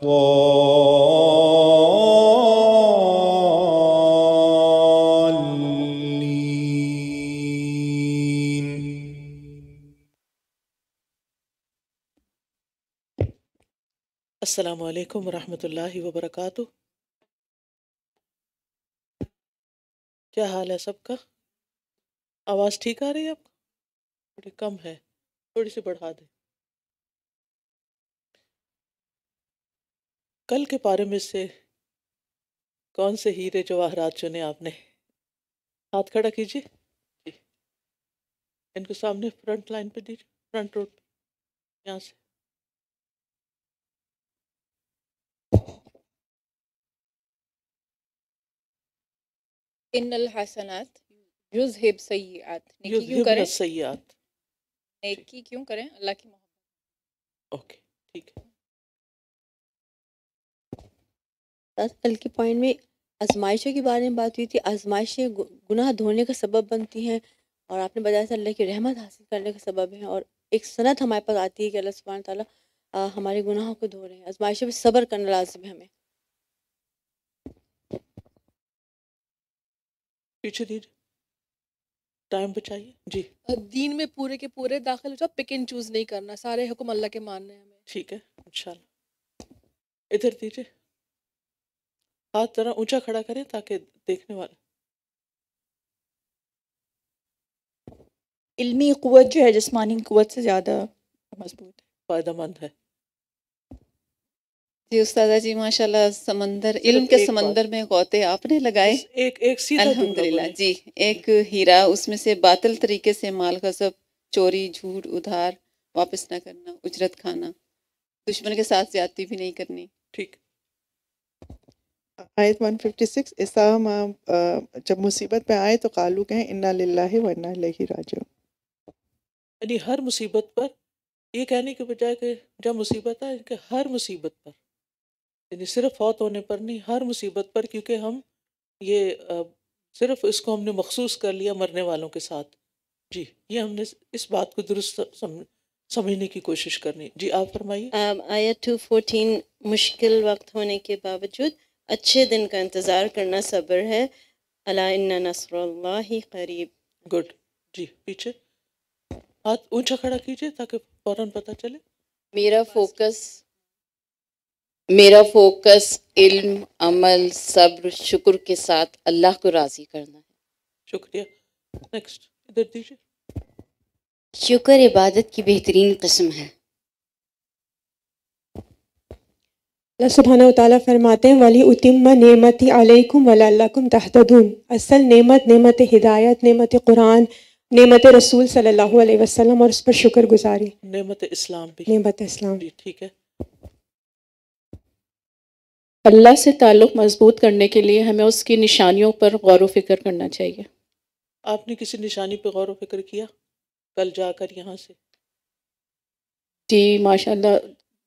السلام علیکم ورحمۃ اللہ وبرکاتہ کیا حال ہے سب کا آواز ٹھیک آ رہی ہے آپ आपको تھوڑی کم ہے تھوڑی سی بڑھا دیں कल के पारे में से कौन से हीरे जवाहरात चुने आपने हाथ खड़ा कीजिए जी इनको सामने फ्रंट लाइन पे दीजिए फ्रंट रोड पे यहाँ से इन्नल हसनात युजहिब सय्यात क्यों करें सय्यात नेकी क्यों करें अल्लाह की मोहब्बत ओके ठीक है कल के पॉइंट में आजमाइशों के बारे में बात हुई थी आजमाइशें गुनाह धोने का सबब बनती हैं और आपने बताया था अल्लाह की रहमत हासिल करने का सबब है और एक सनत हमारे पास आती है कि अल्लाह सुबह ताला हमारे गुनाहों को धो रहे हैं आजमाइशों पर सब्र करना लाजिम है हमें पीछे दीजिए टाइम बचाइए जी दीन में पूरे के पूरे दाखिल हो जाओ पिक एंड चूज नहीं करना सारे हुक्म अल्लाह के मानने हमें ठीक है इंशाल्लाह इधर दीजिए हाथ जरा ऊंचा खड़ा करें ताकि देखने वाला इल्मी क़वत जो है जिसमानी क़वत से ज़्यादा मजबूत फायदा मंद है जी उस्तादा जी माशाल्लाह समंदर इल्म के समंदर में गोते आपने लगाए एक एक अल्हम्दुलिल्लाह जी एक हीरा उसमें से बातिल तरीके से माल गजब चोरी झूठ उधार वापस ना करना उजरत खाना दुश्मन के साथ ज्यादती भी नहीं करनी ठीक आयत 156 ईसा जब मुसीबत पे आए तो कालू कहें इन्ना लाही व इन्ना लही राजो यानी हर मुसीबत पर ये कहने के बजाय कि जब मुसीबत आए इनके हर मुसीबत पर यानी सिर्फ फौत होने पर नहीं हर मुसीबत पर क्योंकि हम ये सिर्फ इसको हमने मखसूस कर लिया मरने वालों के साथ जी ये हमने इस बात को दुरुस्त समझने की कोशिश करनी जी आप फरमाइए आयत टू फोर्टीन मुश्किल वक्त होने के बावजूद अच्छे दिन का इंतज़ार करना सब्र है अला नसर ही करीब गुड जी पीछे हाथ ऊंचा खड़ा कीजिए ताकि फौरन पता चले मेरा फोकस मेरा फोकस इल्म अमल सब्र शुक्र के साथ अल्लाह को राज़ी करना है शुक्रिया नेक्स्ट इधर दीजिए शुक्र इबादत की बेहतरीन कस्म है अल्लाह सुबहाना तला फरमाते हैं वली उतम नमत अलैकुम वलकुम तहतदून असल नेमत नेमत हिदायत नेमत कुरान नेमत रसूल सल्लल्लाहु अलैहि वसल्लम और उस पर शुक्र गुजारी नेमत इस्लाम भी नेमत इस्लाम ठीक है अल्लाह से ताल्लुक़ मजबूत करने के लिए हमें उसकी निशानियों पर गौर वफिक्र करना चाहिए आपने किसी निशानी पर गौर वफिक्र किया कल जाकर यहाँ से जी माशाल्लाह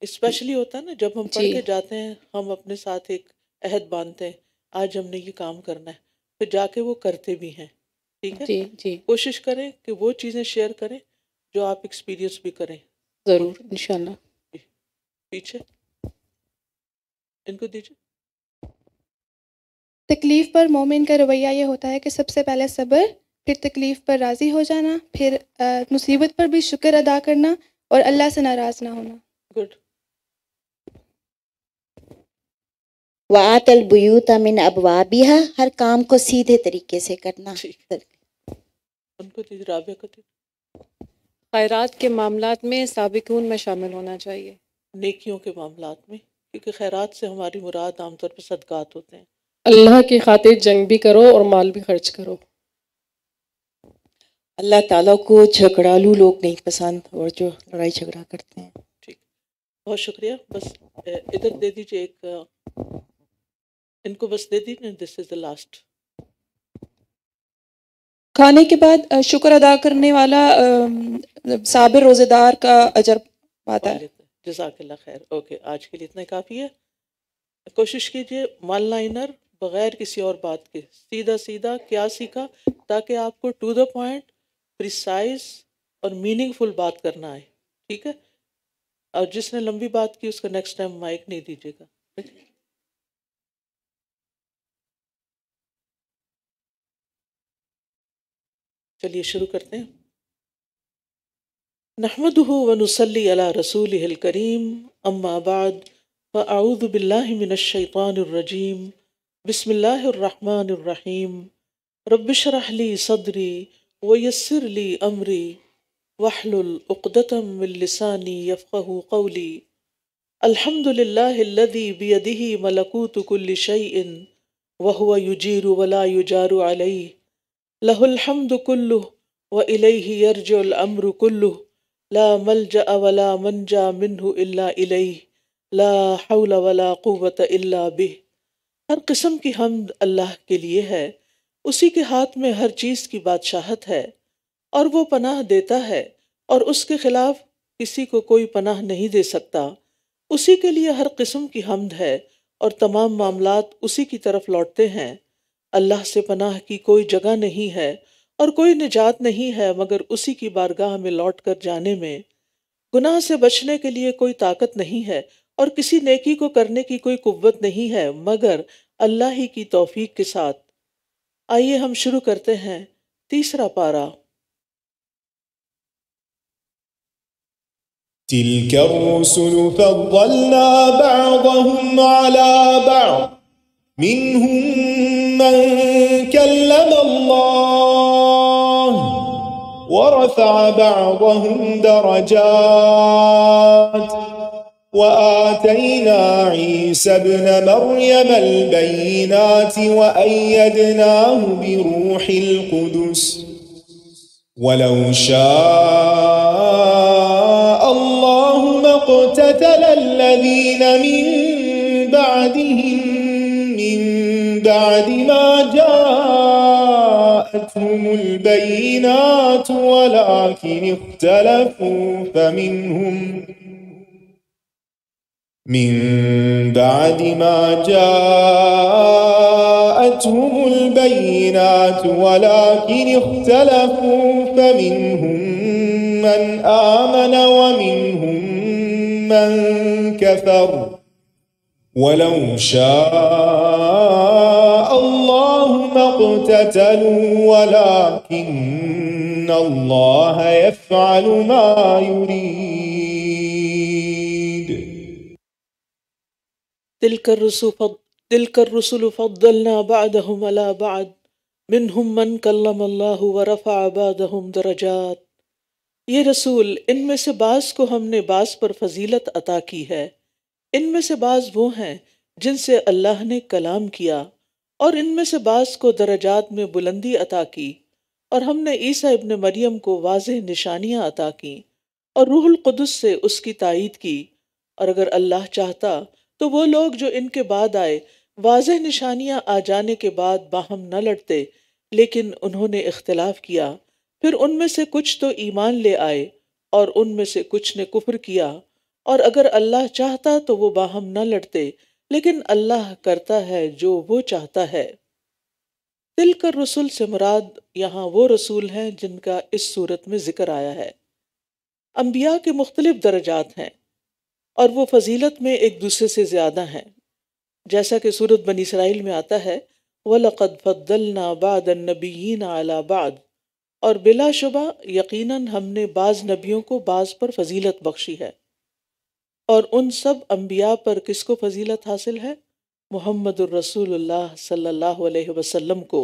स्पेशली होता है ना जब हम पढ़ के जाते हैं हम अपने साथ एक अहद बांधते हैं आज हमने ये काम करना है फिर जाके वो करते भी हैं ठीक है जी जी कोशिश करें कि वो चीज़ें शेयर करें जो आप एक्सपीरियंस भी करें ज़रूर इंशाल्लाह पीछे इनको दीजिए तकलीफ़ पर मोमिन का रवैया ये होता है कि सबसे पहले सब्र फिर तकलीफ़ पर राज़ी हो जाना फिर मुसीबत पर भी शुक्र अदा करना और अल्लाह से नाराज़ ना होना गुड वात बुयूत अमिन अबवाबिया हर काम को सीधे तरीके से करना उनको तो तो- खैरात के मामला में सबकून में शामिल होना चाहिए नेकियों के मामला में क्योंकि खैरात से हमारी मुराद आमतौर पर सदगात होते हैं अल्लाह की खातिर जंग भी करो और माल भी खर्च करो अल्लाह ताला को झगड़ालू लोग नहीं पसंद और जो लड़ाई झगड़ा करते हैं ठीक बहुत शुक्रिया बस इधर दे दीजिए एक इनको बस दे दीजिए दिस इज द लास्ट खाने के बाद शुक्र अदा करने वाला साबिर रोजेदार का अजर पाता है जजाकल्ला खैर ओके आज के लिए इतना काफ़ी है कोशिश कीजिए वन लाइनर बगैर किसी और बात के सीधा सीधा क्या सीखा ताकि आपको टू द पॉइंट प्रिसाइज और मीनिंगफुल बात करना आए ठीक है और जिसने लंबी बात की उसको नेक्स्ट टाइम माइक नहीं दीजिएगा चलिए शुरू करते हैं नहमद वनसली अला रसूल करीम अम्माबाद व फ़ाऊदबिल्लाशैतरजीम बसमीम रबशरहली सदरी वयसरली अमरी वाहलुलतमसानी यफ़ह कौली अलहमदिल्लादी बियदी मलकूत कुल्ल शैन वहुआ युजीर वला युजारु अलैह लहुलहमद कुल्लु व इलैहि यरजुल अम्र कुल्लु ला मलजा वला मनजा मिन्हु इल्ला इलैहि ला हौल वला क़ुव्वत इल्ला बिह हर किस्म की हमद अल्लाह के लिए है उसी के हाथ में हर चीज़ की बादशाहत है और वो पनाह देता है और उसके खिलाफ किसी को कोई पनाह नहीं दे सकता उसी के लिए हर किस्म की हमद है और तमाम मामलात उसी की तरफ लौटते हैं अल्लाह से पनाह की कोई जगह नहीं है और कोई निजात नहीं है मगर उसी की बारगाह में लौट कर जाने में गुनाह से बचने के लिए कोई ताकत नहीं है और किसी नेकी को करने की कोई कुव्वत नहीं है मगर अल्लाह ही की तौफीक के साथ आइए हम शुरू करते हैं तीसरा पारा تلك الرسل فضلنا بعضهم على بعض منهم من كلم الله ورفع بعضهم درجات وآتينا عيسى ابن مريم البينات وأيدناه بروح القدس ولو شاء الله ما اقتتل الذين من بعد ما جاءتهم البينات ولكن اختلفوا فمنهم من بعد ما جاءتهم البينات ولكن اختلفوا فمنهم من آمن ومنهم من كفر ولو شاء الله ما اقتتلوا ولكن الله يفعل ما يريد تلك الرسل فض... تلك الرسل فضلنا بعدهم على بعد منهم من كلم الله ورفع بعدهم درجات یہ رسول ان میں سے بعض کو ہم نے بعض پر فضیلت عطا کی ہے इनमें से बाज वो हैं जिनसे अल्लाह ने कलाम किया और इनमें से बाज को दर्जात में बुलंदी अता की और हमने ईसा इबन मरियम को वाज निशानियाँ अता की और रूहुल कुदस से उसकी तायद की और अगर अल्लाह चाहता तो वो लोग जो इनके बाद आए वाज निशानियाँ आ जाने के बाद बाहम न लड़ते लेकिन उन्होंने इख्तलाफ किया फिर उनमें से कुछ तो ईमान ले आए और उनमें से कुछ ने कुफर किया और अगर अल्लाह चाहता तो वो बाहम न लड़ते लेकिन अल्लाह करता है जो वो चाहता है दिल कर रसुल से मुराद यहाँ वो रसूल हैं जिनका इस सूरत में जिक्र आया है अम्बिया के मुख्तलिफ दर्जात हैं और वो फजीलत में एक दूसरे से ज़्यादा हैं जैसा कि सूरत बन इसराइल में आता है वलक़द फ़द्दलना बाद नबीन अलाबाद और बिलाशुबा यकीनन हमने बाज़ नबियों को बाज़ पर फजीलत बख्शी है और उन सब अम्बिया पर किसको फजीलत हासिल है मोहम्मद रसूलुल्लाह वसल्लम को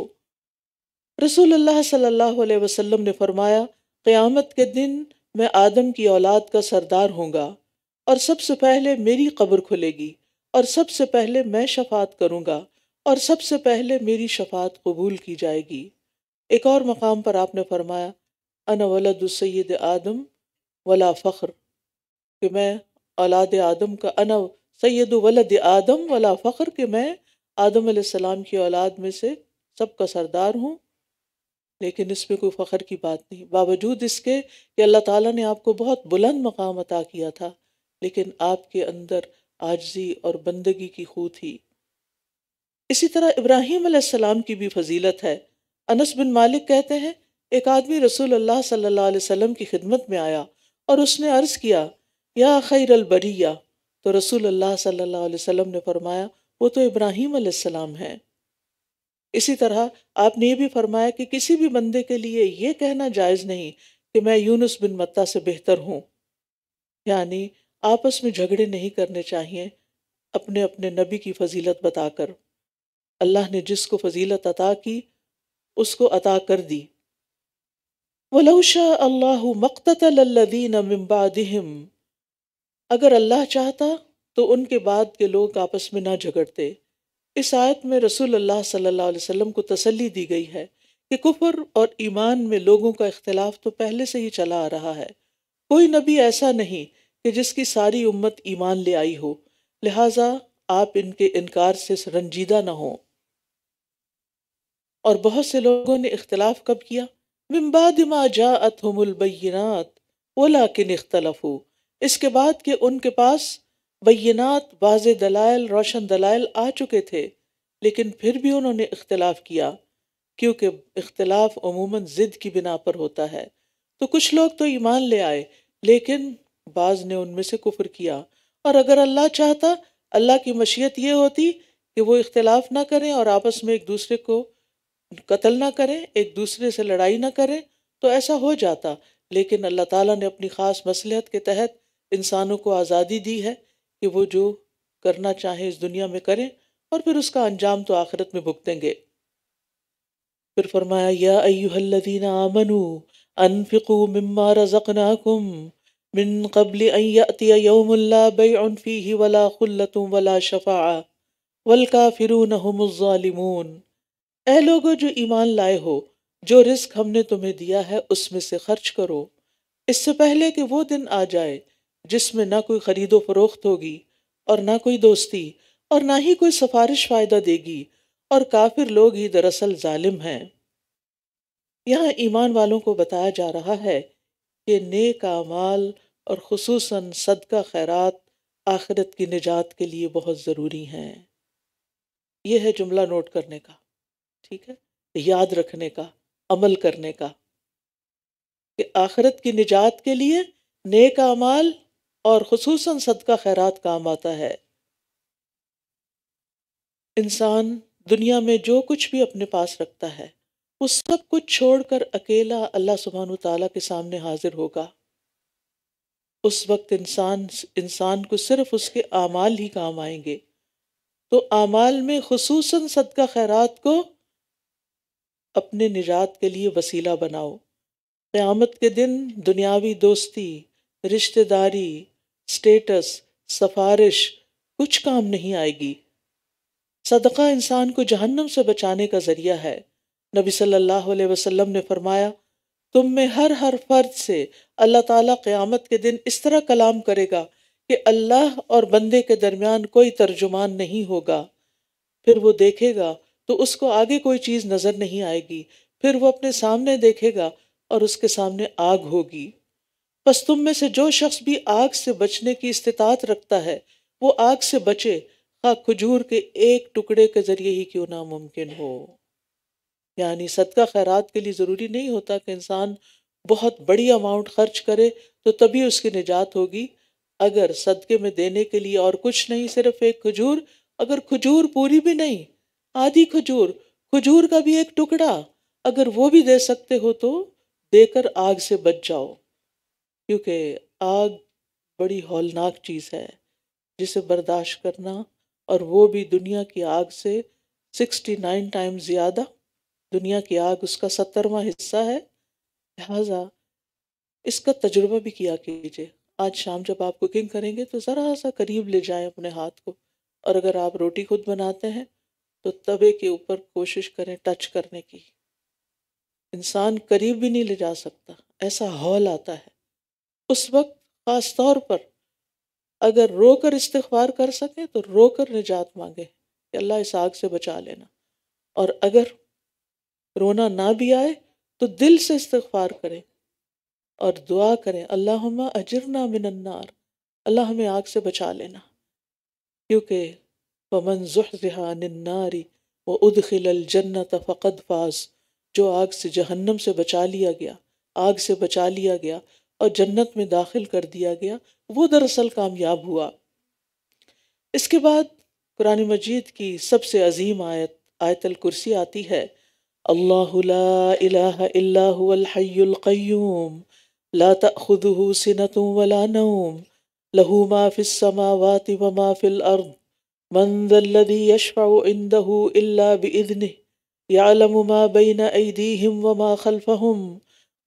रसूलुल्लाह सल्लल्लाहु अलैहि वसल्लम ने फरमाया क़यामत के दिन मैं आदम की औलाद का सरदार होऊंगा और सबसे पहले मेरी कब्र खुलेगी और सबसे पहले मैं शफात करूंगा और सबसे पहले मेरी शफात कबूल की जाएगी एक और मकाम पर आपने फरमाया अन वलद सैद आदम वला फ़ख्र कि मैं औलाद आदम का अनव सैद वलद आदम वला फ़ख्र के मैं आदम सलाम की औलाद में से सबका सरदार हूँ लेकिन इसमें कोई फ़ख्र की बात नहीं बावजूद इसके कि अल्लाह ताला ने आपको बहुत बुलंद मकाम अता किया था लेकिन आपके अंदर आजजी और बंदगी की खू थी इसी तरह इब्राहिम सलाम की भी फजीलत है अनस बिन मालिक कहते हैं एक आदमी रसूल अल्लाह सल्लाम की खिदमत में आया और उसने अर्ज़ किया या खैर अलबरिया तो रसूल अल्लाह सल्लल्लाहु अलैहि वसल्लम ने फरमाया वो तो इब्राहीम अलैहिस्सलाम हैं इसी तरह आपने ये भी फरमाया कि किसी भी बंदे के लिए ये कहना जायज़ नहीं कि मैं यूनुस बिन मत्ता से बेहतर हूँ यानी आपस में झगड़े नहीं करने चाहिए अपने अपने नबी की फजीलत बताकर अल्लाह ने जिसको फजीलत अता की उसको अता कर दी वलौशा अल्लाह मकतलदीन मिम्बादिम अगर अल्लाह चाहता तो उनके बाद के लोग आपस में ना झगड़ते इस आयत में रसूल अल्लाह सल्लल्लाहु अलैहि वसल्लम को तसल्ली दी गई है कि कुफर और ईमान में लोगों का इख्तलाफ तो पहले से ही चला आ रहा है कोई नबी ऐसा नहीं कि जिसकी सारी उम्मत ईमान ले आई हो लिहाजा आप इनके इनकार से रंजीदा ना हो और बहुत से लोगों ने इख्तलाफ कब किया मिम्बाद मा जात हमलबैनात वला किन इख्तलफ इसके बाद कि उनके पास बैनात वाज दलाइल रोशन दलाइल आ चुके थे लेकिन फिर भी उन्होंने इख्तलाफ किया क्योंकि इख्तलाफ अमूमन ज़िद की बिना पर होता है तो कुछ लोग तो ईमान ले आए लेकिन बाज ने उनमें से कुफर किया और अगर अल्लाह चाहता अल्लाह की मशीयत ये होती कि वो इख्तलाफ ना करें और आपस में एक दूसरे को कत्ल ना करें एक दूसरे से लड़ाई ना करें तो ऐसा हो जाता लेकिन अल्लाह ताला ने अपनी ख़ास मसलहत के तहत इंसानों को आज़ादी दी है कि वो जो करना चाहें इस दुनिया में करें और फिर उसका अंजाम तो आखिरत में भुगतेंगे फिर फरमाया या अयुहल्लदीन मम्मा रज़कनाकुम मिन कबल अयतिया वला खुल्लतुम वला शफा वलका फिर हमुज़ालिमून ए लोगो जो ईमान लाए हो जो रिस्क हमने तुम्हें दिया है उसमें से खर्च करो इससे पहले कि वो दिन आ जाए जिसमें ना कोई खरीदो फरोख्त होगी और ना कोई दोस्ती और ना ही कोई सिफारिश फ़ायदा देगी और काफिर लोग ही दरअसल जालिम हैं यहाँ ईमान वालों को बताया जा रहा है कि नेक आमाल और खसूस सदका खैरात आखिरत की निजात के लिए बहुत ज़रूरी हैं यह है जुमला नोट करने का ठीक है याद रखने का अमल करने का कि आखिरत की निजात के लिए नेक आमाल और खसूस सदका खैरात काम आता है इंसान दुनिया में जो कुछ भी अपने पास रखता है उस सब कुछ छोड़कर अकेला अल्लाह सुबहान तला के सामने हाजिर होगा उस वक्त इंसान इंसान को सिर्फ उसके आमाल ही काम आएंगे तो आमाल में खसूस सदका खैरात को अपने निजात के लिए वसीला बनाओ क़्यामत के दिन दुनियावी दोस्ती रिश्तेदारी स्टेटस सफारिश कुछ काम नहीं आएगी सदका इंसान को जहन्नम से बचाने का जरिया है नबी सल्लल्लाहु अलैहि वसल्लम ने फरमाया तुम में हर हर फर्द से अल्लाह ताला क़यामत के दिन इस तरह कलाम करेगा कि अल्लाह और बंदे के दरमियान कोई तर्जुमान नहीं होगा फिर वो देखेगा तो उसको आगे कोई चीज़ नज़र नहीं आएगी फिर वो अपने सामने देखेगा और उसके सामने आग होगी बस तुम में से जो शख्स भी आग से बचने की इस्तात रखता है वो आग से बचे खा हाँ, खजूर के एक टुकड़े के ज़रिए ही क्यों नामुमकिन हो यानी सदका खैरात के लिए ज़रूरी नहीं होता कि इंसान बहुत बड़ी अमाउंट खर्च करे तो तभी उसकी निजात होगी अगर सदके में देने के लिए और कुछ नहीं सिर्फ एक खजूर अगर खजूर पूरी भी नहीं आधी खजूर खजूर का भी एक टुकड़ा अगर वो भी दे सकते हो तो देकर आग से बच जाओ क्योंकि आग बड़ी हौलनाक चीज़ है जिसे बर्दाश्त करना और वो भी दुनिया की आग से सिक्सटी नाइन टाइम ज़्यादा दुनिया की आग उसका सत्तरवा हिस्सा है लिहाजा इसका तजुर्बा भी किया कीजिए आज शाम जब आप कुकिंग करेंगे तो ज़रा सा करीब ले जाएं अपने हाथ को और अगर आप रोटी खुद बनाते हैं तो तवे के ऊपर कोशिश करें टच करने की इंसान करीब भी नहीं ले जा सकता ऐसा हौल आता है उस वक्त ख़ास तौर पर अगर रो कर इस्तार कर सकें तो रो कर निजात मांगे कि अल्लाह इस आग से बचा लेना और अगर रोना ना भी आए तो दिल से इस्तवार करें और दुआ करें अल्लाह अजरना मिनन्नार अल्लाह हमें आग से बचा लेना क्योंकि पमन जुहानारी व उदखिल जन्नत फ़कत फाज जो आग से जहन्नम से बचा लिया गया आग से बचा लिया गया और जन्नत में दाखिल कर दिया गया वो दरअसल कामयाब हुआ इसके बाद कुरान मजीद की सबसे अजीम आयत आयतल कुर्सी आती है अल्लाहल्लाम ला तखुदहु सिनतु लहू माफिस समावाति व माफिल अर्द यशफ़ाउ व मा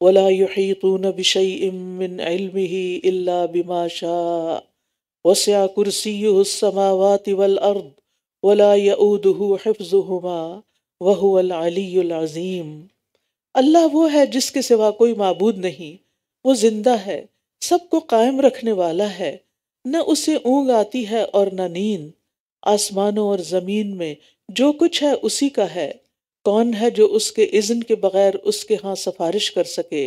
वला युहीतून बिशई मिन इल्मिह इल्ला बिमा शाह वस्या कुर्सीयुस्समावाति वल अर्द वला यऊदहु हिफ्जुहुमा वहुअल अलील अज़ीम अल्लाह वो है जिसके सिवा कोई मबूद नहीं वो जिंदा है सबको कायम रखने वाला है न उसे ऊँग आती है और न नींद आसमानों और ज़मीन में जो कुछ है उसी का है कौन है जो उसके इज़न के बगैर उसके हाँ सिफारिश कर सके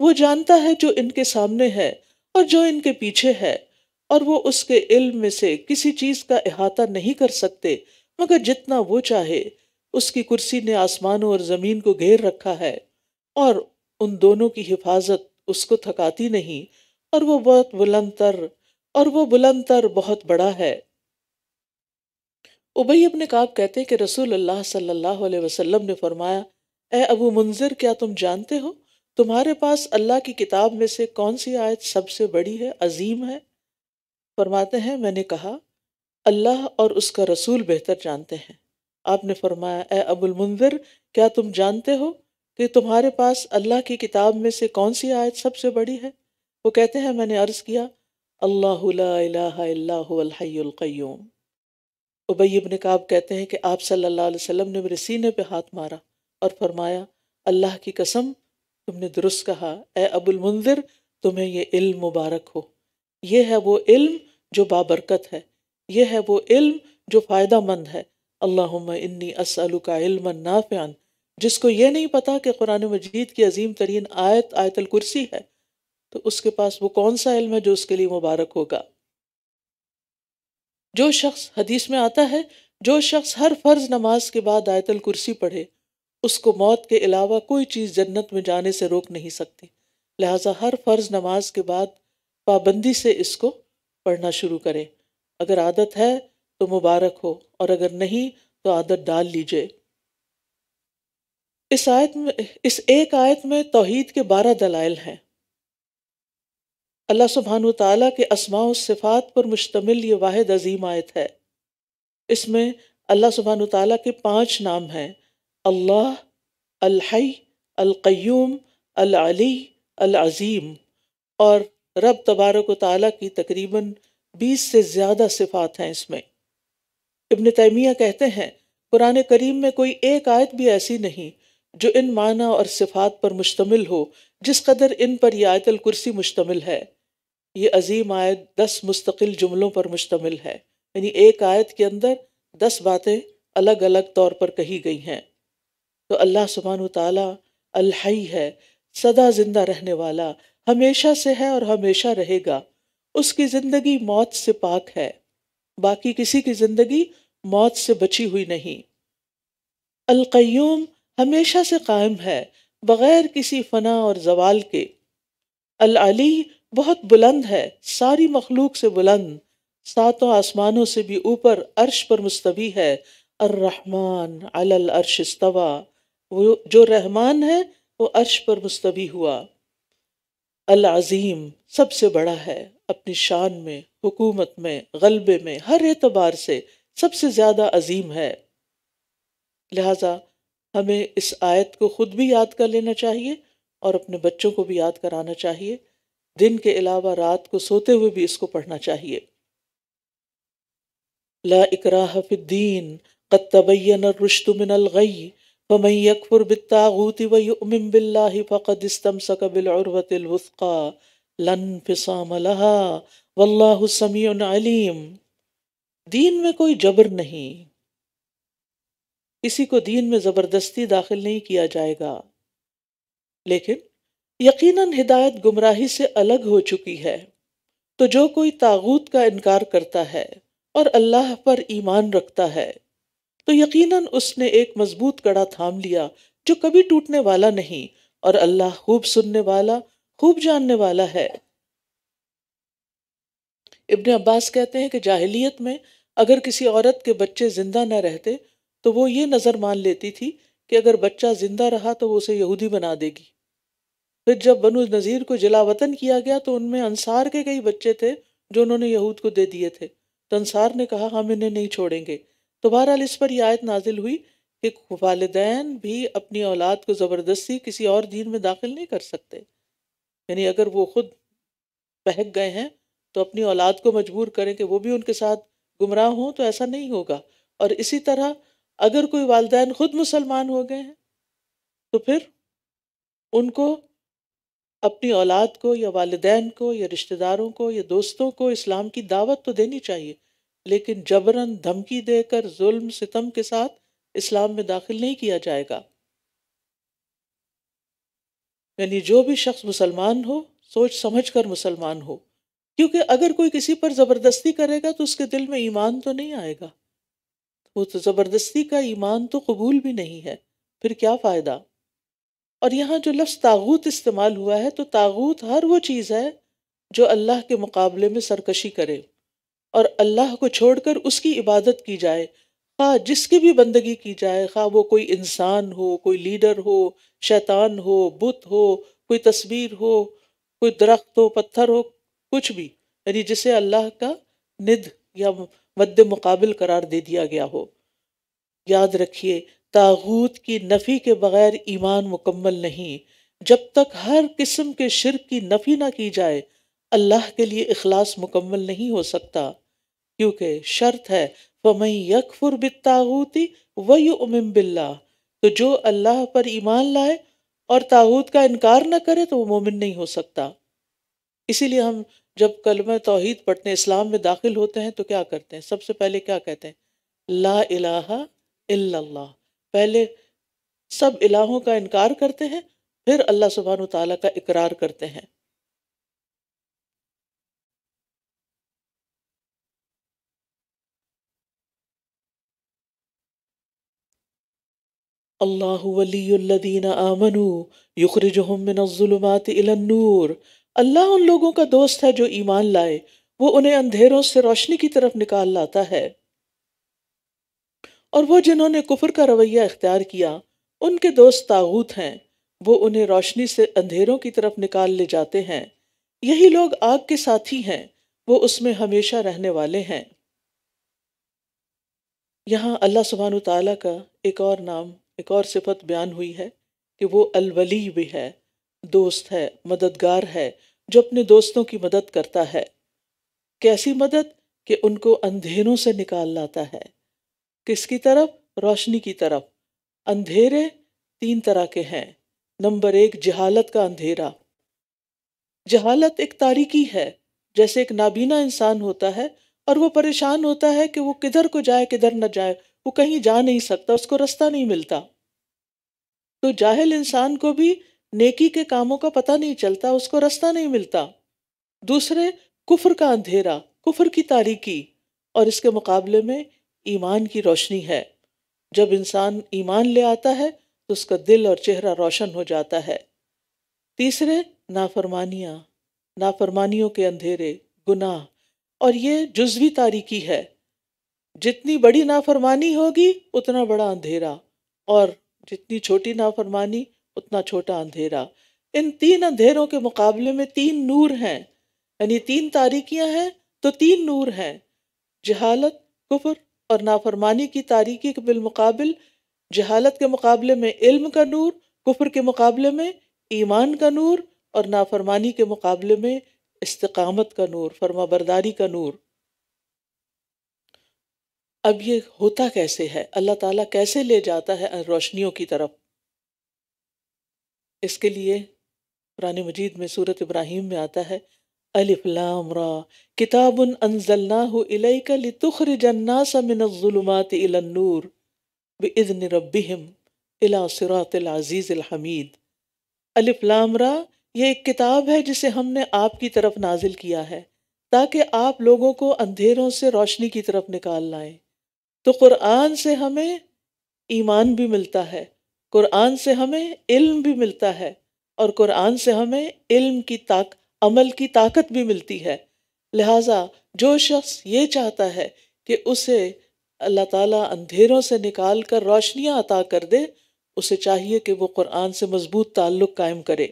वो जानता है जो इनके सामने है और जो इनके पीछे है और वो उसके इल्म में से किसी चीज़ का अहाता नहीं कर सकते मगर जितना वो चाहे उसकी कुर्सी ने आसमानों और ज़मीन को घेर रखा है और उन दोनों की हिफाजत उसको थकाती नहीं और वो बहुत बुलंद तर और वो बुलंद तर बहुत बड़ा है उबई अपने काब कहते हैं कि रसूल अल्लाह सल्लल्लाहु अलैहि वसल्लम ने फरमाया ए अबू मुंजर क्या तुम जानते हो तुम्हारे पास अल्लाह की किताब में से कौन सी आयत सबसे बड़ी है अजीम है फरमाते हैं मैंने कहा अल्लाह और उसका रसूल बेहतर जानते हैं आपने फरमाया ए अबुल मुंजर क्या तुम जानते हो कि तुम्हारे पास अल्लाह की किताब में से कौन सी आयत सबसे बड़ी है वो कहते हैं मैंने अर्ज़ किया अल्लाह उबई इबन काब कहते हैं कि आप सल्लल्लाहु अलैहि वसल्लम ने मेरे सीने पे हाथ मारा और फरमाया अल्लाह की कसम तुमने दुरुस्त कहा ए अबुल मुंजिर तुम्हें ये इल्म मुबारक हो यह है वो इल्म जो बाबरकत है यह है वो इल्म जो फ़ायदा मंद है अल्लाह इन्नी असलू का इल्म नाफ़ान जिसको ये नहीं पता कि कुरान मजीद की अजीम तरीन आयत आयतल कुर्सी है तो उसके पास वो कौन सा इल्म है जो उसके लिए मुबारक होगा जो शख्स हदीस में आता है जो शख्स हर फर्ज नमाज के बाद आयतल कुर्सी पढ़े उसको मौत के अलावा कोई चीज़ जन्नत में जाने से रोक नहीं सकती लिहाजा हर फर्ज नमाज के बाद पाबंदी से इसको पढ़ना शुरू करें अगर आदत है तो मुबारक हो और अगर नहीं तो आदत डाल लीजिए इस आयत में इस एक आयत में तोहहीद के बारह दलाइल हैं अल्लाह सुबहान ताली के असमा सिफ़ात पर मुश्तमिल ये वाद अजीम आयत है इसमें अल्लाह सुबहान ताली के पाँच नाम हैं अल्लाह अलहई अलकयूम अलअली अलअज़ीम और रब तबारक ताली की तकरीबन बीस से ज़्यादा सिफ़ात हैं इसमें इबन तैमिया कहते हैं कुरान करीम में कोई एक आयत भी ऐसी नहीं जो इन माना और सिफात पर मुश्तमिल हो जिस कदर इन पर यह आयतल कुर्सी मुश्तमिल है ये अजीम आयत दस मुस्तकिल जुमलों पर मुश्तमिल है यानी एक आयत के अंदर दस बातें अलग अलग तौर पर कही गई हैं तो अल्लाह सुबहान ताला अल्हई है सदा जिंदा रहने वाला हमेशा से है और हमेशा रहेगा उसकी ज़िंदगी मौत से पाक है बाकी किसी की ज़िंदगी मौत से बची हुई नहीं अलकयूम हमेशा से कायम है बग़ैर किसी फना और जवाल के अली बहुत बुलंद है सारी मखलूक से बुलंद सातों आसमानों से भी ऊपर अर्श पर मुस्तवी है अर्रहमान अलल अर्श इस्तवा वो जो रहमान है वो अर्श पर मुस्तवी हुआ अल अज़ीम सबसे बड़ा है अपनी शान में हुकूमत में गलबे में हर एतबार से सबसे ज़्यादा अजीम है लिहाजा हमें इस आयत को ख़ुद भी याद कर लेना चाहिए और अपने बच्चों को भी याद कराना चाहिए दिन के अलावा रात को सोते हुए भी इसको पढ़ना चाहिए ला इकराहफ़ीन कतबैन रुश्तमिन गई फ़मन यकफुर बितागूति वमिन बिल्ला फ़कद इस्तम सकबिलवतलवफ़ा लन फ़िसाम लहा वल्लासमी अलीम दीन में कोई जबर नहीं किसी को दीन में ज़बरदस्ती दाखिल नहीं किया जाएगा लेकिन यकीनन हिदायत गुमराही से अलग हो चुकी है तो जो कोई तागूत का इनकार करता है और अल्लाह पर ईमान रखता है तो यकीनन उसने एक मजबूत कड़ा थाम लिया जो कभी टूटने वाला नहीं और अल्लाह खूब सुनने वाला खूब जानने वाला है इब्ने अब्बास कहते हैं कि जाहिलियत में अगर किसी औरत के बच्चे ज़िंदा न रहते तो वो ये नज़र मान लेती थी कि अगर बच्चा ज़िंदा रहा तो वो उसे यहूदी बना देगी फिर जब बनु नज़ीर को जिला वतन किया गया तो उनमें अंसार के कई बच्चे थे जो उन्होंने यहूद को दे दिए थे तो अंसार ने कहा हम इन्हें नहीं छोड़ेंगे तो बहरहाल इस पर यह आयत नाजिल हुई कि वालदेन भी अपनी औलाद को ज़बरदस्ती किसी और दीन में दाखिल नहीं कर सकते यानी अगर वो खुद बहक गए हैं तो अपनी औलाद को मजबूर करें कि वो भी उनके साथ गुमराह हों तो ऐसा नहीं होगा और इसी तरह अगर कोई वालदेन खुद मुसलमान हो गए हैं तो फिर उनको अपनी औलाद को या वालदेन को या रिश्तेदारों को या दोस्तों को इस्लाम की दावत तो देनी चाहिए लेकिन जबरन धमकी देकर जुल्म सितम के साथ इस्लाम में दाखिल नहीं किया जाएगा यानी जो भी शख्स मुसलमान हो सोच समझ कर मुसलमान हो क्योंकि अगर कोई किसी पर ज़बरदस्ती करेगा तो उसके दिल में ईमान तो नहीं आएगा वो तो ज़बरदस्ती का ईमान तो कबूल भी नहीं है फिर क्या फ़ायदा और यहाँ जो लफ्ज़ तागूत इस्तेमाल हुआ है तो तागूत हर वो चीज़ है जो अल्लाह के मुकाबले में सरकशी करे और अल्लाह को छोड़कर उसकी इबादत की जाए खा जिसकी भी बंदगी की जाए खा वो कोई इंसान हो कोई लीडर हो शैतान हो बुत हो कोई तस्वीर हो कोई दरख्त हो पत्थर हो कुछ भी यानी जिसे अल्लाह का निध या मद्द मुकाबिल करार दे दिया गया हो याद रखिए तागूत की नफ़ी के बगैर ईमान मुकम्मल नहीं जब तक हर किस्म के शिरक की नफ़ी ना की जाए अल्लाह के लिए अखलास मुकम्मल नहीं हो सकता क्योंकि शर्त है फमई यकफुर बितागूती वही उमिम बिल्ला तो जो अल्लाह पर ईमान लाए और तागूत का इनकार ना करे तो वो मोमिन नहीं हो सकता इसीलिए हम जब कलम तोहद हैं इस्लाम में दाखिल होते हैं तो क्या करते हैं सबसे पहले क्या कहते हैं ला इलाहा इल्लल्लाह पहले सब इलाहों का इनकार करते हैं फिर अल्लाह सुबहान तला का इकरार करते हैं अल्लाह वलीदीन आमनु युखरजुमिनजुलमात इलानूर अल्लाह उन लोगों का दोस्त है जो ईमान लाए वो उन्हें अंधेरों से रोशनी की तरफ निकाल लाता है और वो जिन्होंने कुफर का रवैया इख्तियार किया उनके दोस्त तागूत हैं वो उन्हें रोशनी से अंधेरों की तरफ निकाल ले जाते हैं यही लोग आग के साथी हैं वो उसमें हमेशा रहने वाले हैं यहाँ अल्लाह सुबहान ताली का एक और नाम एक और सिफत बयान हुई है कि वो अलवली भी है दोस्त है मददगार है जो अपने दोस्तों की मदद करता है कैसी मदद कि उनको अंधेरों से निकाल लाता है किसकी तरफ रोशनी की तरफ अंधेरे तीन तरह के हैं नंबर एक जहालत का अंधेरा जहालत एक तारीकी है जैसे एक नाबीना इंसान होता है और वो परेशान होता है कि वो किधर को जाए किधर न जाए वो कहीं जा नहीं सकता उसको रास्ता नहीं मिलता तो जाहिल इंसान को भी नेकी के कामों का पता नहीं चलता उसको रास्ता नहीं मिलता दूसरे कुफर का अंधेरा कुफर की तारीकी और इसके मुकाबले में ईमान की रोशनी है जब इंसान ईमान ले आता है तो उसका दिल और चेहरा रोशन हो जाता है तीसरे नाफरमानियाँ नाफरमानियों के अंधेरे गुनाह और ये जुजवी तारीकी है जितनी बड़ी नाफरमानी होगी उतना बड़ा अंधेरा और जितनी छोटी नाफरमानी उतना छोटा अंधेरा इन तीन अंधेरों के मुकाबले में तीन नूर हैं यानी तीन तारीकियां हैं तो तीन नूर हैं जहालत कुफर और नाफरमानी की तारीकी के बिलमुकाबिल जहालत के मुकाबले में इल्म का नूर कुफर के मुकाबले में ईमान का नूर और नाफरमानी के मुकाबले में इस्तकामत का नूर फर्मा बरदारी का नूर अब ये होता कैसे है अल्लाह ताला कैसे ले जाता है रोशनियों की तरफ इसके लिए पुरानी मजीद में सूरत इब्राहिम में आता है अलिफ लाम रा किताबुन अनजलनाहु इलैका लितुखरिजन्नास मिनज़्ज़ुलुमाति इलन-नूर बिइज़्न ये एक किताब है जिसे हमने आपकी तरफ नाजिल किया है ताकि आप लोगों को अंधेरों से रोशनी की तरफ निकाल लाएं तो कुरान से हमें ईमान भी मिलता है कुरान से हमें इल्म भी मिलता है और कुरान से हमें इल्म की ताकत अमल की ताकत भी मिलती है लिहाजा जो शख्स ये चाहता है कि उसे अल्लाह ताला अंधेरों से निकाल कर रोशनियाँ अता कर दे उसे चाहिए कि वो कुरान से मजबूत ताल्लुक़ कायम करे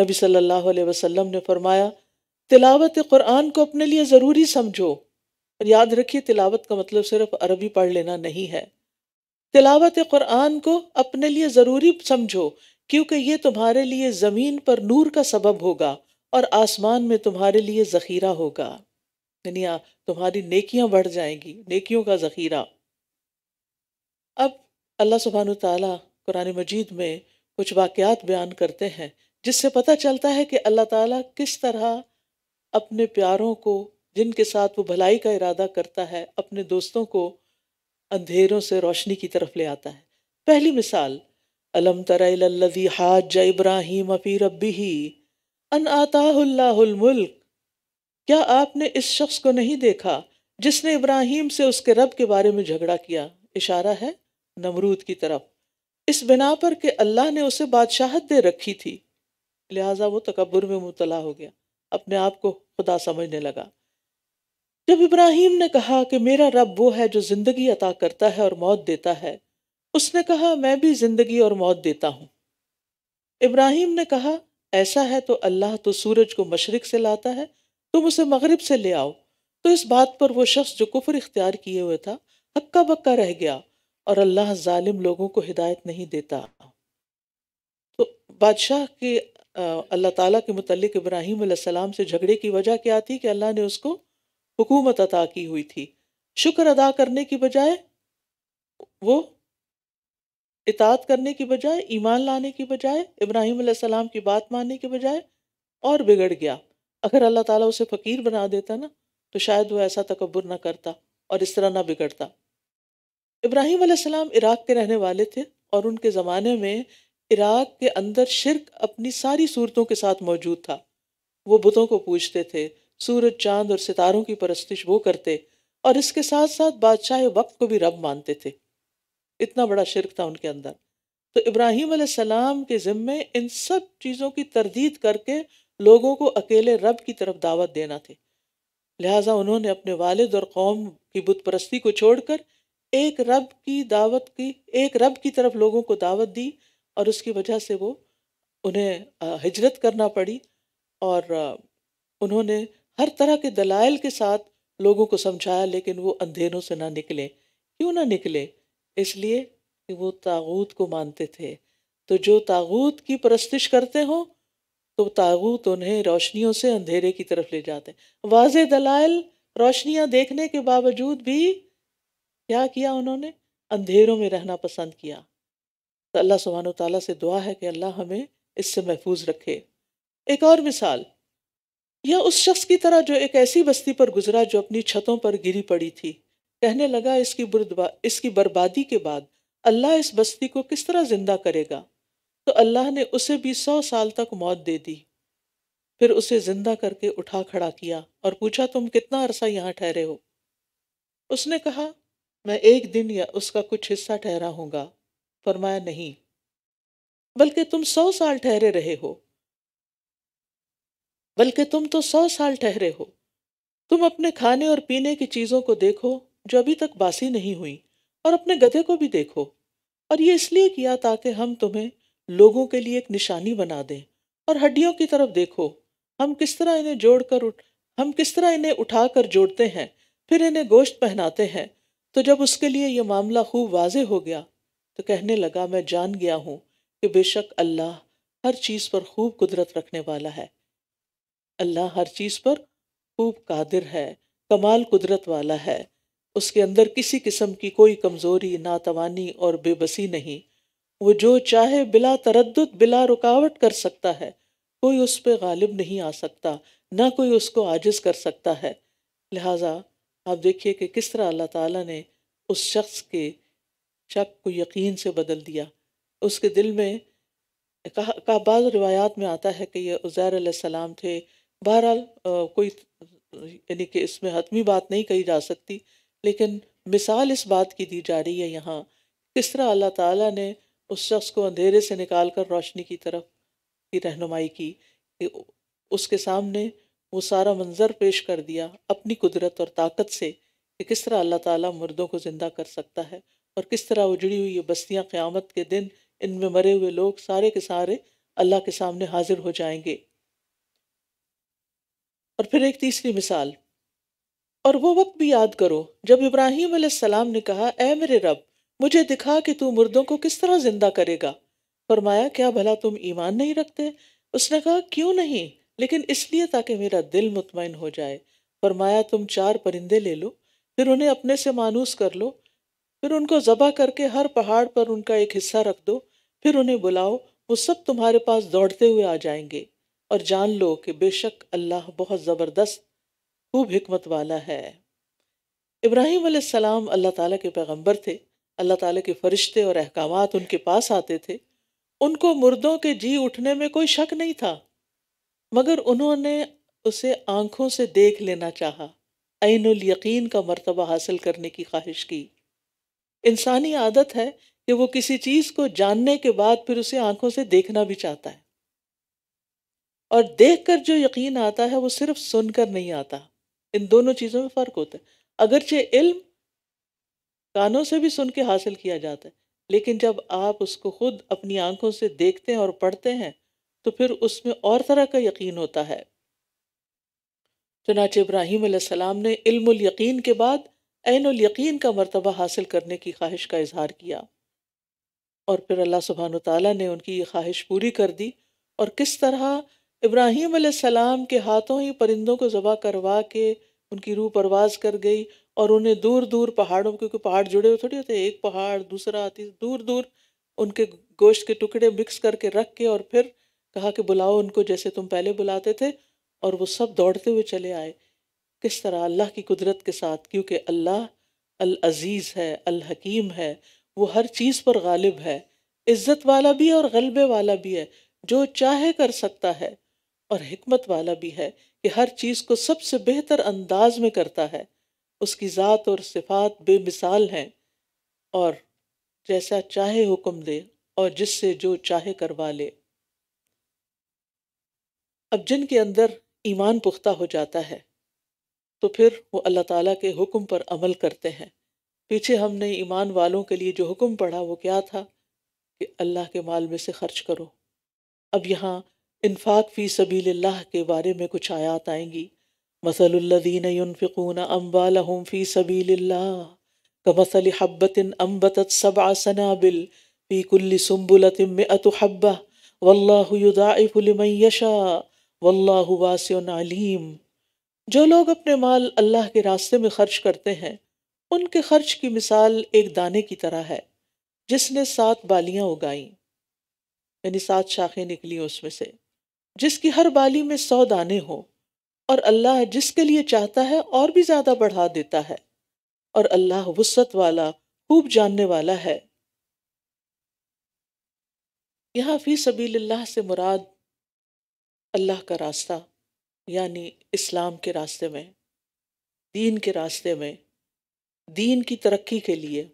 नबी सल्लल्लाहु अलैहि वसल्लम ने फरमाया तिलावत कुरान को अपने लिए ज़रूरी समझो और याद रखिए तिलावत का मतलब सिर्फ अरबी पढ़ लेना नहीं है तिलावत कुरान को अपने लिए ज़रूरी समझो क्योंकि ये तुम्हारे लिए ज़मीन पर नूर का सबब होगा और आसमान में तुम्हारे लिए ज़ख़ीरा होगा यानी तुम्हारी नेकियां बढ़ जाएंगी नेकियों का ज़ख़ीरा अब अल्लाह सुबहान तला कुरान मजीद में कुछ वाक़ात बयान करते हैं जिससे पता चलता है कि अल्लाह ताला किस तरह अपने प्यारों को जिनके साथ वो भलाई का इरादा करता है अपने दोस्तों को अंधेरों से रोशनी की तरफ ले आता है पहली मिसाल अलम तरजी हाज इब्राहिम अफ़ी रबी ही अन मुल्क क्या आपने इस शख्स को नहीं देखा जिसने इब्राहिम से उसके रब के बारे में झगड़ा किया इशारा है नमरूद की तरफ इस बिना पर कि अल्लाह ने उसे बादशाहत दे रखी थी लिहाजा वो तकबर में मुतला हो गया अपने आप को खुदा समझने लगा जब इब्राहिम ने कहा कि मेरा रब वो है जो जिंदगी अता करता है और मौत देता है उसने कहा मैं भी जिंदगी और मौत देता हूँ इब्राहिम ने कहा ऐसा है तो अल्लाह तो सूरज को मशरक से लाता है तुम उसे मगरब से ले आओ तो इस बात पर वो शख्स जो कुफर इख्तियार किए हुए था हक्का बक्का रह गया और अल्लाह ालिम लोगों को हिदायत नहीं देता तो बादशाह के अल्लाह ताला के मतलब इब्राहिम सलाम से झगड़े की वजह क्या थी कि अल्लाह ने उसको हुकूमत अता की हुई थी शुक्र अदा करने की बजाय वो इतात करने की बजाय ईमान लाने की बजाय इब्राहिम सलाम की बात मानने की बजाय और बिगड़ गया अगर अल्लाह ताला उसे फ़कीर बना देता ना तो शायद वो ऐसा तकबर ना करता और इस तरह ना बिगड़ता इब्राहिम सलाम इराक़ के रहने वाले थे और उनके ज़माने में इराक़ के अंदर शिरक अपनी सारी सूरतों के साथ मौजूद था वो बुतों को पूछते थे सूरज चांद और सितारों की परस्तिश वो करते और इसके साथ साथ बादशाह वक्त को भी रब मानते थे इतना बड़ा शिरक था उनके अंदर तो इब्राहिम सलाम के ज़िम्मे इन सब चीज़ों की तरदीद करके लोगों को अकेले रब की तरफ दावत देना थी लिहाजा उन्होंने अपने वालिद और कौम की बुतप्रस्ती को को छोड़कर एक रब की दावत की एक रब की तरफ लोगों को दावत दी और उसकी वजह से वो उन्हें हिजरत करना पड़ी और उन्होंने हर तरह के दलाइल के साथ लोगों को समझाया लेकिन वो अंधेरों से ना निकले क्यों ना निकले इसलिए कि वो तागूत को मानते थे तो जो तागूत की परस्तिश करते हो तो तागूत उन्हें रोशनियों से अंधेरे की तरफ ले जाते हैं वाज दलाइल रोशनियाँ देखने के बावजूद भी क्या किया उन्होंने अंधेरों में रहना पसंद किया तो अल्लाह सुबहान तला से दुआ है कि अल्लाह हमें इससे महफूज रखे एक और मिसाल या उस शख्स की तरह जो एक ऐसी बस्ती पर गुजरा जो अपनी छतों पर गिरी पड़ी थी कहने लगा इसकी बुरदबा इसकी बर्बादी के बाद अल्लाह इस बस्ती को किस तरह जिंदा करेगा तो अल्लाह ने उसे भी सौ साल तक मौत दे दी फिर उसे जिंदा करके उठा खड़ा किया और पूछा तुम कितना अरसा यहाँ ठहरे हो उसने कहा मैं एक दिन या उसका कुछ हिस्सा ठहरा होगा फरमाया नहीं बल्कि तुम सौ साल ठहरे रहे हो बल्कि तुम तो सौ साल ठहरे हो तुम अपने खाने और पीने की चीज़ों को देखो जो अभी तक बासी नहीं हुई और अपने गधे को भी देखो और ये इसलिए किया ताकि हम तुम्हें लोगों के लिए एक निशानी बना दें और हड्डियों की तरफ देखो हम किस तरह इन्हें जोड़ कर उठ हम किस तरह इन्हें उठा कर जोड़ते हैं फिर इन्हें गोश्त पहनाते हैं तो जब उसके लिए यह मामला खूब वाजे हो गया तो कहने लगा मैं जान गया हूँ कि बेशक अल्लाह हर चीज़ पर खूब कुदरत रखने वाला है अल्लाह हर चीज़ पर खूब कादिर है कमाल कुदरत वाला है उसके अंदर किसी किस्म की कोई कमज़ोरी नातवानी और बेबसी नहीं वो जो चाहे बिला तरद बिला रुकावट कर सकता है कोई उस पर गालिब नहीं आ सकता ना कोई उसको आजिज कर सकता है लिहाजा आप देखिए कि किस तरह अल्लाह ताला ने उस शख्स के शक को यकीन से बदल दिया उसके दिल में कहा का बाद रिवायात में आता है कि ये उज़ैर सलाम थे बहरहाल कोई यानी कि इसमें हतमी बात नहीं कही जा सकती लेकिन मिसाल इस बात की दी जा रही है यहाँ किस तरह अल्लाह ताला ने उस शख्स को अंधेरे से निकाल कर रोशनी की तरफ की रहनुमाई की कि उसके सामने वो सारा मंजर पेश कर दिया अपनी कुदरत और ताकत से कि किस तरह अल्लाह ताला मुर्दों को ज़िंदा कर सकता है और किस तरह उजड़ी हुई ये बस्तियाँ क़्यामत के दिन इनमें मरे हुए लोग सारे के सारे अल्लाह के सामने हाजिर हो जाएंगे और फिर एक तीसरी मिसाल और वो वक्त भी याद करो जब इब्राहिम सलाम ने कहा ए मेरे रब मुझे दिखा कि तू मुर्दों को किस तरह जिंदा करेगा फरमाया क्या भला तुम ईमान नहीं रखते उसने कहा क्यों नहीं लेकिन इसलिए ताकि मेरा दिल मुतमिन हो जाए फरमाया तुम चार परिंदे ले लो फिर उन्हें अपने से मानूस कर लो फिर उनको जबा करके हर पहाड़ पर उनका एक हिस्सा रख दो फिर उन्हें बुलाओ वो सब तुम्हारे पास दौड़ते हुए आ जाएंगे और जान लो कि बेशक अल्लाह बहुत ज़बरदस्त खूब हमत वाला है इब्राहिम सलाम अल्लाह ताला के पैगंबर थे अल्लाह ताला के फरिश्ते और अहकाम उनके पास आते थे उनको मुर्दों के जी उठने में कोई शक नहीं था मगर उन्होंने उसे आंखों से देख लेना चाहा आइनुल यकीन का मर्तबा हासिल करने की ख्वाहिश की इंसानी आदत है कि वो किसी चीज़ को जानने के बाद फिर उसे आंखों से देखना भी चाहता है और देखकर जो यकीन आता है वो सिर्फ सुनकर नहीं आता इन दोनों चीज़ों में फ़र्क होता है अगरचे इल्म कानों से भी सुन के हासिल किया जाता है लेकिन जब आप उसको खुद अपनी आंखों से देखते हैं और पढ़ते हैं तो फिर उसमें और तरह का यकीन होता है चनाच इब्राहिम सलाम ने इल्म यकीन के बाद ऐनयीन यकीन का मरतबा हासिल करने की ख्वाहिश का इजहार किया और फिर अल्लाह सुबहान ताली ने उनकी ये ख्वाहिश पूरी कर दी और किस तरह इब्राहिम सलाम के हाथों ही परिंदों को ज़बा करवा के उनकी रूह परवाज कर गई और उन्हें दूर दूर पहाड़ों क्योंकि पहाड़ जुड़े हुए थोड़े होते एक पहाड़ दूसरा आती दूर दूर उनके गोश्त के टुकड़े मिक्स करके रख के और फिर कहा कि बुलाओ उनको जैसे तुम पहले बुलाते थे और वो सब दौड़ते हुए चले आए किस तरह अल्लाह की कुदरत के साथ क्योंकि अल्लाह अल अज़ीज़ है अल हकीम है वो हर चीज़ पर गालिब है इज़्ज़त वाला भी है और गलबे वाला भी है जो चाहे कर सकता है और हमत वाला भी है कि हर चीज़ को सबसे बेहतर अंदाज में करता है उसकी ज़ात और सिफात बेमिसाल हैं और जैसा चाहे हुक्म दे और जिससे जो चाहे करवा ले अब जिनके अंदर ईमान पुख्ता हो जाता है तो फिर वो अल्लाह ताला के हुक्म पर अमल करते हैं पीछे हमने ईमान वालों के लिए जो हुक्म पढ़ा वो क्या था कि अल्लाह के माल में से खर्च करो अब यहाँ इन्फाक फ़ी सबील के बारे में कुछ आयात आएंगी मसलुल्लदीन यनफ़िकून अम्बाल फ़ी सबील कमसल हब्बतिन अम्बत सब सनाबिल फ़ी कुल्ली सुम्बुलतिम अतु हब्बा वल्लादाफ़ुलमयशा वल्लासम जो लोग अपने माल अल्लाह के रास्ते में खर्च करते हैं उनके खर्च की मिसाल एक दाने की तरह है जिसने सात बालियां उगाईं यानी सात शाखें निकली उसमें से जिसकी हर बाली में सौ दाने हो और अल्लाह जिसके लिए चाहता है और भी ज्यादा बढ़ा देता है और अल्लाह वसत वाला खूब जानने वाला है यहाँ फी सबील्लाह से मुराद अल्लाह का रास्ता यानी इस्लाम के रास्ते में दीन के रास्ते में दीन की तरक्की के लिए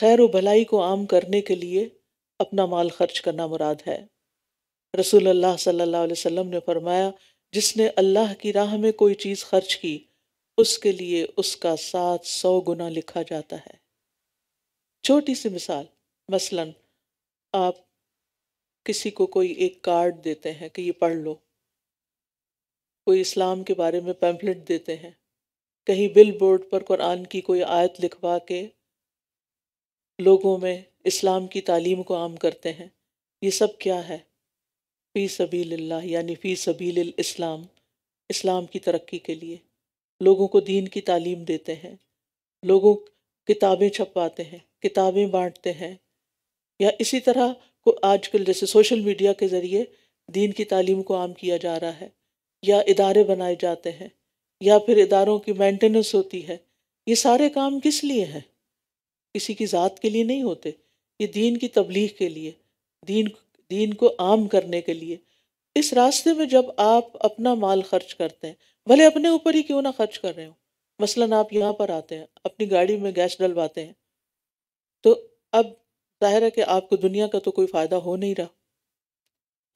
खैर व भलाई को आम करने के लिए अपना माल खर्च करना मुराद है अल्लाह सल्लल्लाहु अलैहि वसल्लम ने फरमाया जिसने अल्लाह की राह में कोई चीज़ खर्च की उसके लिए उसका सात सौ गुना लिखा जाता है छोटी सी मिसाल मसलन आप किसी को कोई एक कार्ड देते हैं कि ये पढ़ लो कोई इस्लाम के बारे में पैम्फलेट देते हैं कहीं बिल बोर्ड पर कुरान की कोई आयत लिखवा के लोगों में इस्लाम की तालीम को आम करते हैं ये सब क्या है फ़ी सभी यानी फ़ी सभी इस्लाम इस्लाम की तरक्की के लिए लोगों को दीन की तालीम देते हैं लोगों किताबें छपवाते हैं किताबें बांटते हैं या इसी तरह को आजकल जैसे सोशल मीडिया के ज़रिए दीन की तालीम को आम किया जा रहा है या इदारे बनाए जाते हैं या फिर इदारों की मेंटेनेंस होती है ये सारे काम किस लिए हैं किसी की ज़ात के लिए नहीं होते ये दीन की तबलीग के लिए दीन दीन को आम करने के लिए इस रास्ते में जब आप अपना माल खर्च करते हैं भले अपने ऊपर ही क्यों ना खर्च कर रहे हो मसलन आप यहाँ पर आते हैं अपनी गाड़ी में गैस डलवाते हैं तो अब जाहिर है कि आपको दुनिया का तो कोई फ़ायदा हो नहीं रहा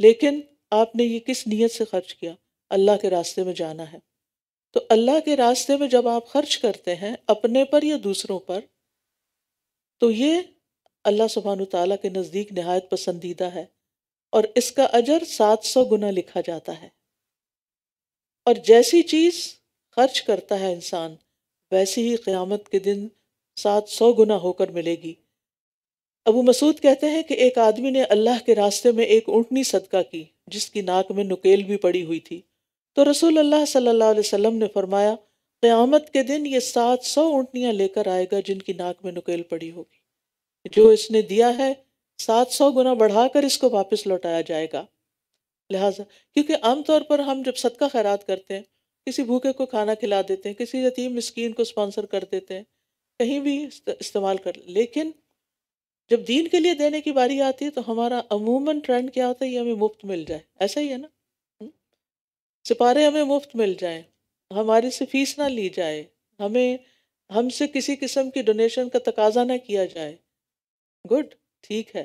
लेकिन आपने ये किस नीयत से खर्च किया अल्लाह के रास्ते में जाना है तो अल्लाह के रास्ते में जब आप खर्च करते हैं अपने पर या दूसरों पर तो ये अल्लाह सुबहान ताली के नज़दीक नहायत पसंदीदा है और इसका अजर सात सौ गुना लिखा जाता है और जैसी चीज खर्च करता है इंसान वैसी ही क़यामत के दिन सात सौ गुना होकर मिलेगी अबू मसूद कहते हैं कि एक आदमी ने अल्लाह के रास्ते में एक ऊँटनी सदका की जिसकी नाक में नुकेल भी पड़ी हुई थी तो रसूल अल्लाह सल्लल्लाहु अलैहि वसल्लम ने फरमाया क़यामत के दिन ये सात सौ ऊँटनियाँ लेकर आएगा जिनकी नाक में नुकेल पड़ी होगी जो इसने दिया है सात सौ गुना बढ़ाकर इसको वापस लौटाया जाएगा लिहाजा क्योंकि आमतौर पर हम जब सदका खैरात करते हैं किसी भूखे को खाना खिला देते हैं किसी यतीम मिस्कीन को स्पॉन्सर कर देते हैं कहीं भी इस्तेमाल कर लेकिन जब दीन के लिए देने की बारी आती है तो हमारा अमूमन ट्रेंड क्या होता है ये हमें मुफ्त मिल जाए ऐसा ही है ना सिपारे हमें मुफ्त मिल जाए हमारे से फीस ना ली जाए हमें हमसे किसी किस्म की डोनेशन का तकाजा ना किया जाए गुड ठीक है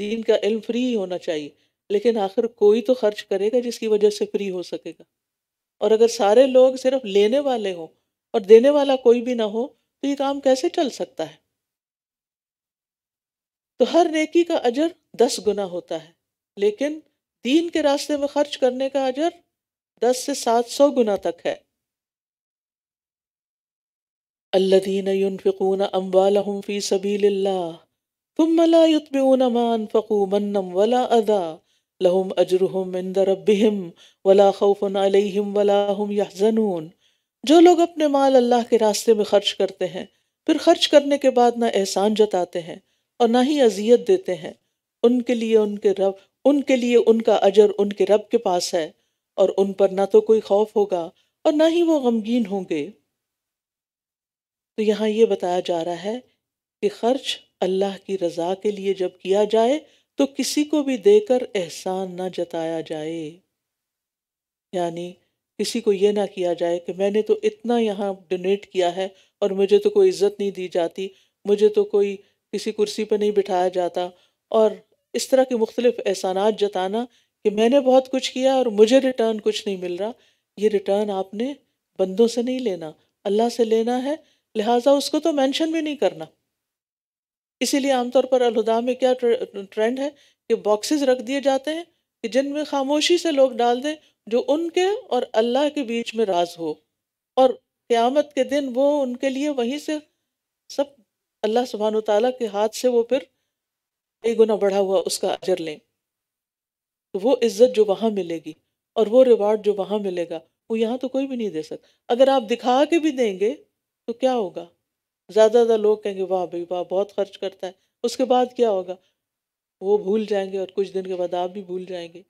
दीन का इल्म फ्री ही होना चाहिए लेकिन आखिर कोई तो खर्च करेगा जिसकी वजह से फ्री हो सकेगा और अगर सारे लोग सिर्फ लेने वाले हों और देने वाला कोई भी ना हो तो ये काम कैसे चल सकता है तो हर नेकी का अजर दस गुना होता है लेकिन दीन के रास्ते में खर्च करने का अजर दस से सात सौ गुना तक है अल्लादीन यूनफिकून अम्बालहम फ़ी सबील्ला तुम मला युतबिउन मान मन्नम वला अदा लहुम अजरहम इंद वला खौफन अलैहिम वला जो लोग अपने माल अल्लाह के रास्ते में खर्च करते हैं फिर खर्च करने के बाद ना एहसान जताते हैं और ना ही अजियत देते हैं उनके लिए उनके रब उनके लिए उनका अजर उनके रब के पास है और उन पर ना तो कोई खौफ होगा और ना ही वो गमगीन होंगे तो यहाँ ये बताया जा रहा है कि खर्च अल्लाह की रज़ा के लिए जब किया जाए तो किसी को भी देकर एहसान ना जताया जाए यानी किसी को यह ना किया जाए कि मैंने तो इतना यहाँ डोनेट किया है और मुझे तो कोई इज्जत नहीं दी जाती मुझे तो कोई किसी कुर्सी पर नहीं बिठाया जाता और इस तरह के मुख्तलिफ एहसान जताना कि मैंने बहुत कुछ किया और मुझे रिटर्न कुछ नहीं मिल रहा ये रिटर्न आपने बंदों से नहीं लेना अल्लाह से लेना है लिहाजा उसको तो मैंशन भी नहीं करना इसीलिए आमतौर पर अलहुदा में क्या ट्रेंड है कि बॉक्सेस रख दिए जाते हैं कि जिनमें खामोशी से लोग डाल दें जो उनके और अल्लाह के बीच में राज हो और क़्यामत के दिन वो उनके लिए वहीं से सब अल्लाह सुबहान ताली के हाथ से वो फिर कई गुना बढ़ा हुआ उसका अजर लें तो वो इज्जत जो वहाँ मिलेगी और वो रिवार्ड जो वहाँ मिलेगा वो यहाँ तो कोई भी नहीं दे सकता अगर आप दिखा के भी देंगे तो क्या होगा ज़्यादा ज़्यादा लोग कहेंगे वाह भाई वाह बहुत खर्च करता है उसके बाद क्या होगा वो भूल जाएंगे और कुछ दिन के बाद आप भी भूल जाएंगे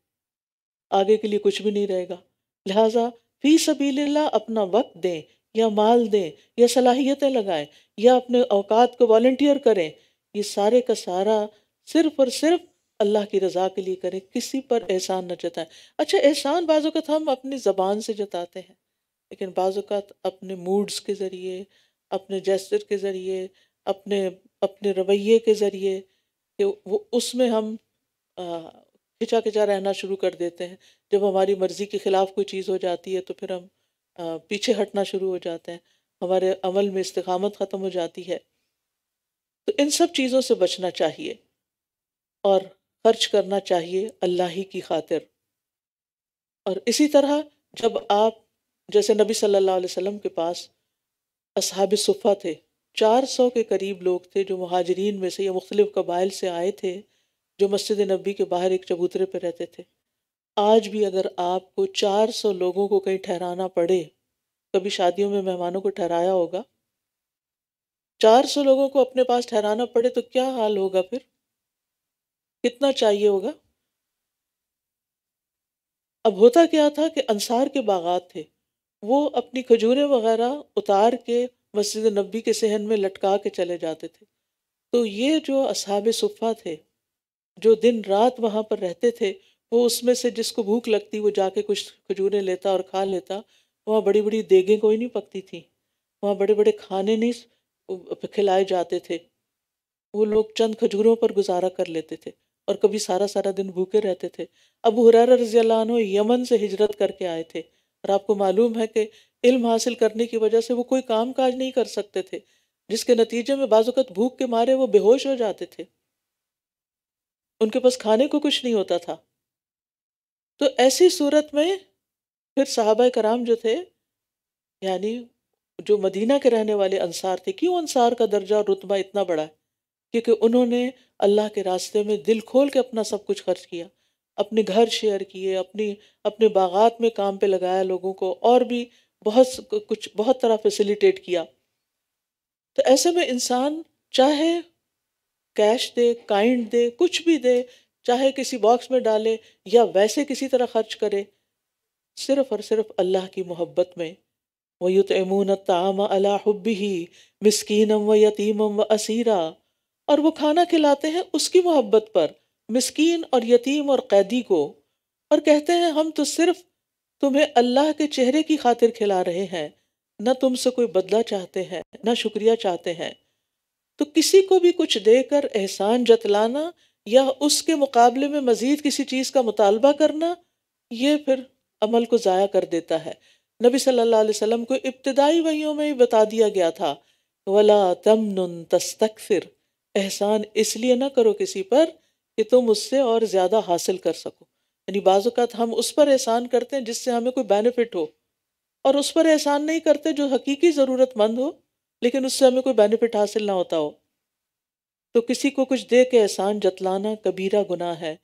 आगे के लिए कुछ भी नहीं रहेगा लिहाजा फी सबीला अपना वक्त दें या माल दें या सलाहियतें लगाएं या अपने अवकात को वॉल्टियर करें ये सारे का सारा सिर्फ और सिर्फ अल्लाह की रजा के लिए करें किसी पर एहसान न जताएं अच्छा एहसान बाज़ात हम अपनी ज़बान से जताते हैं लेकिन बाज़ात अपने मूड्स के ज़रिए अपने जैसर के ज़रिए अपने अपने रवैये के ज़रिए कि वो उसमें हम खिंचा खिंचा रहना शुरू कर देते हैं जब हमारी मर्ज़ी के ख़िलाफ़ कोई चीज़ हो जाती है तो फिर हम आ, पीछे हटना शुरू हो जाते हैं हमारे अमल में इस्तकामत ख़त्म हो जाती है तो इन सब चीज़ों से बचना चाहिए और खर्च करना चाहिए अल्लाह ही की खातिर और इसी तरह जब आप जैसे नबी सल्लल्लाहु अलैहि वसल्लम के पास असहाब सुफ़ा थे चार सौ के करीब लोग थे जो महाजरीन में से या मुख्तलिफ कबाइल से आए थे जो मस्जिद नबी के बाहर एक चबूतरे पर रहते थे आज भी अगर आपको चार सौ लोगों को कहीं ठहराना पड़े कभी शादियों में मेहमानों को ठहराया होगा चार सौ लोगों को अपने पास ठहराना पड़े तो क्या हाल होगा फिर कितना चाहिए होगा अब होता क्या था कि अंसार के बागात थे वो अपनी खजूरें वगैरह उतार के मस्जिद नबी के सहन में लटका के चले जाते थे तो ये जो असहाब सुफ़ा थे जो दिन रात वहाँ पर रहते थे वो उसमें से जिसको भूख लगती वो जाके कुछ खजूरें लेता और खा लेता वहाँ बड़ी बड़ी देगें कोई नहीं पकती थी वहाँ बड़े बड़े खाने नहीं खिलाए जाते थे वो लोग चंद खजूरों पर गुजारा कर लेते थे और कभी सारा सारा दिन भूखे रहते थे अबू हुरैरा रजी यमन से हिजरत करके आए थे और आपको मालूम है कि इल्म हासिल करने की वजह से वो कोई काम काज नहीं कर सकते थे जिसके नतीजे में बाजुकत भूख के मारे वो बेहोश हो जाते थे उनके पास खाने को कुछ नहीं होता था तो ऐसी सूरत में फिर साहबा कराम जो थे यानी जो मदीना के रहने वाले अंसार थे क्यों अंसार का दर्जा और रुतबा इतना बड़ा है क्योंकि उन्होंने अल्लाह के रास्ते में दिल खोल के अपना सब कुछ खर्च किया अपने घर शेयर किए अपनी अपने बागात में काम पे लगाया लोगों को और भी बहुत कुछ बहुत तरह फैसिलिटेट किया तो ऐसे में इंसान चाहे कैश दे काइंड दे कुछ भी दे चाहे किसी बॉक्स में डाले या वैसे किसी तरह खर्च करे सिर्फ और सिर्फ अल्लाह की मोहब्बत में वयुत अमून ताम अला हब्बी ही मिसकीनम व यतीमम व असीरा और वो खाना खिलाते हैं उसकी मोहब्बत पर मिसकीन और यतीम और कैदी को और कहते हैं हम तो सिर्फ तुम्हें अल्लाह के चेहरे की खातिर खिला रहे हैं न तुमसे कोई बदला चाहते हैं न शुक्रिया चाहते हैं तो किसी को भी कुछ देकर एहसान जतलाना या उसके मुकाबले में मज़ीद किसी चीज़ का मुतालबा करना ये फिर अमल को ज़ाया कर देता है नबी सल्लल्लाहु अलैहि वसल्लम को इब्तदाई वहीयों में ही बता दिया गया था वला तमन तस्तकफिर एहसान इसलिए ना करो किसी पर कि तुम उससे और ज़्यादा हासिल कर सको यानी बाज़ात हम उस पर एहसान करते हैं जिससे हमें कोई बेनिफिट हो और उस पर एहसान नहीं करते जो हकीकी ज़रूरतमंद हो लेकिन उससे हमें कोई बेनिफिट हासिल ना होता हो तो किसी को कुछ दे के एहसान जतलाना कबीरा गुनाह है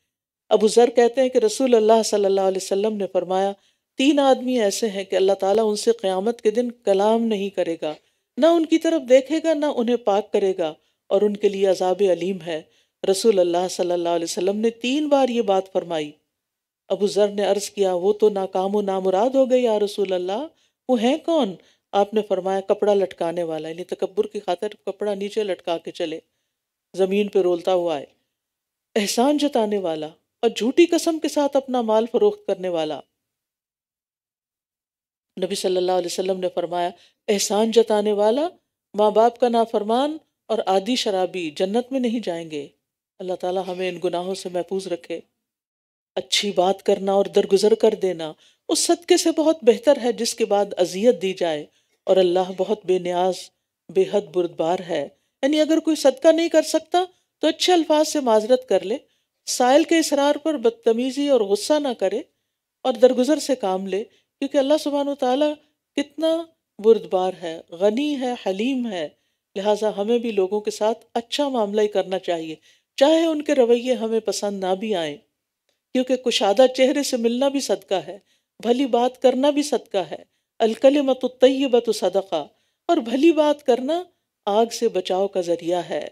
अबू ज़र कहते हैं कि रसूल अल्लाह सल्लल्लाहु अलैहि ने फरमाया तीन आदमी ऐसे हैं कि अल्लाह ताला उनसे क्यामत के दिन कलाम नहीं करेगा ना उनकी तरफ देखेगा ना उन्हें पाक करेगा और उनके लिए अजाब अलीम है रसूल अल्लाह सल्लल्लाहु अलैहि वसल्लम ने तीन बार ये बात फरमाई अबू ज़र ने अर्ज़ किया वो तो नाकाम नामुराद हो गई या रसूल अल्लाह वो हैं कौन आपने फरमाया कपड़ा लटकाने वाला यानी तकबर की खातर कपड़ा नीचे लटका के चले ज़मीन पर रोलता हुआ है एहसान जताने वाला और झूठी कसम के साथ अपना माल फरोख्त करने वाला नबी सल्लल्लाहु अलैहि वसल्लम ने फरमाया एहसान जताने वाला माँ बाप का नाफरमान और आदि शराबी जन्नत में नहीं जाएंगे अल्लाह ताला हमें इन गुनाहों से महफूज रखे अच्छी बात करना और दरगुजर कर देना उस सदक़े से बहुत बेहतर है जिसके बाद अजियत दी जाए और अल्लाह बहुत बेनियाज बेहद बुरदबार है यानी अगर कोई सदका नहीं कर सकता तो अच्छे अल्फाज से माजरत कर ले साइल के इसरार पर बदतमीज़ी और गुस्सा ना करे और दरगुजर से काम ले क्योंकि अल्लाह सुबहान ताली कितना बुरदबार है गनी है हलीम है लिहाजा हमें भी लोगों के साथ अच्छा मामला ही करना चाहिए चाहे उनके रवैये हमें पसंद ना भी आए क्योंकि कुशादा चेहरे से मिलना भी सदका है भली बात करना भी सदका है अलकलमत तयबत सदका और भली बात करना आग से बचाव का जरिया है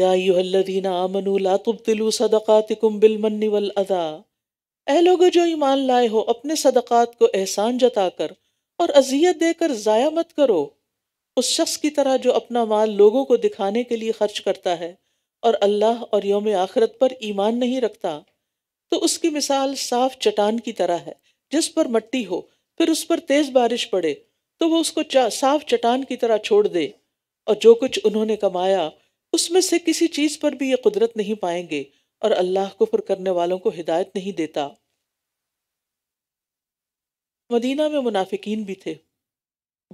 या यूहल्लदीना आमनु लातुब तिलु सदक़ातिकुम बिलमन्नी वल अदा ए लोगो जो ईमान लाए हो अपने सदक़ात को एहसान जताकर और अजियत देकर ज़ाया मत करो उस शख्स की तरह जो अपना माल लोगों को दिखाने के लिए खर्च करता है और अल्लाह और योम आखरत पर ईमान नहीं रखता तो उसकी मिसाल साफ चटान की तरह है जिस पर मट्टी हो फिर उस पर तेज़ बारिश पड़े तो वो उसको साफ चटान की तरह छोड़ दे और जो कुछ उन्होंने कमाया उसमें से किसी चीज़ पर भी ये कुदरत नहीं पाएंगे और अल्लाह कुफर करने वालों को हिदायत नहीं देता मदीना में मुनाफिकीन भी थे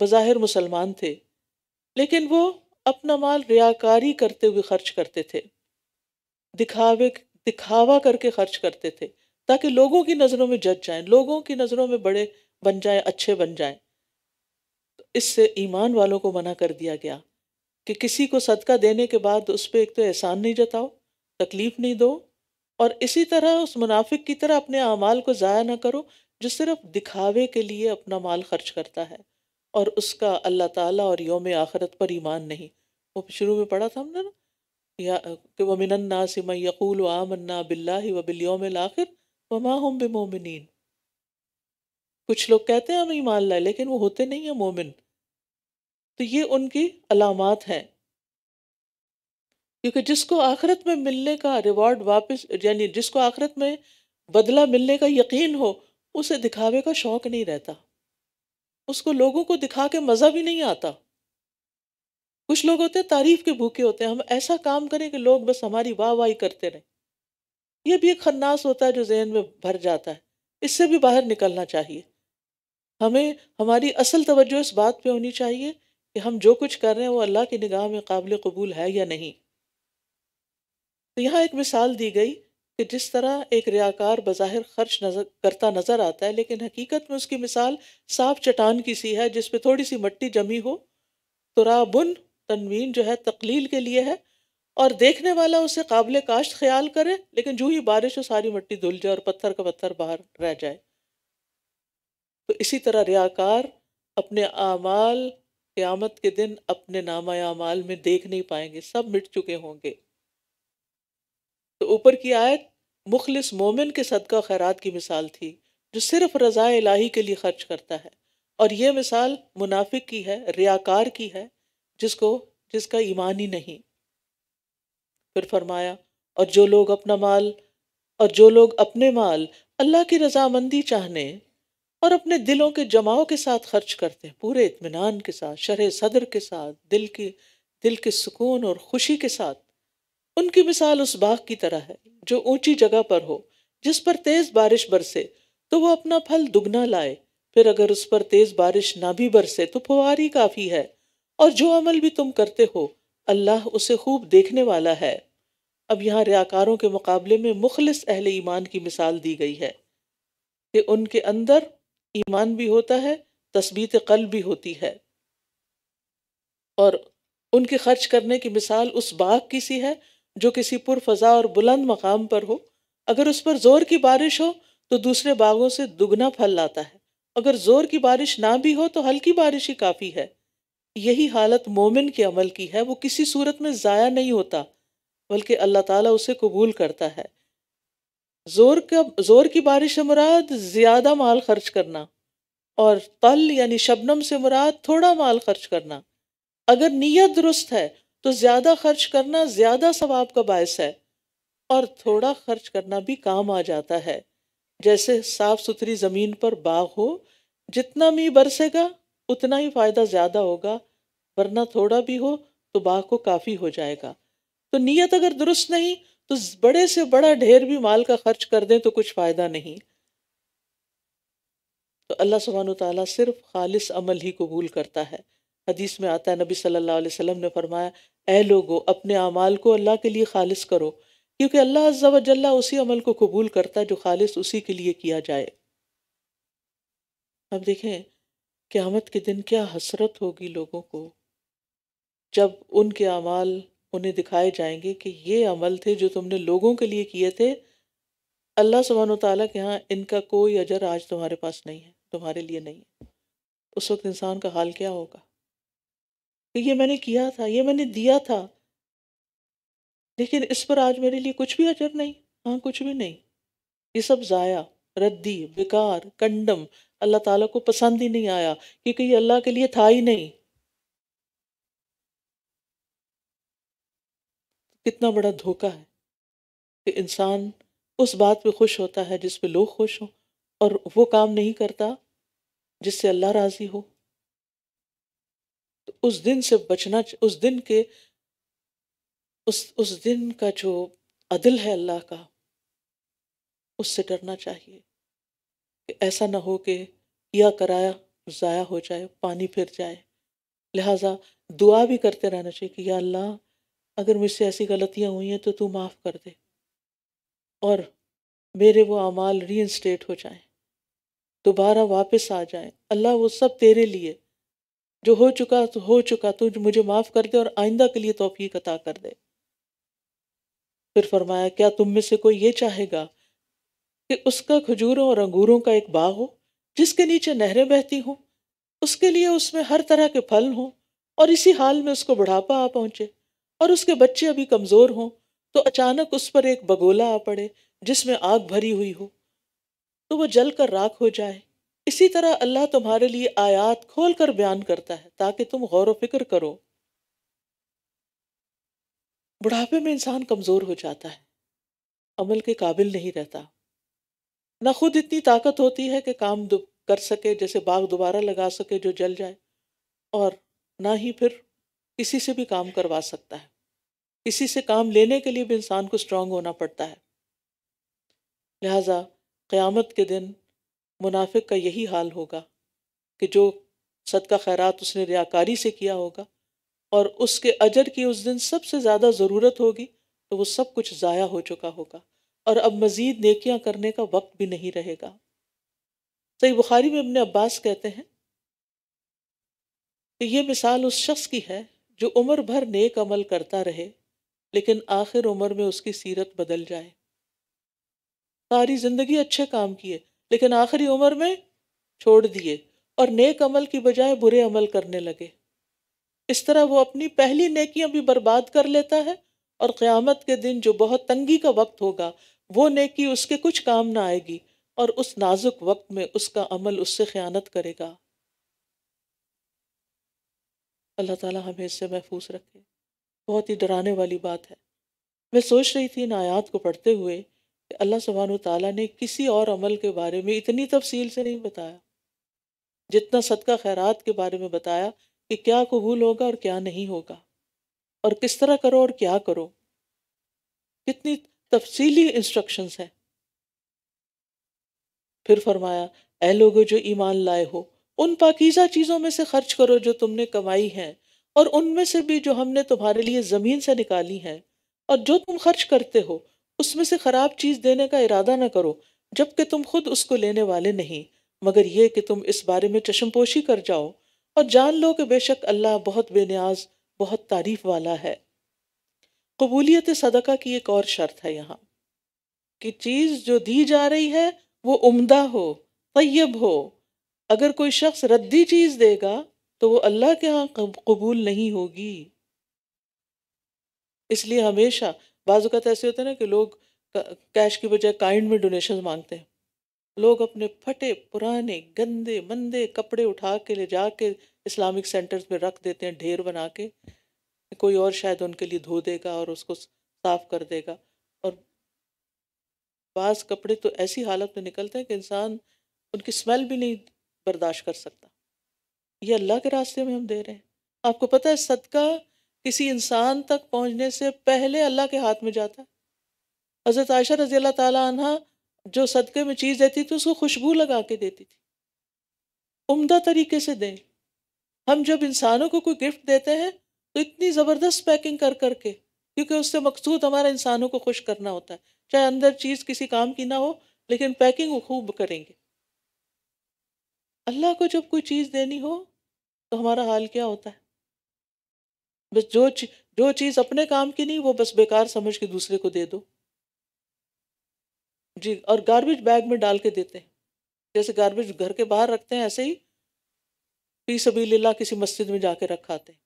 बज़ाहिर मुसलमान थे लेकिन वो अपना माल रियाकारी करते हुए खर्च करते थे दिखावे दिखावा करके खर्च करते थे ताकि लोगों की नज़रों में जज जाएं लोगों की नज़रों में बड़े बन जाएं अच्छे बन जाएं तो इससे ईमान वालों को मना कर दिया गया कि किसी को सदका देने के बाद उस पर एक तो एहसान नहीं जताओ तकलीफ़ नहीं दो और इसी तरह उस मुनाफिक की तरह अपने अमाल को ज़ाया ना करो जो सिर्फ दिखावे के लिए अपना माल खर्च करता है और उसका अल्लाह ताला और योम आखरत पर ईमान नहीं वो शुरू में पढ़ा था हमने ना या कि वह मिनन्ना सिम यकूल आमन्ना बिल्ला व योम आखिर व माँ हम बे मोमिन कुछ लोग कहते हैं हम ईमान लाए लेकिन वो होते नहीं हैं मोमिन तो ये उनकी अलामत हैं क्योंकि जिसको आखरत में मिलने का रिवॉर्ड वापस यानी जिसको आखरत में बदला मिलने का यकीन हो उसे दिखावे का शौक नहीं रहता उसको लोगों को दिखा के मज़ा भी नहीं आता कुछ लोग होते हैं तारीफ के भूखे होते हैं हम ऐसा काम करें कि लोग बस हमारी वाह वाही करते रहें यह भी एक खन्नास होता है जो जहन में भर जाता है इससे भी बाहर निकलना चाहिए हमें हमारी असल तवज्जो इस बात पे होनी चाहिए कि हम जो कुछ कर रहे हैं वो अल्लाह की निगाह में काबिल कबूल है या नहीं तो यहाँ एक मिसाल दी गई कि जिस तरह एक रियाकार बज़ाहिर खर्च नजर करता नज़र आता है लेकिन हकीकत में उसकी मिसाल साफ चटान की सी है जिस पे थोड़ी सी मट्टी जमी हो तुराबुन तनवीन जो है तकलील के लिए है और देखने वाला उसे काबिल काश्त ख्याल करे लेकिन जू ही बारिश हो सारी मट्टी धुल जाए और पत्थर का पत्थर बाहर रह जाए तो इसी तरह रियाकार अपने आमाल क़्यामत के दिन अपने नामा आमाल में देख नहीं पाएंगे सब मिट चुके होंगे तो ऊपर की आयत मुखलिस मोमिन के सदका खैरात की मिसाल थी जो सिर्फ रज़ा इलाही के लिए खर्च करता है और यह मिसाल मुनाफिक की है रियाकार की है जिसको जिसका ईमान ही नहीं फिर फरमाया और जो लोग अपना माल और जो लोग अपने माल अल्लाह की रजामंदी चाहने और अपने दिलों के जमाव के साथ खर्च करते हैं पूरे इतमान के साथ शरह सदर के साथ दिल के दिल के सुकून और खुशी के साथ उनकी मिसाल उस बाग की तरह है जो ऊंची जगह पर हो जिस पर तेज बारिश बरसे तो वो अपना फल दुगना लाए फिर अगर उस पर तेज बारिश ना भी बरसे तो फुहारी काफी है और जो अमल भी तुम करते हो अल्लाह उसे खूब देखने वाला है अब यहाँ रियाकारों के मुकाबले में मुखलिस अहल ईमान की मिसाल दी गई है कि उनके अंदर ईमान भी होता है तस्बीत कल भी होती है और उनके खर्च करने की मिसाल उस बाग की सी है जो किसी पुरफजा और बुलंद मकाम पर हो अगर उस पर जोर की बारिश हो तो दूसरे बागों से दुगना फल लाता है अगर जोर की बारिश ना भी हो तो हल्की बारिश ही काफ़ी है यही हालत मोमिन के अमल की है वो किसी सूरत में ज़ाया नहीं होता बल्कि अल्लाह ताला उसे कबूल करता है जोर का जोर की बारिश से मुराद ज़्यादा माल खर्च करना और तल यानी शबनम से मुराद थोड़ा माल खर्च करना अगर नीयत दुरुस्त है तो ज़्यादा खर्च करना ज़्यादा सवाब का बायस है और थोड़ा खर्च करना भी काम आ जाता है जैसे साफ सुथरी ज़मीन पर बाग हो जितना मी बरसेगा उतना ही फ़ायदा ज़्यादा होगा वरना थोड़ा भी हो तो बाग को काफ़ी हो जाएगा तो नीयत अगर दुरुस्त नहीं तो बड़े से बड़ा ढेर भी माल का खर्च कर दें तो कुछ फ़ायदा नहीं तो अल्लाह सुबहान ताली सिर्फ खालिस अमल ही कबूल करता है हदीस में आता है नबी सल्लल्लाहु अलैहि वसल्लम ने फरमाया ए लोगो अपने अमाल को अल्लाह के लिए खालिस करो क्योंकि अल्लाह अज्जा वजल्ला उसी अमल को कबूल करता है जो खालिस उसी के लिए किया जाए अब देखें क़्यामत के दिन क्या हसरत होगी लोगों को जब उनके अमाल उन्हें दिखाए जाएंगे कि ये अमल थे जो तुमने लोगों के लिए किए थे अल्लाह सुबहान तला के यहाँ इनका कोई अजर आज तुम्हारे पास नहीं है तुम्हारे लिए नहीं है उस वक्त इंसान का हाल क्या होगा कि ये मैंने किया था ये मैंने दिया था लेकिन इस पर आज मेरे लिए कुछ भी अजर नहीं हाँ कुछ भी नहीं ये सब ज़ाया रद्दी बेकार कंडम अल्लाह ताला को पसंद ही नहीं आया क्योंकि ये अल्लाह के लिए था ही नहीं कितना बड़ा धोखा है कि इंसान उस बात पे खुश होता है जिस पे लोग खुश हों और वो काम नहीं करता जिससे अल्लाह राज़ी हो तो उस दिन से बचना उस दिन के उस उस दिन का जो अदल है अल्लाह का उससे डरना चाहिए कि ऐसा ना हो कि किया कराया ज़ाया हो जाए पानी फिर जाए लिहाजा दुआ भी करते रहना चाहिए कि या अल्लाह अगर मुझसे ऐसी गलतियाँ हुई हैं तो तू माफ़ कर दे और मेरे वो अमाल इंस्टेट हो जाएं दोबारा वापस आ जाएं अल्लाह वो सब तेरे लिए जो हो चुका तो हो चुका तू मुझे माफ़ कर दे और आइंदा के लिए तोफ़ी अता कर दे फिर फरमाया क्या तुम में से कोई ये चाहेगा कि उसका खजूरों और अंगूरों का एक बाग हो जिसके नीचे नहरें बहती हों उसके लिए उसमें हर तरह के फल हों और इसी हाल में उसको बुढ़ापा आ पहुंचे और उसके बच्चे अभी कमज़ोर हों तो अचानक उस पर एक बगोला आ पड़े जिसमें आग भरी हुई हो तो वो जल कर राख हो जाए इसी तरह अल्लाह तुम्हारे लिए आयात खोल कर बयान करता है ताकि तुम गौर फिक्र करो बुढ़ापे में इंसान कमज़ोर हो जाता है अमल के काबिल नहीं रहता ना खुद इतनी ताकत होती है कि काम कर सके जैसे बाग दोबारा लगा सके जो जल जाए और ना ही फिर किसी से भी काम करवा सकता है किसी से काम लेने के लिए भी इंसान को स्ट्रांग होना पड़ता है लिहाजा क़यामत के दिन मुनाफिक का यही हाल होगा कि जो सदका खैरात उसने रियाकारी से किया होगा और उसके अजर की उस दिन सबसे ज़्यादा ज़रूरत होगी तो वो सब कुछ ज़ाया हो चुका होगा और अब मज़ीद नेकियां करने का वक्त भी नहीं रहेगा सही बुखारी में अपने अब्बास कहते हैं कि ये मिसाल उस शख्स की है जो उम्र भर नेक अमल करता रहे लेकिन आखिर उम्र में उसकी सीरत बदल जाए सारी ज़िंदगी अच्छे काम किए लेकिन आखिरी उम्र में छोड़ दिए और नेक अमल की बजाय बुरे अमल करने लगे इस तरह वो अपनी पहली नेकियां भी बर्बाद कर लेता है और क़यामत के दिन जो बहुत तंगी का वक्त होगा वो नेकी उसके कुछ काम ना आएगी और उस नाजुक वक्त में उसका अमल उससे ख़यानत करेगा अल्लाह ताला हमें इससे महफूज रखे बहुत ही डराने वाली बात है मैं सोच रही थी इन आयात को पढ़ते हुए अल्लाह सुबहान तला ने किसी और अमल के बारे में इतनी तफसील से नहीं बताया जितना सदका खैरात के बारे में बताया कि क्या कबूल होगा और क्या नहीं होगा और किस तरह करो और क्या करो कितनी तफसीली इंस्ट्रक्शन है फिर फरमाया ऐ लोगो जो ईमान लाए हो उन पाकिज़ा चीज़ों में से खर्च करो जो तुमने कमाई हैं और उनमें से भी जो हमने तुम्हारे लिए ज़मीन से निकाली हैं और जो तुम खर्च करते हो उसमें से खराब चीज देने का इरादा न करो जबकि तुम खुद उसको लेने वाले नहीं मगर यह कि तुम इस बारे में चशमपोशी कर जाओ और जान लो कि बेशक अल्लाह बहुत बेनियाज बहुत तारीफ वाला है कबूलियत सदका की एक और शर्त है यहाँ कि चीज़ जो दी जा रही है वो उम्दा हो तयब हो अगर कोई शख्स रद्दी चीज़ देगा तो वो अल्लाह के यहाँ कबूल नहीं होगी इसलिए हमेशा बाज़ात ऐसे होते हैं ना कि लोग कैश की बजाय काइंड में डोनेशन मांगते हैं लोग अपने फटे पुराने गंदे मंदे कपड़े उठा के ले जा के इस्लामिक सेंटर्स में रख देते हैं ढेर बना के कोई और शायद उनके लिए धो देगा और उसको साफ कर देगा और बास कपड़े तो ऐसी हालत में निकलते हैं कि इंसान उनकी स्मेल भी नहीं बर्दाश्त कर सकता ये अल्लाह के रास्ते में हम दे रहे हैं आपको पता है सदका किसी इंसान तक पहुंचने से पहले अल्लाह के हाथ में जाता है हज़रत आयशा रजी अल्लाह तहा जो सदक़े में चीज़ देती थी उसको खुशबू लगा के देती थी उम्दा तरीके से दें हम जब इंसानों को कोई गिफ्ट देते हैं तो इतनी ज़बरदस्त पैकिंग कर कर के क्योंकि उससे मकसूद हमारा इंसानों को खुश करना होता है चाहे अंदर चीज़ किसी काम की ना हो लेकिन पैकिंग वो खूब करेंगे अल्लाह को जब कोई चीज़ देनी हो तो हमारा हाल क्या होता है बस जो जो चीज़ अपने काम की नहीं वो बस बेकार समझ के दूसरे को दे दो जी और गार्बेज बैग में डाल के देते हैं जैसे गार्बेज घर के बाहर रखते हैं ऐसे ही पी सभी लीला किसी मस्जिद में जाके रखाते हैं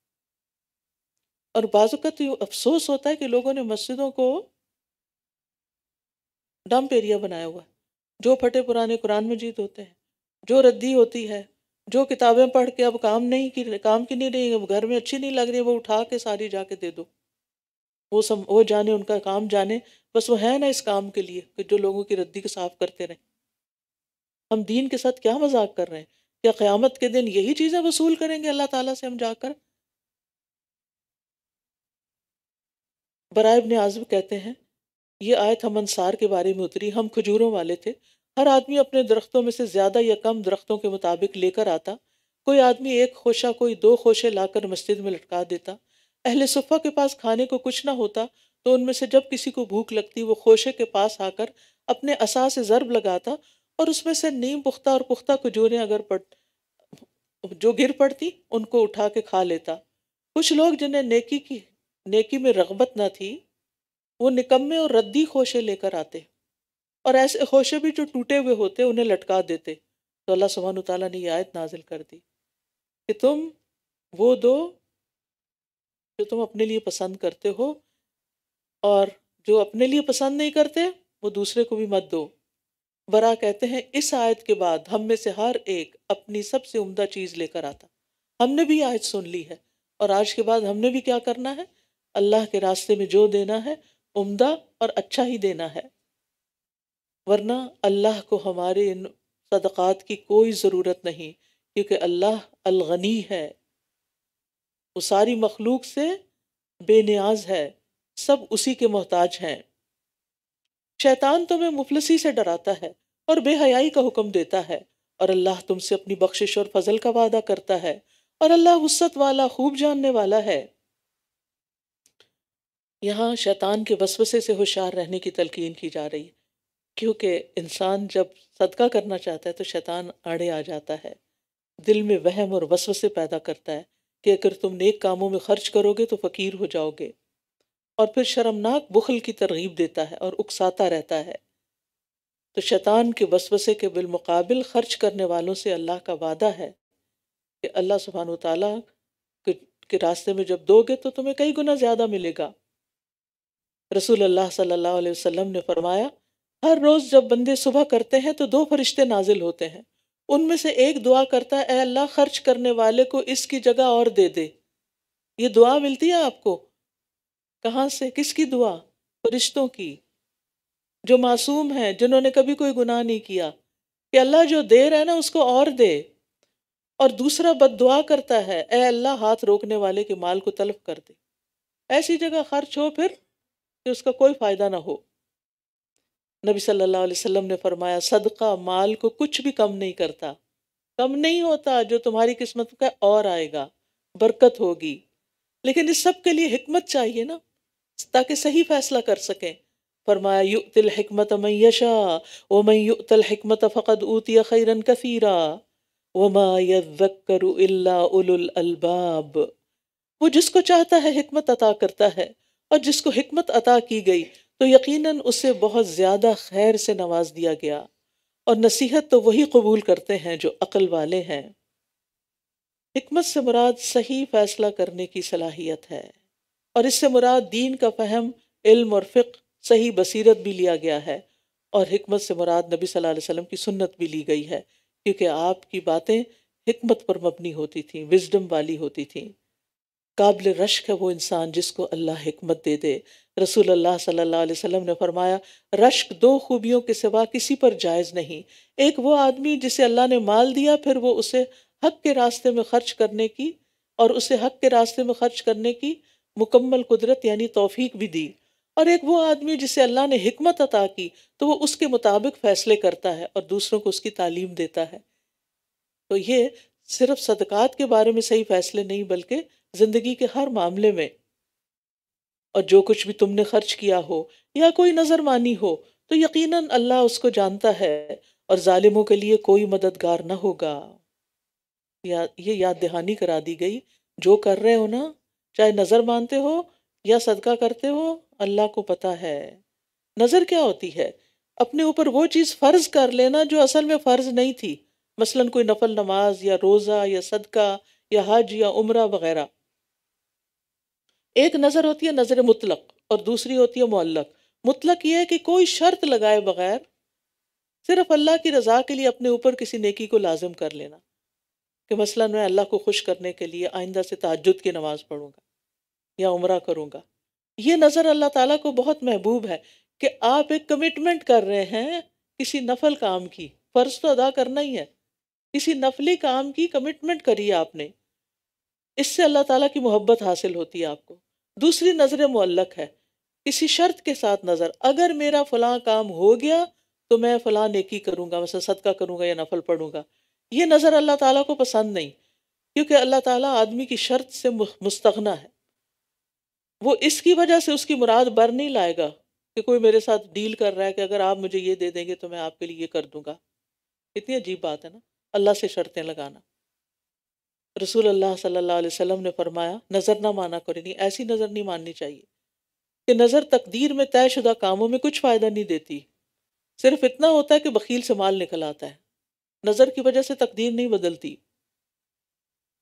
और बाजुकत अफसोस होता है कि लोगों ने मस्जिदों को डंप एरिया बनाया हुआ है जो फटे पुराने कुरान मजीद होते हैं जो रद्दी होती है जो किताबें पढ़ के अब काम नहीं की काम की नहीं रही घर में अच्छी नहीं लग रही वो उठा के सारी जाके दे दो वो सम वो जाने उनका काम जाने बस वो है ना इस काम के लिए कि जो लोगों की रद्दी को साफ करते रहें हम दीन के साथ क्या मजाक कर रहे हैं क्या क़यामत के दिन यही चीज़ें वसूल करेंगे अल्लाह ताला से हम जाकर बराब ने आजम कहते हैं ये आयत हम अंसार के बारे में उतरी हम खजूरों वाले थे हर आदमी अपने दरख्तों में से ज़्यादा या कम दरख्तों के मुताबिक लेकर आता कोई आदमी एक खोशा कोई दो खोशे लाकर मस्जिद में लटका देता अहले सुफ़ा के पास खाने को कुछ ना होता तो उनमें से जब किसी को भूख लगती वो खोशे के पास आकर अपने असा से ज़रब लगाता और उसमें से नीम पुख्ता और पुख्ता खजूरें अगर पड़ जो गिर पड़ती उनको उठा के खा लेता कुछ लोग जिन्हें नेकी की नेकी में रगबत ना थी वो निकम्मे और रद्दी खोशे लेकर आते और ऐसे होशे भी जो टूटे हुए होते उन्हें लटका देते तो अल्लाह सुबहान तला ने यह आयत नाजिल कर दी कि तुम वो दो जो तुम अपने लिए पसंद करते हो और जो अपने लिए पसंद नहीं करते वो दूसरे को भी मत दो वरा कहते हैं इस आयत के बाद हम में से हर एक अपनी सबसे उम्दा चीज़ लेकर आता हमने भी आयत सुन ली है और आज के बाद हमने भी क्या करना है अल्लाह के रास्ते में जो देना है उम्दा और अच्छा ही देना है वरना अल्लाह को हमारे इन सदक़ात की कोई ज़रूरत नहीं क्योंकि अल्लाह अलगनी है वो सारी मखलूक से बेनियाज है सब उसी के मोहताज हैं शैतान तुम्हें मुफलसी से डराता है और बेहयाई का हुक्म देता है और अल्लाह तुमसे अपनी बख्शिश और फजल का वादा करता है और अल्लाह वसत वाला खूब जानने वाला है यहाँ शैतान के वसवसे से होशियार रहने की तलकीन की जा रही है क्योंकि इंसान जब सदका करना चाहता है तो शैतान आड़े आ जाता है दिल में वहम और वसवसे पैदा करता है कि अगर तुम नेक कामों में खर्च करोगे तो फ़कीर हो जाओगे और फिर शर्मनाक बुखल की तरगीब देता है और उकसाता रहता है तो शैतान के वसवसे के बिलमक़ाबिल खर्च करने वालों से अल्लाह का वादा है कि अल्लाह सुबहान ताली के, के रास्ते में जब दोगे तो तुम्हें कई गुना ज़्यादा मिलेगा रसूल अल्लाह सल्लल्लाहु अलैहि वसल्लम ने फरमाया हर रोज जब बंदे सुबह करते हैं तो दो फरिश्ते नाजिल होते हैं उनमें से एक दुआ करता है अल्लाह खर्च करने वाले को इसकी जगह और दे दे ये दुआ मिलती है आपको कहाँ से किसकी दुआ फरिश्तों की जो मासूम है जिन्होंने कभी कोई गुनाह नहीं किया कि अल्लाह जो दे रहा है ना उसको और दे और दूसरा बद दुआ करता है ए अल्लाह हाथ रोकने वाले के माल को तलफ कर दे ऐसी जगह खर्च हो फिर कि उसका कोई फ़ायदा ना हो नबी सल्लल्लाहु अलैहि वसल्लम ने फरमाया सदका माल को कुछ भी कम नहीं करता कम नहीं होता जो तुम्हारी किस्मत का और आएगा बरकत होगी लेकिन इस सब के लिए हिकमत चाहिए ना ताकि सही फैसला कर सकें फरमाया युतिल हमत मैं यशा व मैं युतल हमत फ़कत ऊतिया खैरन कसीरा वमा यकर अलबाब वो जिसको चाहता है हमत अता करता है और जिसको हमत अता की गई तो यकीनन उसे बहुत ज़्यादा खैर से नवाज दिया गया और नसीहत तो वही कबूल करते हैं जो अक़ल वाले हैं हमत से मुराद सही फ़ैसला करने की सलाहियत है और इससे मुराद दीन का फ़हम इल्म और फ़िक सही बसीरत भी लिया गया है और हमत से मुराद नबी सल अलैहि की सुन्नत भी ली गई है क्योंकि आपकी बातें हमत पर मबनी होती थी विजडम वाली होती थी काबिल रश्क है वो इंसान जिसको अल्लाह हमत दे दे रसूल अल्लाह सल्लल्लाहु अलैहि वसल्लम ने फरमाया रश्क दो खूबियों के सिवा किसी पर जायज़ नहीं एक वो आदमी जिसे अल्लाह ने माल दिया फिर वो उसे हक के रास्ते में खर्च करने की और उसे हक के रास्ते में खर्च करने की मुकम्मल कुदरत यानी तोफ़ी भी दी और एक वो आदमी जिसे अल्लाह ने हमत अता की तो वो उसके मुताबिक फ़ैसले करता है और दूसरों को उसकी तालीम देता है तो ये सिर्फ सदक़ात के बारे में सही फ़ैसले नहीं बल्कि ज़िंदगी के हर मामले में और जो कुछ भी तुमने खर्च किया हो या कोई नज़र मानी हो तो यकीनन अल्लाह उसको जानता है और जालिमों के लिए कोई मददगार न होगा या ये याद दहानी करा दी गई जो कर रहे हो ना चाहे नज़र मानते हो या सदका करते हो अल्लाह को पता है नज़र क्या होती है अपने ऊपर वो चीज़ फ़र्ज कर लेना जो असल में फ़र्ज नहीं थी मसलन कोई नफल नमाज या रोज़ा या सदका या हज या उम्र वगैरह एक नज़र होती है नज़र मुतलक और दूसरी होती है मल्लक मुतलक ये है कि कोई शर्त लगाए बगैर सिर्फ अल्लाह की रज़ा के लिए अपने ऊपर किसी नेकी को लाजम कर लेना कि मसला मैं अल्लाह को खुश करने के लिए आइंदा से तजुद की नमाज़ पढ़ूँगा या उम्र करूँगा ये नज़र अल्लाह ताला को बहुत महबूब है कि आप एक कमिटमेंट कर रहे हैं किसी नफल काम की फ़र्ज़ तो अदा करना ही है किसी नफली काम की कमिटमेंट करी है आपने इससे अल्लाह ताला की मोहब्बत हासिल होती है आपको दूसरी नज़र मुल्लक है किसी शर्त के साथ नज़र अगर मेरा फ़लाँ काम हो गया तो मैं फ़लाँ नेकी करूँगा मैं मतलब सदका करूँगा या नफल पढ़ूँगा ये नज़र अल्लाह ताला को पसंद नहीं क्योंकि अल्लाह ताला आदमी की शर्त से मुस्तना है वो इसकी वजह से उसकी मुराद बर नहीं लाएगा कि कोई मेरे साथ डील कर रहा है कि अगर आप मुझे ये दे देंगे तो मैं आपके लिए ये कर दूंगा कितनी अजीब बात है ना अल्लाह से शर्तें लगाना रसूल अल्लाह सल्लल्लाहु अलैहि वसल्लम ने फरमाया नज़र ना माना करें नहीं ऐसी नज़र नहीं माननी चाहिए कि नज़र तकदीर में तयशुदा कामों में कुछ फ़ायदा नहीं देती सिर्फ इतना होता है कि बकील से माल निकल आता है नज़र की वजह से तकदीर नहीं बदलती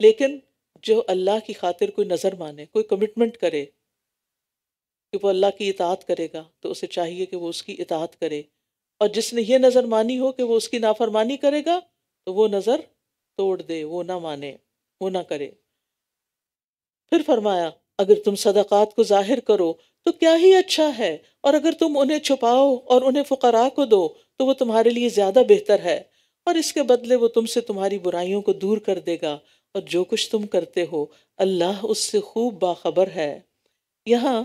लेकिन जो अल्लाह की खातिर कोई नज़र माने कोई कमिटमेंट करे कि वो अल्लाह की इतात करेगा तो उसे चाहिए कि वो उसकी इतात करे और जिसने ये नज़र मानी हो कि वो उसकी नाफरमानी करेगा तो वो नज़र तोड़ दे वो ना माने वो ना करे फिर फरमाया अगर तुम सदक़ात को जाहिर करो तो क्या ही अच्छा है और अगर तुम उन्हें छुपाओ और उन्हें फ़करा को दो तो वो तुम्हारे लिए ज़्यादा बेहतर है और इसके बदले वो तुमसे तुम्हारी बुराइयों को दूर कर देगा और जो कुछ तुम करते हो अल्लाह उससे खूब बाखबर है यहाँ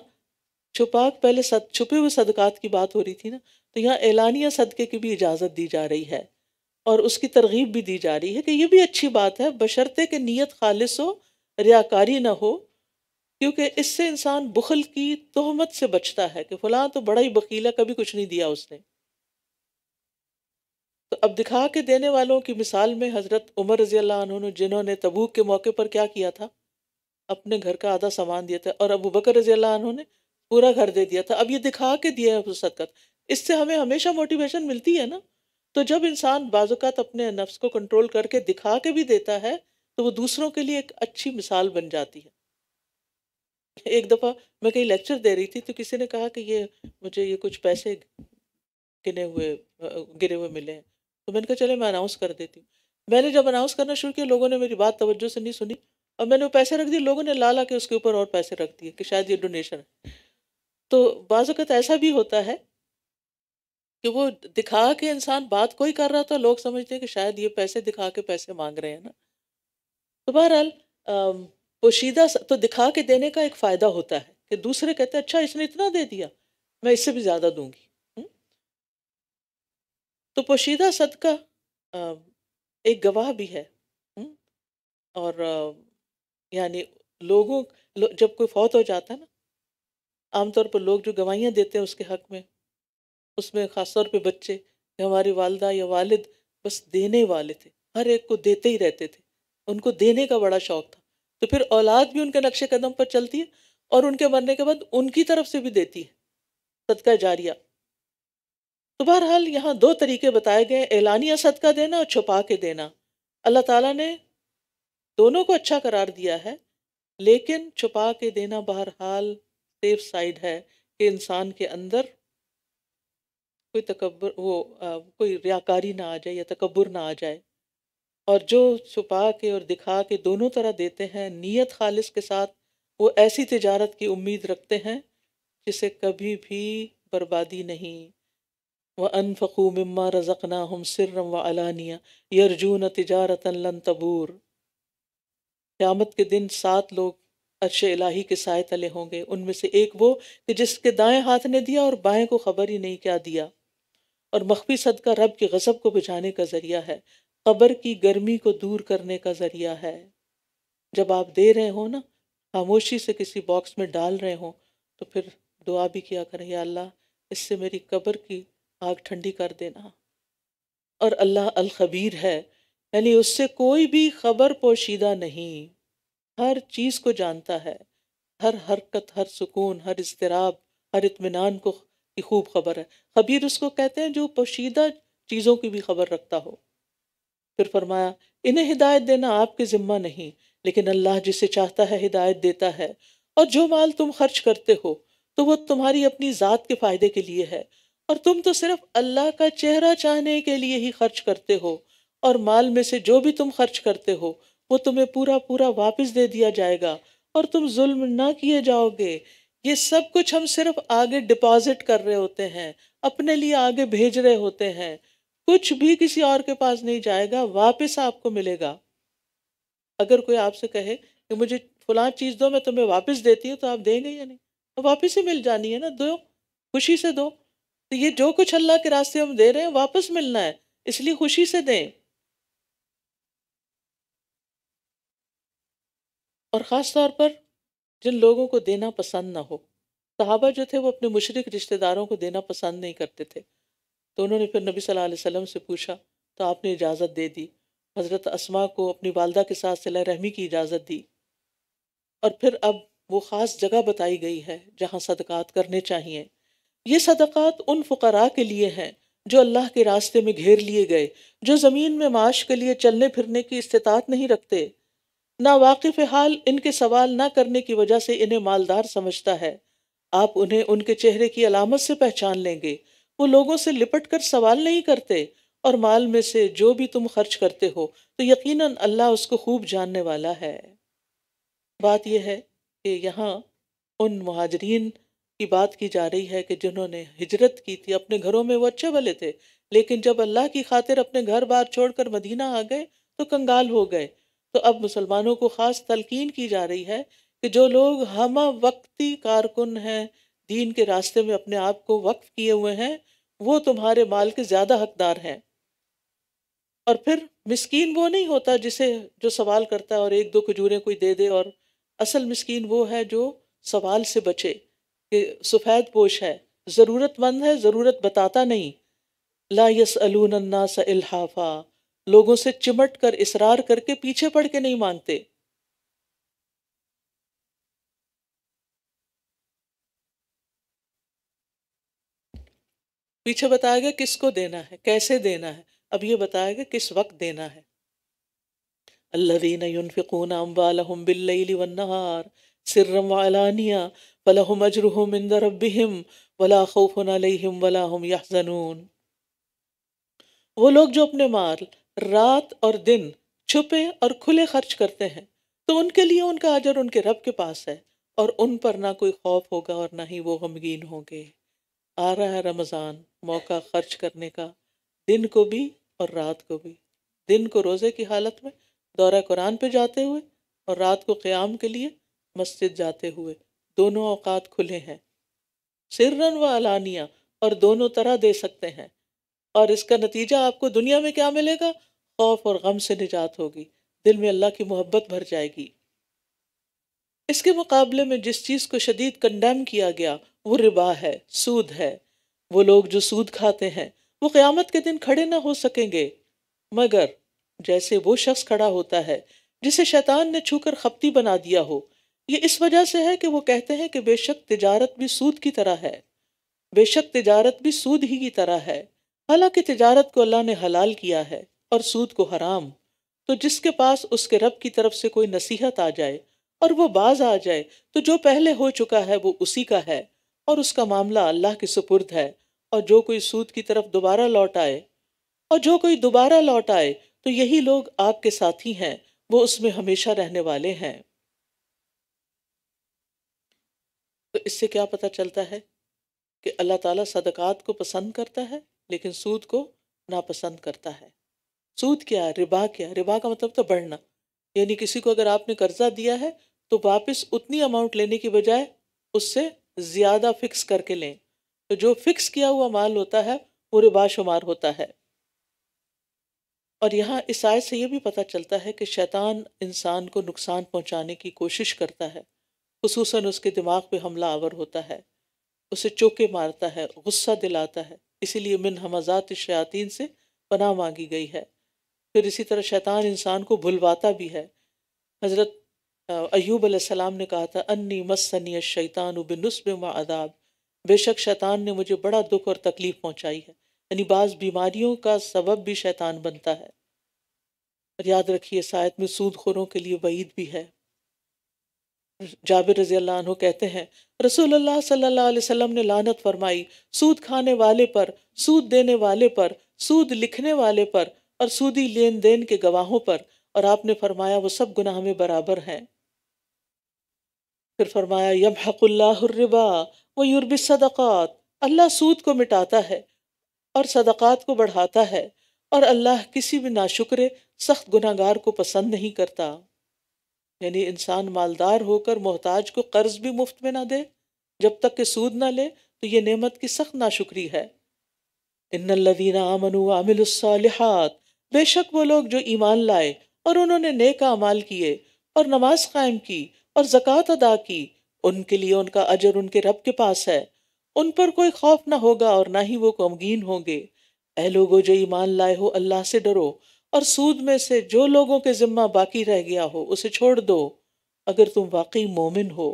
छुपा पहले सद छुपे हुए सदकात की बात हो रही थी ना तो यहाँ एलानिया सदक़े की भी इजाज़त दी जा रही है और उसकी तरगीब भी दी जा रही है कि ये भी अच्छी बात है बशर्ते कि नीयत खालिस हो रियाकारी ना हो क्योंकि इससे इंसान बुखल की तोहमत से बचता है कि फलां तो बड़ा ही बकीला कभी कुछ नहीं दिया उसने तो अब दिखा के देने वालों की मिसाल में हज़रत उमर रजी ने जिन्होंने तबूक के मौके पर क्या किया था अपने घर का आधा सामान दिया था और अबू बकर रजी ने पूरा घर दे दिया था अब ये दिखा के दिया है सदकत इससे हमें हमेशा मोटिवेशन मिलती है ना तो जब इंसान बाजुकात अपने नफ्स को कंट्रोल करके दिखा के भी देता है तो वो दूसरों के लिए एक अच्छी मिसाल बन जाती है एक दफ़ा मैं कहीं लेक्चर दे रही थी तो किसी ने कहा कि ये मुझे ये कुछ पैसे गिने हुए गिरे हुए मिले हैं तो मैंने कहा चले मैं अनाउंस कर देती हूँ मैंने जब अनाउंस करना शुरू किया लोगों ने मेरी बात तवज्जो से नहीं सुनी और मैंने वो पैसे रख दिए लोगों ने ला ला के उसके ऊपर और पैसे रख दिए कि शायद ये डोनेशन है तो बाज़त ऐसा भी होता है कि वो दिखा के इंसान बात कोई कर रहा था लोग समझते हैं कि शायद ये पैसे दिखा के पैसे मांग रहे हैं ना तो बहरहाल पोशीदा तो दिखा के देने का एक फ़ायदा होता है कि दूसरे कहते हैं अच्छा इसने इतना दे दिया मैं इससे भी ज़्यादा दूंगी हम्म। तो पोशीदा सदका एक गवाह भी है हम्म। और यानी लोगों लो, जब कोई फौत हो जाता है ना आमतौर पर लोग जो गवाहियाँ देते हैं उसके हक में उसमें ख़ास तौर पे बच्चे या वालदा या वालिद बस देने वाले थे हर एक को देते ही रहते थे उनको देने का बड़ा शौक़ था तो फिर औलाद भी उनके नक्शे कदम पर चलती है और उनके मरने के बाद उनकी तरफ से भी देती है सदका जारिया तो बहरहाल यहाँ दो तरीके बताए गए ऐलानिया सदका देना और छुपा के देना अल्लाह ताला ने दोनों को अच्छा करार दिया है लेकिन छुपा के देना बहरहाल सेफ साइड है कि इंसान के अंदर कोई तकबर वो आ, कोई रियाकारी ना आ जाए या तकबर ना आ जाए और जो छुपा के और दिखा के दोनों तरह देते हैं नीयत खालिस के साथ वो ऐसी तजारत की उम्मीद रखते हैं जिसे कभी भी बर्बादी नहीं व अनफ़ू मम्मा ना हम सिर्रम व अलानिया यर्जुन तजारत लन तबूर क़्यामत के दिन सात लोग अर्श इलाही के साय तले होंगे उनमें से एक वो कि जिसके दाएं हाथ ने दिया और बाएं को खबर ही नहीं क्या दिया और मखबी सदका रब के गज़ब को बुझाने का ज़रिया है कब्र की गर्मी को दूर करने का ज़रिया है जब आप दे रहे हो ना खामोशी से किसी बॉक्स में डाल रहे हो तो फिर दुआ भी किया करें या अल्लाह इससे मेरी कब्र की आग ठंडी कर देना और अल्लाह अलखबीर है यानी उससे कोई भी खबर पोशीदा नहीं हर चीज़ को जानता है हर हरकत हर सुकून हर इसतराब हर इतमान को खूब खबर है खबीर उसको कहते हैं जो पोशीदा चीज़ों की भी खबर रखता हो फिर फरमाया इन्हें हिदायत देना आपके ज़िम्मा नहीं लेकिन अल्लाह जिसे चाहता है हिदायत देता है और जो माल तुम खर्च करते हो तो वो तुम्हारी अपनी ज़ात के फ़ायदे के लिए है और तुम तो सिर्फ अल्लाह का चेहरा चाहने के लिए ही खर्च करते हो और माल में से जो भी तुम खर्च करते हो वो तुम्हें पूरा पूरा वापस दे दिया जाएगा और तुम जुल्म ना किए जाओगे ये सब कुछ हम सिर्फ आगे डिपॉजिट कर रहे होते हैं अपने लिए आगे भेज रहे होते हैं कुछ भी किसी और के पास नहीं जाएगा वापस आपको मिलेगा अगर कोई आपसे कहे कि मुझे फला चीज़ दो मैं तुम्हें वापस देती हूँ तो आप देंगे या नहीं तो वापस ही मिल जानी है ना दो खुशी से दो तो ये जो कुछ अल्लाह के रास्ते हम दे रहे हैं वापस मिलना है इसलिए खुशी से दें और ख़ास तौर पर जिन लोगों को देना पसंद ना हो सहाबा जो थे वो अपने मुशरक रिश्तेदारों को देना पसंद नहीं करते थे तो उन्होंने फिर नबी सल्लल्लाहु अलैहि वसल्लम से पूछा तो आपने इजाज़त दे दी हज़रत असमा को अपनी वालदा के साथ सिला रहमी की इजाज़त दी और फिर अब वो ख़ास जगह बताई गई है जहाँ सदक़ात करने चाहिए ये सदक़ात उन फ़करा के लिए हैं जो अल्लाह के रास्ते में घेर लिए गए जो ज़मीन में माश के लिए चलने फिरने की इस्तात नहीं रखते ना वाकिफ हाल इनके सवाल ना करने की वजह से इन्हें मालदार समझता है आप उन्हें उनके चेहरे की अलामत से पहचान लेंगे वो लोगों से लिपट कर सवाल नहीं करते और माल में से जो भी तुम खर्च करते हो तो यकीनन अल्लाह उसको खूब जानने वाला है बात यह है कि यहाँ उन महाजरीन की बात की जा रही है कि जिन्होंने हिजरत की थी अपने घरों में वो अच्छे भले थे लेकिन जब अल्लाह की खातिर अपने घर बार छोड़कर मदीना आ गए तो कंगाल हो गए तो अब मुसलमानों को ख़ास तलकिन की जा रही है कि जो लोग हम वक्ती कारकुन हैं दीन के रास्ते में अपने आप को वक्फ किए हुए हैं वो तुम्हारे माल के ज़्यादा हकदार हैं और फिर मिसकीन वो नहीं होता जिसे जो सवाल करता है और एक दो खजूरें कोई दे दे और असल मिसकीन वो है जो सवाल से बचे कि सफ़ेद पोश है ज़रूरतमंद है ज़रूरत बताता नहीं ला यस अलून्ना सा इल्हाफ़ा लोगों से चिमट कर इसरार करके पीछे पड़ के नहीं मानते पीछे बताया गया किसको देना है कैसे देना है अब ये बताया गया किस वक्त देना है वला वो लोग जो अपने माल रात और दिन छुपे और खुले खर्च करते हैं तो उनके लिए उनका अजर उनके रब के पास है और उन पर ना कोई खौफ होगा और ना ही वो गमगीन होंगे आ रहा है रमज़ान मौका खर्च करने का दिन को भी और रात को भी दिन को रोज़े की हालत में दौरा कुरान पे जाते हुए और रात को क़्याम के लिए मस्जिद जाते हुए दोनों अवकात खुले हैं सिर्रन व अलानिया और दोनों तरह दे सकते हैं और इसका नतीजा आपको दुनिया में क्या मिलेगा खौफ और गम से निजात होगी दिल में अल्लाह की मोहब्बत भर जाएगी इसके मुकाबले में जिस चीज़ को शदीद कंडेम किया गया वो रिबा है सूद है वो लोग जो सूद खाते हैं वो क़्यामत के दिन खड़े ना हो सकेंगे मगर जैसे वो शख्स खड़ा होता है जिसे शैतान ने छूकर खपती बना दिया हो ये इस वजह से है कि वो कहते हैं कि बेशक तिजारत भी सूद की तरह है बेशक तिजारत भी सूद ही की तरह है हालांकि तिजारत को अल्लाह ने हलाल किया है और सूद को हराम तो जिसके पास उसके रब की तरफ से कोई नसीहत आ जाए और वो बाज आ जाए तो जो पहले हो चुका है वो उसी का है और उसका मामला अल्लाह के सुपुर्द है और जो कोई सूद की तरफ दोबारा लौट आए और जो कोई दोबारा लौट आए तो यही लोग आपके साथी हैं वो उसमें हमेशा रहने वाले हैं तो इससे क्या पता चलता है कि अल्लाह ताला सदकात को पसंद करता है लेकिन सूद को नापसंद करता है सूद क्या रिबा क्या रिबा का मतलब तो बढ़ना यानी किसी को अगर आपने कर्जा दिया है तो वापस उतनी अमाउंट लेने की बजाय उससे ज़्यादा फिक्स करके लें तो जो फिक्स किया हुआ माल होता है वो रिबा शुमार होता है और यहाँ इस आय से यह भी पता चलता है कि शैतान इंसान को नुकसान पहुँचाने की कोशिश करता है खसूस उसके दिमाग पे हमला आवर होता है उसे चौके मारता है गुस्सा दिलाता है इसीलिए मिन हमजात शयातीन से पनाह मांगी गई है फिर इसी तरह शैतान इंसान को भुलवाता भी है हज़रत अयूब अलैहिस्सलाम ने कहा था अन्नी मसनी शैतान बिनस्ब व अदाब बेशक शैतान ने मुझे बड़ा दुख और तकलीफ़ पहुँचाई है यानी बाज़ बीमारियों का सबब भी शैतान बनता है और याद रखिए शायद में सूद खोरों के लिए वईद भी है जाबिर रजी अल्लाह कहते हैं रसोल्ला सल्लल्लाहु ने लानत फरमाई सूद खाने वाले पर सूद देने वाले पर सूद लिखने वाले पर और सूदी लेन देन के गवाहों पर और आपने फरमाया वो सब गुनाह में बराबर हैं फिर फरमाया यब हकुल्लाबा व युरब सदक़ात अल्लाह सूद को मिटाता है और सदक़ात को बढ़ाता है और अल्लाह किसी भी नाशुक्र सख्त गुनागार को पसंद नहीं करता यानी इंसान मालदार होकर मोहताज को कर्ज भी मुफ्त में ना दे जब तक कि सूद ना ले तो ये नेमत की सख्त नाशुक्री है इन लवीना आमनु आमिलसालहत बेशक वो लोग जो ईमान लाए और उन्होंने नेक अमाल किए और नमाज कायम की और जक़ात अदा की उनके लिए उनका अजर उनके रब के पास है उन पर कोई खौफ ना होगा और ना ही वो गमगीन होंगे ए लोगो जो ईमान लाए हो अल्लाह से डरो और सूद में से जो लोगों के ज़िम्मा बाकी रह गया हो उसे छोड़ दो अगर तुम वाकई मोमिन हो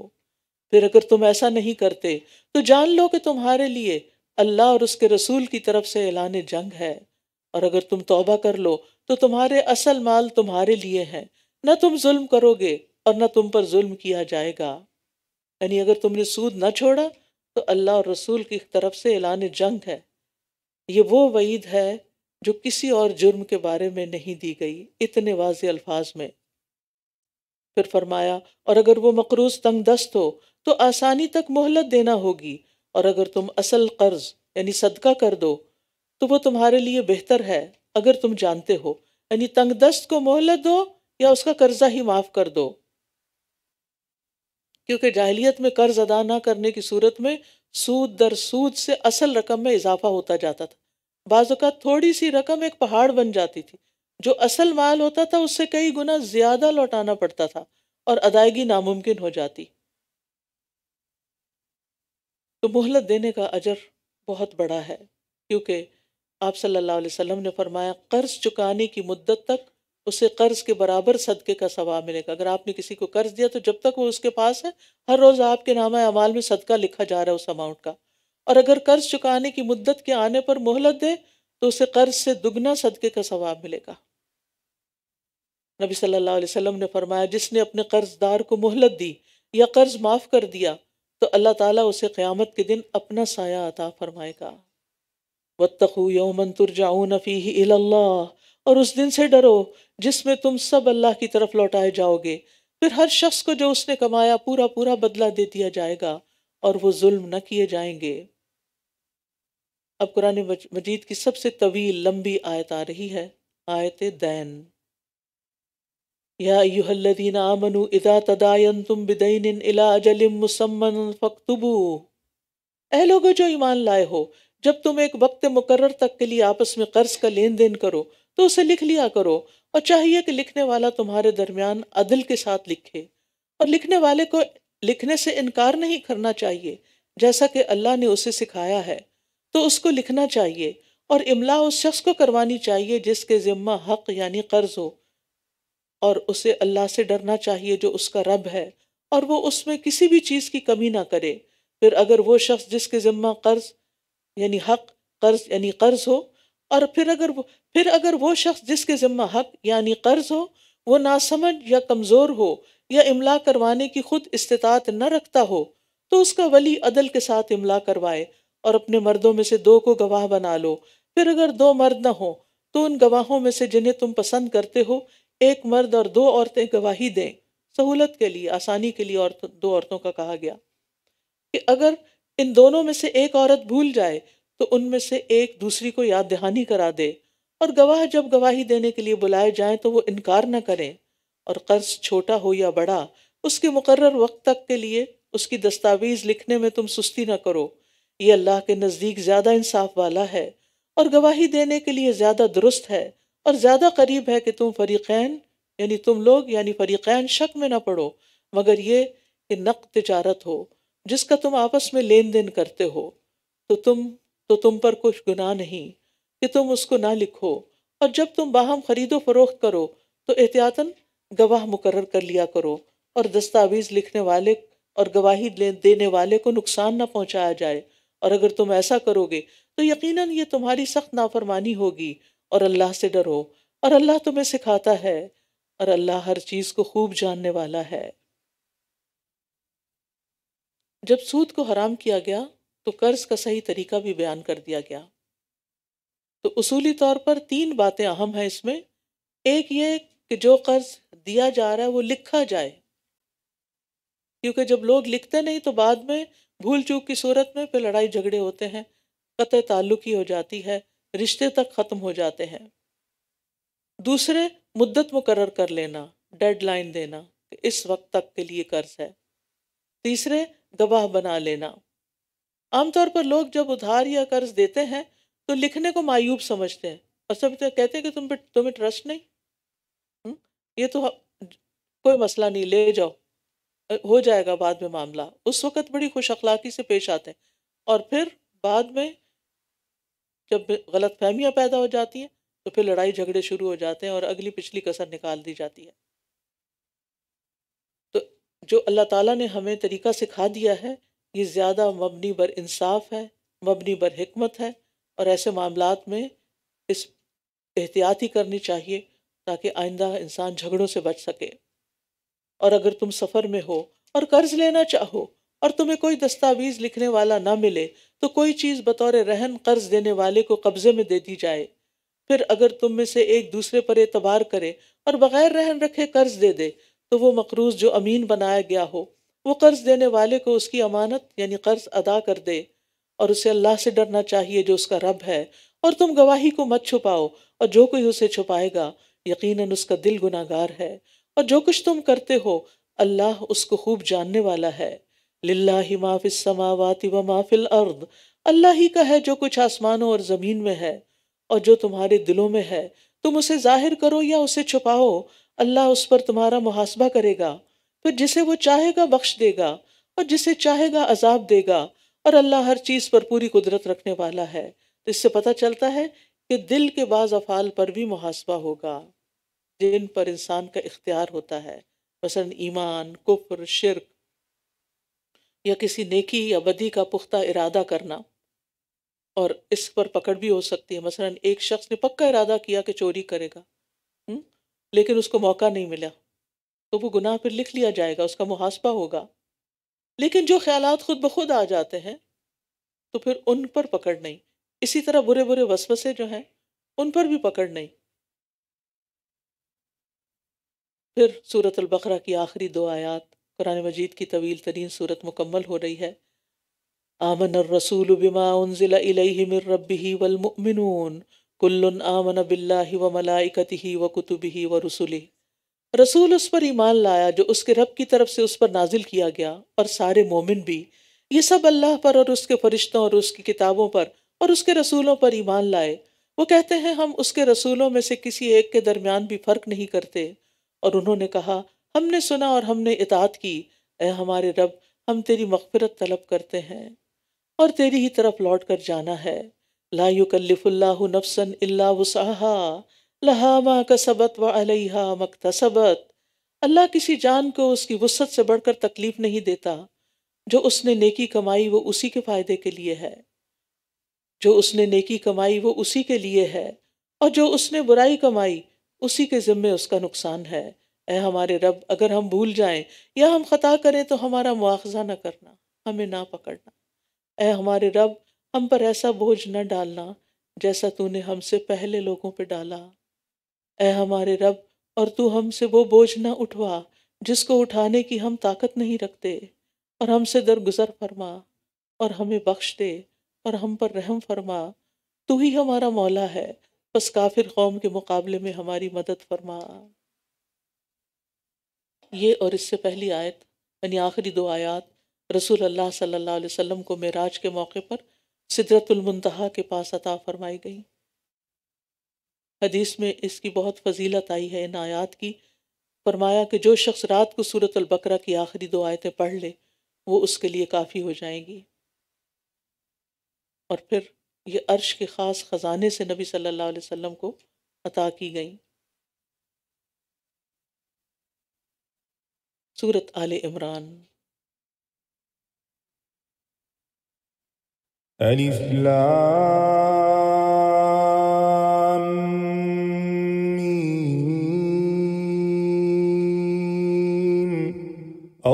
फिर अगर तुम ऐसा नहीं करते तो जान लो कि तुम्हारे लिए अल्लाह और उसके रसूल की तरफ से ऐलान जंग है और अगर तुम तौबा कर लो तो तुम्हारे असल माल तुम्हारे लिए हैं न तुम जुल्म करोगे और न तुम पर जुल्म किया जाएगा यानी अगर तुमने सूद न छोड़ा तो अल्लाह और रसूल की तरफ से ऐलान जंग है ये वो वईद है जो किसी और जुर्म के बारे में नहीं दी गई इतने वाज अल्फाज में फिर फरमाया और अगर वो मकरूज तंग दस्त हो तो आसानी तक मोहलत देना होगी और अगर तुम असल कर्ज यानी सदका कर दो तो वो तुम्हारे लिए बेहतर है अगर तुम जानते हो यानी तंग दस्त को मोहलत दो या उसका कर्जा ही माफ कर दो क्योंकि जाहलीत में कर्ज अदा ना करने की सूरत में सूद दर सूद से असल रकम में इजाफा होता जाता था बाज़ा थोड़ी सी रकम एक पहाड़ बन जाती थी जो असल माल होता था उससे कई गुना ज़्यादा लौटाना पड़ता था और अदायगी नामुमकिन हो जाती तो मोहलत देने का अजर बहुत बड़ा है क्योंकि आप सल्लल्लाहु अलैहि वसल्लम ने फरमाया कर्ज चुकाने की मुद्दत तक उसे कर्ज के बराबर सदक़े का सवाब मिलेगा अगर आपने किसी को कर्ज दिया तो जब तक वो उसके पास है हर रोज़ आपके नामा अमाल में सदका लिखा जा रहा है उस अमाउंट का और अगर कर्ज चुकाने की मुद्दत के आने पर मोहलत दे तो उसे कर्ज से दुगना सदके का सवाब मिलेगा नबी सल्लल्लाहु अलैहि वसल्लम ने फरमाया जिसने अपने कर्जदार को मोहलत दी या कर्ज माफ कर दिया तो अल्लाह ताला उसे क़यामत के दिन अपना साया अता फरमाएगा वत्तखु यौमन तुरजाऊन फ़ीही इल्लाह और उस दिन से डरो जिसमें तुम सब अल्लाह की तरफ लौटाए जाओगे फिर हर शख्स को जो उसने कमाया पूरा पूरा बदला दे दिया जाएगा और वो जुल्म न किए जाएंगे अब कुरान मजीद की सबसे तवील लंबी आयत आ रही है आयत दैन या युहल्लदीन आमनु इदा तदायन तुम बिदैन इला अजलिम मुसम्मन फ़क्तबू ए लोगो जो ईमान लाए हो जब तुम एक वक्त मुकर तक के लिए आपस में कर्ज का लेन देन करो तो उसे लिख लिया करो और चाहिए कि लिखने वाला तुम्हारे दरमियान अदल के साथ लिखे और लिखने वाले को लिखने से इनकार नहीं करना चाहिए जैसा कि अल्लाह ने उसे सिखाया है तो उसको लिखना चाहिए और इमला उस शख्स को करवानी चाहिए जिसके ज़िम्मा हक यानी कर्ज हो और उसे अल्लाह से डरना चाहिए जो उसका रब है और वो उसमें किसी भी चीज़ की कमी ना करे फिर अगर वो शख्स जिसके ज़िम्मा कर्ज यानी हक कर्ज यानी कर्ज हो और फिर अगर वो फिर अगर वो शख्स जिसके ज़िम्मा हक यानी कर्ज हो वो नासमझ या कमज़ोर हो या इमला करवाने की खुद इस्तात न रखता हो तो उसका वली अदल के साथ इमला करवाए और अपने मर्दों में से दो को गवाह बना लो फिर अगर दो मर्द न हो तो उन गवाहों में से जिन्हें तुम पसंद करते हो एक मर्द और दो औरतें गवाही दें सहूलत के लिए आसानी के लिए और दो औरतों का कहा गया कि अगर इन दोनों में से एक औरत भूल जाए तो उनमें से एक दूसरी को याद दहानी करा दे और गवाह जब गवाही देने के लिए बुलाए जाएं तो वो इनकार न करें और कर्ज छोटा हो या बड़ा उसके मुकर्र वक्त तक के लिए उसकी दस्तावेज लिखने में तुम सुस्ती न करो ये अल्लाह के नज़दीक ज़्यादा इंसाफ वाला है और गवाही देने के लिए ज़्यादा दुरुस्त है और ज़्यादा करीब है कि तुम फरीक़ैन यानी तुम लोग यानी फरीक़ैन शक में ना पड़ो मगर ये कि नक तजारत हो जिसका तुम आपस में लेन देन करते हो तो तुम तो तुम पर कुछ गुनाह नहीं कि तुम उसको ना लिखो और जब तुम बाहम खरीदो फरोख्त करो तो एहतियातन गवाह मुकर कर लिया करो और दस्तावेज़ लिखने वाले और गवाही देने वाले को नुकसान ना पहुँचाया जाए और अगर तुम ऐसा करोगे तो यकीनन ये तुम्हारी सख्त नाफरमानी होगी और अल्लाह से डरो और अल्लाह तुम्हें सिखाता है और अल्लाह हर चीज को खूब जानने वाला है जब सूद को हराम किया गया तो कर्ज का सही तरीका भी बयान कर दिया गया तो उसूली तौर पर तीन बातें अहम हैं इसमें एक ये कि जो कर्ज दिया जा रहा है वो लिखा जाए क्योंकि जब लोग लिखते नहीं तो बाद में भूल चूक की सूरत में फिर लड़ाई झगड़े होते हैं कत ताल्लुक ही हो जाती है रिश्ते तक ख़त्म हो जाते हैं दूसरे मुद्दत मुकर कर लेना डेडलाइन देना कि इस वक्त तक के लिए कर्ज है तीसरे गवाह बना लेना आमतौर पर लोग जब उधार या कर्ज देते हैं तो लिखने को मायूब समझते हैं और सब तो कहते हैं कि तुम पे तुम्हें ट्रस्ट नहीं हुँ? हम्म, ये तो कोई मसला नहीं ले जाओ हो जाएगा बाद में मामला उस वक़्त बड़ी खुश अखलाकी से पेश आते हैं और फिर बाद में जब गलत फहमियाँ पैदा हो जाती हैं तो फिर लड़ाई झगड़े शुरू हो जाते हैं और अगली पिछली कसर निकाल दी जाती है तो जो अल्लाह ताला ने हमें तरीका सिखा दिया है ये ज़्यादा मबनी बर इंसाफ है मबनी बर हमत है और ऐसे मामला में इस एहतियाती करनी चाहिए ताकि आइंदा इंसान झगड़ों से बच सके और अगर तुम सफ़र में हो और कर्ज लेना चाहो और तुम्हें कोई दस्तावेज लिखने वाला ना मिले तो कोई चीज़ बतौर रहन कर्ज देने वाले को कब्ज़े में दे दी जाए फिर अगर तुम में से एक दूसरे पर एतबार करे और बगैर रहन रखे कर्ज दे दे तो वो मकरूज जो अमीन बनाया गया हो वो कर्ज देने वाले को उसकी अमानत यानी कर्ज अदा कर दे और उसे अल्लाह से डरना चाहिए जो उसका रब है और तुम गवाही को मत छुपाओ और जो कोई उसे छुपाएगा यकीनन उसका दिल गुनागार है और जो कुछ तुम करते हो अल्लाह उसको खूब जानने वाला है लिल्ला ही माफिस समावाति व माफिल अर्द अल्लाह ही का है जो कुछ आसमानों और ज़मीन में है और जो तुम्हारे दिलों में है तुम उसे जाहिर करो या उसे छुपाओ अल्लाह उस पर तुम्हारा मुहासबा करेगा फिर जिसे वो चाहेगा बख्श देगा और जिसे चाहेगा अजाब देगा और अल्लाह हर चीज़ पर पूरी कुदरत रखने वाला है तो इससे पता चलता है कि दिल के बाज अफाल पर भी मुहासबा होगा जिन पर इंसान का इख्तियार होता है मसलन ईमान कुफर शिरक या किसी नेकी या बदी का पुख्ता इरादा करना और इस पर पकड़ भी हो सकती है मसलन एक शख्स ने पक्का इरादा किया कि चोरी करेगा हुँ? हम्म, लेकिन उसको मौका नहीं मिला तो वो गुनाह पर लिख लिया जाएगा उसका मुहासबा होगा लेकिन जो ख्याल खुद ब खुद आ जाते हैं तो फिर उन पर पकड़ नहीं इसी तरह बुरे बुरे वसवसे जो हैं उन पर भी पकड़ नहीं फिर सूरत अलबकरा की आखिरी दो आयात कुरान मजीद की तवील तरीन सूरत मुकम्मल हो रही है आमन रसूल बिमा उनजिला वलमिन कुल्लन आमन बिल्ला व मलाइकती व कुतुबी व रसुली रसूल उस पर ईमान लाया जो उसके रब की तरफ से उस पर नाजिल किया गया और सारे मोमिन भी ये सब अल्लाह पर और उसके फरिश्तों और उसकी किताबों पर और उसके रसूलों पर ईमान लाए वो कहते हैं हम उसके रसूलों में से किसी एक के दरमियान भी फ़र्क नहीं करते और उन्होंने कहा हमने सुना और हमने इतात की अः हमारे रब हम तेरी मगफरत तलब करते हैं और तेरी ही तरफ लौट कर जाना है ला युकल्लिफुल्ला नफसन इल्ला वसाहा लहा मा कसबत व अलहा मकतसबत अल्लाह किसी जान को उसकी वसत से बढ़कर तकलीफ नहीं देता जो उसने नेकी कमाई वो उसी के फायदे के लिए है जो उसने नेकी कमाई वो उसी के लिए है और जो उसने बुराई कमाई उसी के ज़िम्मे उसका नुकसान है ए हमारे रब अगर हम भूल जाएं या हम ख़ता करें तो हमारा मुआवजा न करना हमें ना पकड़ना ए हमारे रब हम पर ऐसा बोझ न डालना जैसा तूने हमसे पहले लोगों पर डाला ए हमारे रब और तू हमसे वो बोझ न उठवा जिसको उठाने की हम ताकत नहीं रखते और हमसे दरगुजर फरमा और हमें बख्श दे और हम पर रहम फरमा तू ही हमारा मौला है बस काफिर कौम के मुकाबले में हमारी मदद फरमा ये और इससे पहली आयत यानी आखिरी दो आयात रसूल अल्लाह सल्लल्लाहु अलैहि वसल्लम को मेराज के मौके पर सिदरतुलमतहा के पास अता फरमाई गई हदीस में इसकी बहुत फजीलत आई है इन आयात की फरमाया कि जो शख्स रात को सूरत अलबकरा की आखिरी दो आयतें पढ़ ले वो उसके लिए काफ़ी हो जाएंगी और फिर ये अर्श के ख़ास ख़जाने से नबी सल्लल्लाहु अलैहि वसल्लम को अता की गई सूरत आले इमरान अलिफ लाम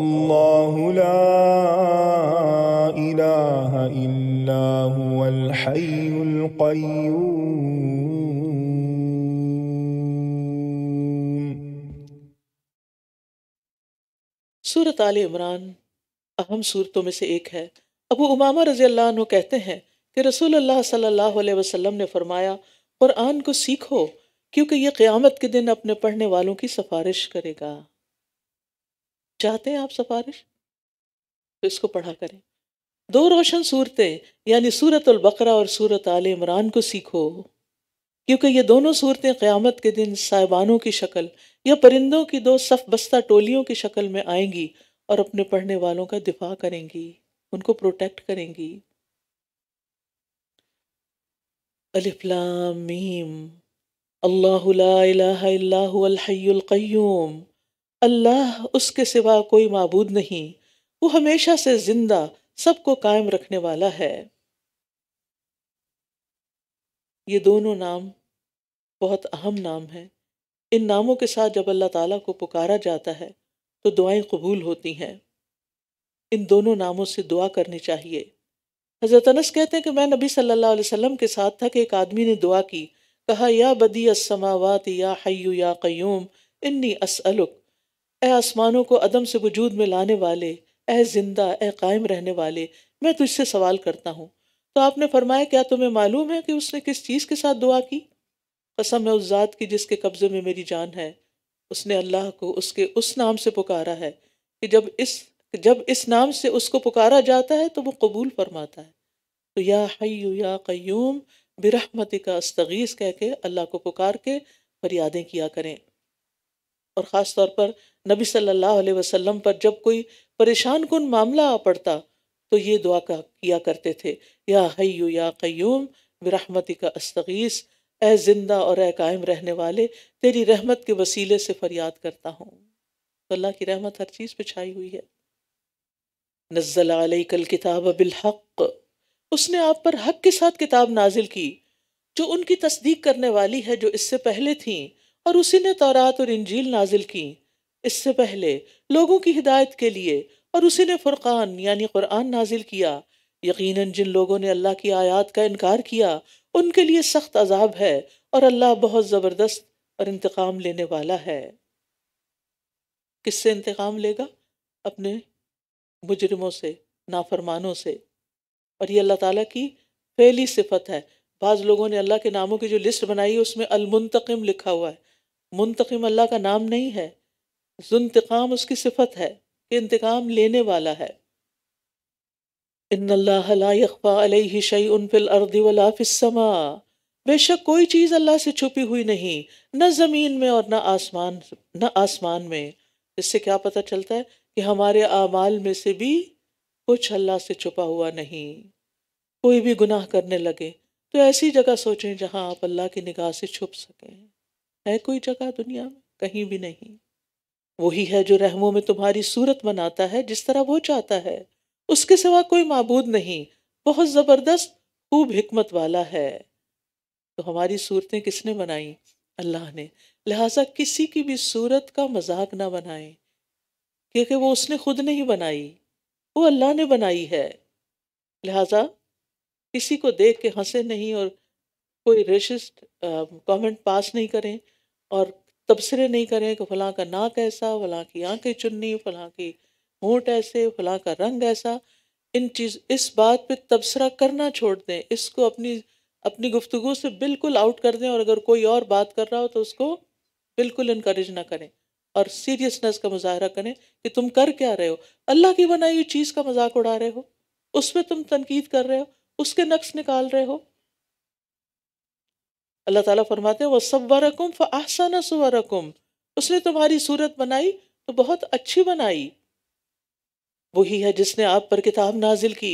अल्लाहु ला इलाहा इल्ला हु الحي القيوم सूरत आल इमरान अहम सूरतों में से एक है अबू उमामा रजी अल्लाह कहते हैं कि रसूल अल्लाह सल्लल्लाहु अलैहि वसल्लम ने फरमाया कुरान को सीखो क्योंकि ये क़यामत के दिन अपने पढ़ने वालों की सिफारिश करेगा चाहते हैं आप सिफारिश तो इसको पढ़ा करें दो रोशन सूरतें यानी सूरत बकरा और सूरत आल इमरान को सीखो क्योंकि ये दोनों सूरतें क़्यामत के दिन साहिबानों की शक्ल या परिंदों की दो सफ बस्ता टोलियों की शक्ल में आएंगी और अपने पढ़ने वालों का दिफा करेंगी उनको प्रोटेक्ट करेंगी अलिफ्लाम मीम अल्लाह उसके सिवा कोई मबूद नहीं वो हमेशा से ज़िंदा सबको कायम रखने वाला है ये दोनों नाम बहुत अहम नाम हैं इन नामों के साथ जब अल्लाह ताला को पुकारा जाता है तो दुआएं कबूल होती हैं इन दोनों नामों से दुआ करनी चाहिए हज़रत अनस कहते हैं कि मैं नबी सल्लल्लाहु अलैहि वसल्लम के साथ था कि एक आदमी ने दुआ की कहा या बदी असमावत या हयू या क्यूम इन्नी असअलुक ए आसमानों को अदम से वजूद में लाने वाले ए जिंदा ए कायम रहने वाले मैं तुझसे सवाल करता हूँ तो आपने फरमाया क्या तुम्हें मालूम है कि उसने किस चीज़ के साथ दुआ की कसम है उस ज़ात की जिसके कब्ज़े में मेरी जान है उसने अल्लाह को उसके उस नाम से पुकारा है कि जब इस जब इस नाम से उसको पुकारा जाता है तो वो कबूल फरमाता है तो या हयू या क्यूम बिरहमति का अस्तगीज़ कह के अल्लाह को पुकार के फरियादें किया करें और ख़ास तौर पर नबी सल्लल्लाहु अलैहि वसल्लम पर जब कोई परेशान कन मामला आ पड़ता तो ये दुआ का किया करते थे या हयू या क्यूम बरहमती का अस्तगीस ए जिंदा और ए कायम रहने वाले तेरी रहमत के वसीले से फरियाद करता हूँ तो अल्लाह की रहमत हर चीज़ पर छाई हुई है नज़ल कल किताब बिलहक उसने आप पर हक के साथ किताब नाजिल की जो उनकी तस्दीक करने वाली है जो इससे पहले थी और उसी ने तौरात और इंजील नाजिल की इससे पहले लोगों की हिदायत के लिए और उसी ने फुरकान यानी कुरान नाजिल किया यकीनन जिन लोगों ने अल्लाह की आयात का इनकार किया उनके लिए सख्त अजाब है और अल्लाह बहुत ज़बरदस्त और इंतकाम लेने वाला है किससे इंतकाम लेगा अपने मुजरमों से नाफरमानों से और ये अल्लाह ताला की फैली सिफत है बाज़ लोगों ने अल्लाह के नामों की जो लिस्ट बनाई है उसमें अलमुंतकम लिखा हुआ है मुंतकम अल्लाह का नाम नहीं है जुनतकाम उसकी सिफत है कि इंतकाम लेने वाला है इन अल्लाहफ़ा अलही शई उन फिल बेशक कोई चीज़ अल्लाह से छुपी हुई नहीं न ज़मीन में और न आसमान न आसमान में इससे क्या पता चलता है कि हमारे आमाल में से भी कुछ अल्लाह से छुपा हुआ नहीं कोई भी गुनाह करने लगे तो ऐसी जगह सोचें जहां आप अल्लाह की निगाह से छुप सकें है कोई जगह दुनिया में कहीं भी नहीं वही है जो रहमों में तुम्हारी सूरत बनाता है जिस तरह वो चाहता है उसके सिवा कोई मबूद नहीं बहुत ज़बरदस्त खूब हिकमत वाला है तो हमारी सूरतें किसने बनाई अल्लाह ने लिहाजा किसी की भी सूरत का मजाक ना बनाएं क्योंकि वो उसने खुद नहीं बनाई वो अल्लाह ने बनाई है लिहाजा किसी को देख के हंसे नहीं और कोई रेशिस्ट कमेंट पास नहीं करें और तबसरे नहीं करें कि फलां का नाक ऐसा फलां की आंखें चुन्नी फलां की होंठ ऐसे फलां का रंग ऐसा इन चीज़ इस बात पे तबसरा करना छोड़ दें इसको अपनी अपनी गुफ्तु से बिल्कुल आउट कर दें और अगर कोई और बात कर रहा हो तो उसको बिल्कुल इनक्रेज ना करें और सीरियसनेस का मुजाहरा करें कि तुम कर क्या रहे हो अल्लाह की बनाई हुई चीज़ का मजाक उड़ा रहे हो उस पर तुम तनकीद कर रहे हो उसके नक्श निकाल रहे हो अल्लाह ताला फरमाते वह सब वरकुम फ आसाना सुवरकुम उसने तुम्हारी सूरत बनाई तो बहुत अच्छी बनाई वही है जिसने आप पर किताब नाजिल की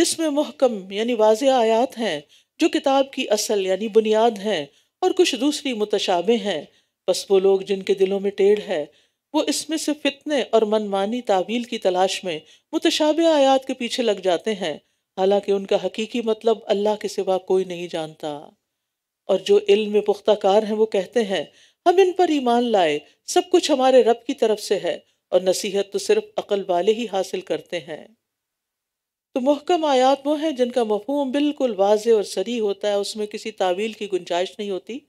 जिसमें मुहकम यानी वाज आयात हैं जो किताब की असल यानी बुनियाद हैं और कुछ दूसरी मुतशाबे हैं बस वो लोग जिनके दिलों में टेढ़ है वो इसमें से फितने और मनमानी तावील की तलाश में मुतशाबे आयात के पीछे लग जाते हैं हालांकि उनका हकीकी मतलब अल्लाह के सिवा कोई नहीं जानता और जो इल्म में पुख्ताकार हैं वो कहते हैं हम इन पर ईमान लाए सब कुछ हमारे रब की तरफ से है और नसीहत तो सिर्फ अकल वाले ही हासिल करते हैं तो महकम आयात वो हैं जिनका मफहम बिल्कुल वाज और सरी होता है उसमें किसी तावील की गुंजाइश नहीं होती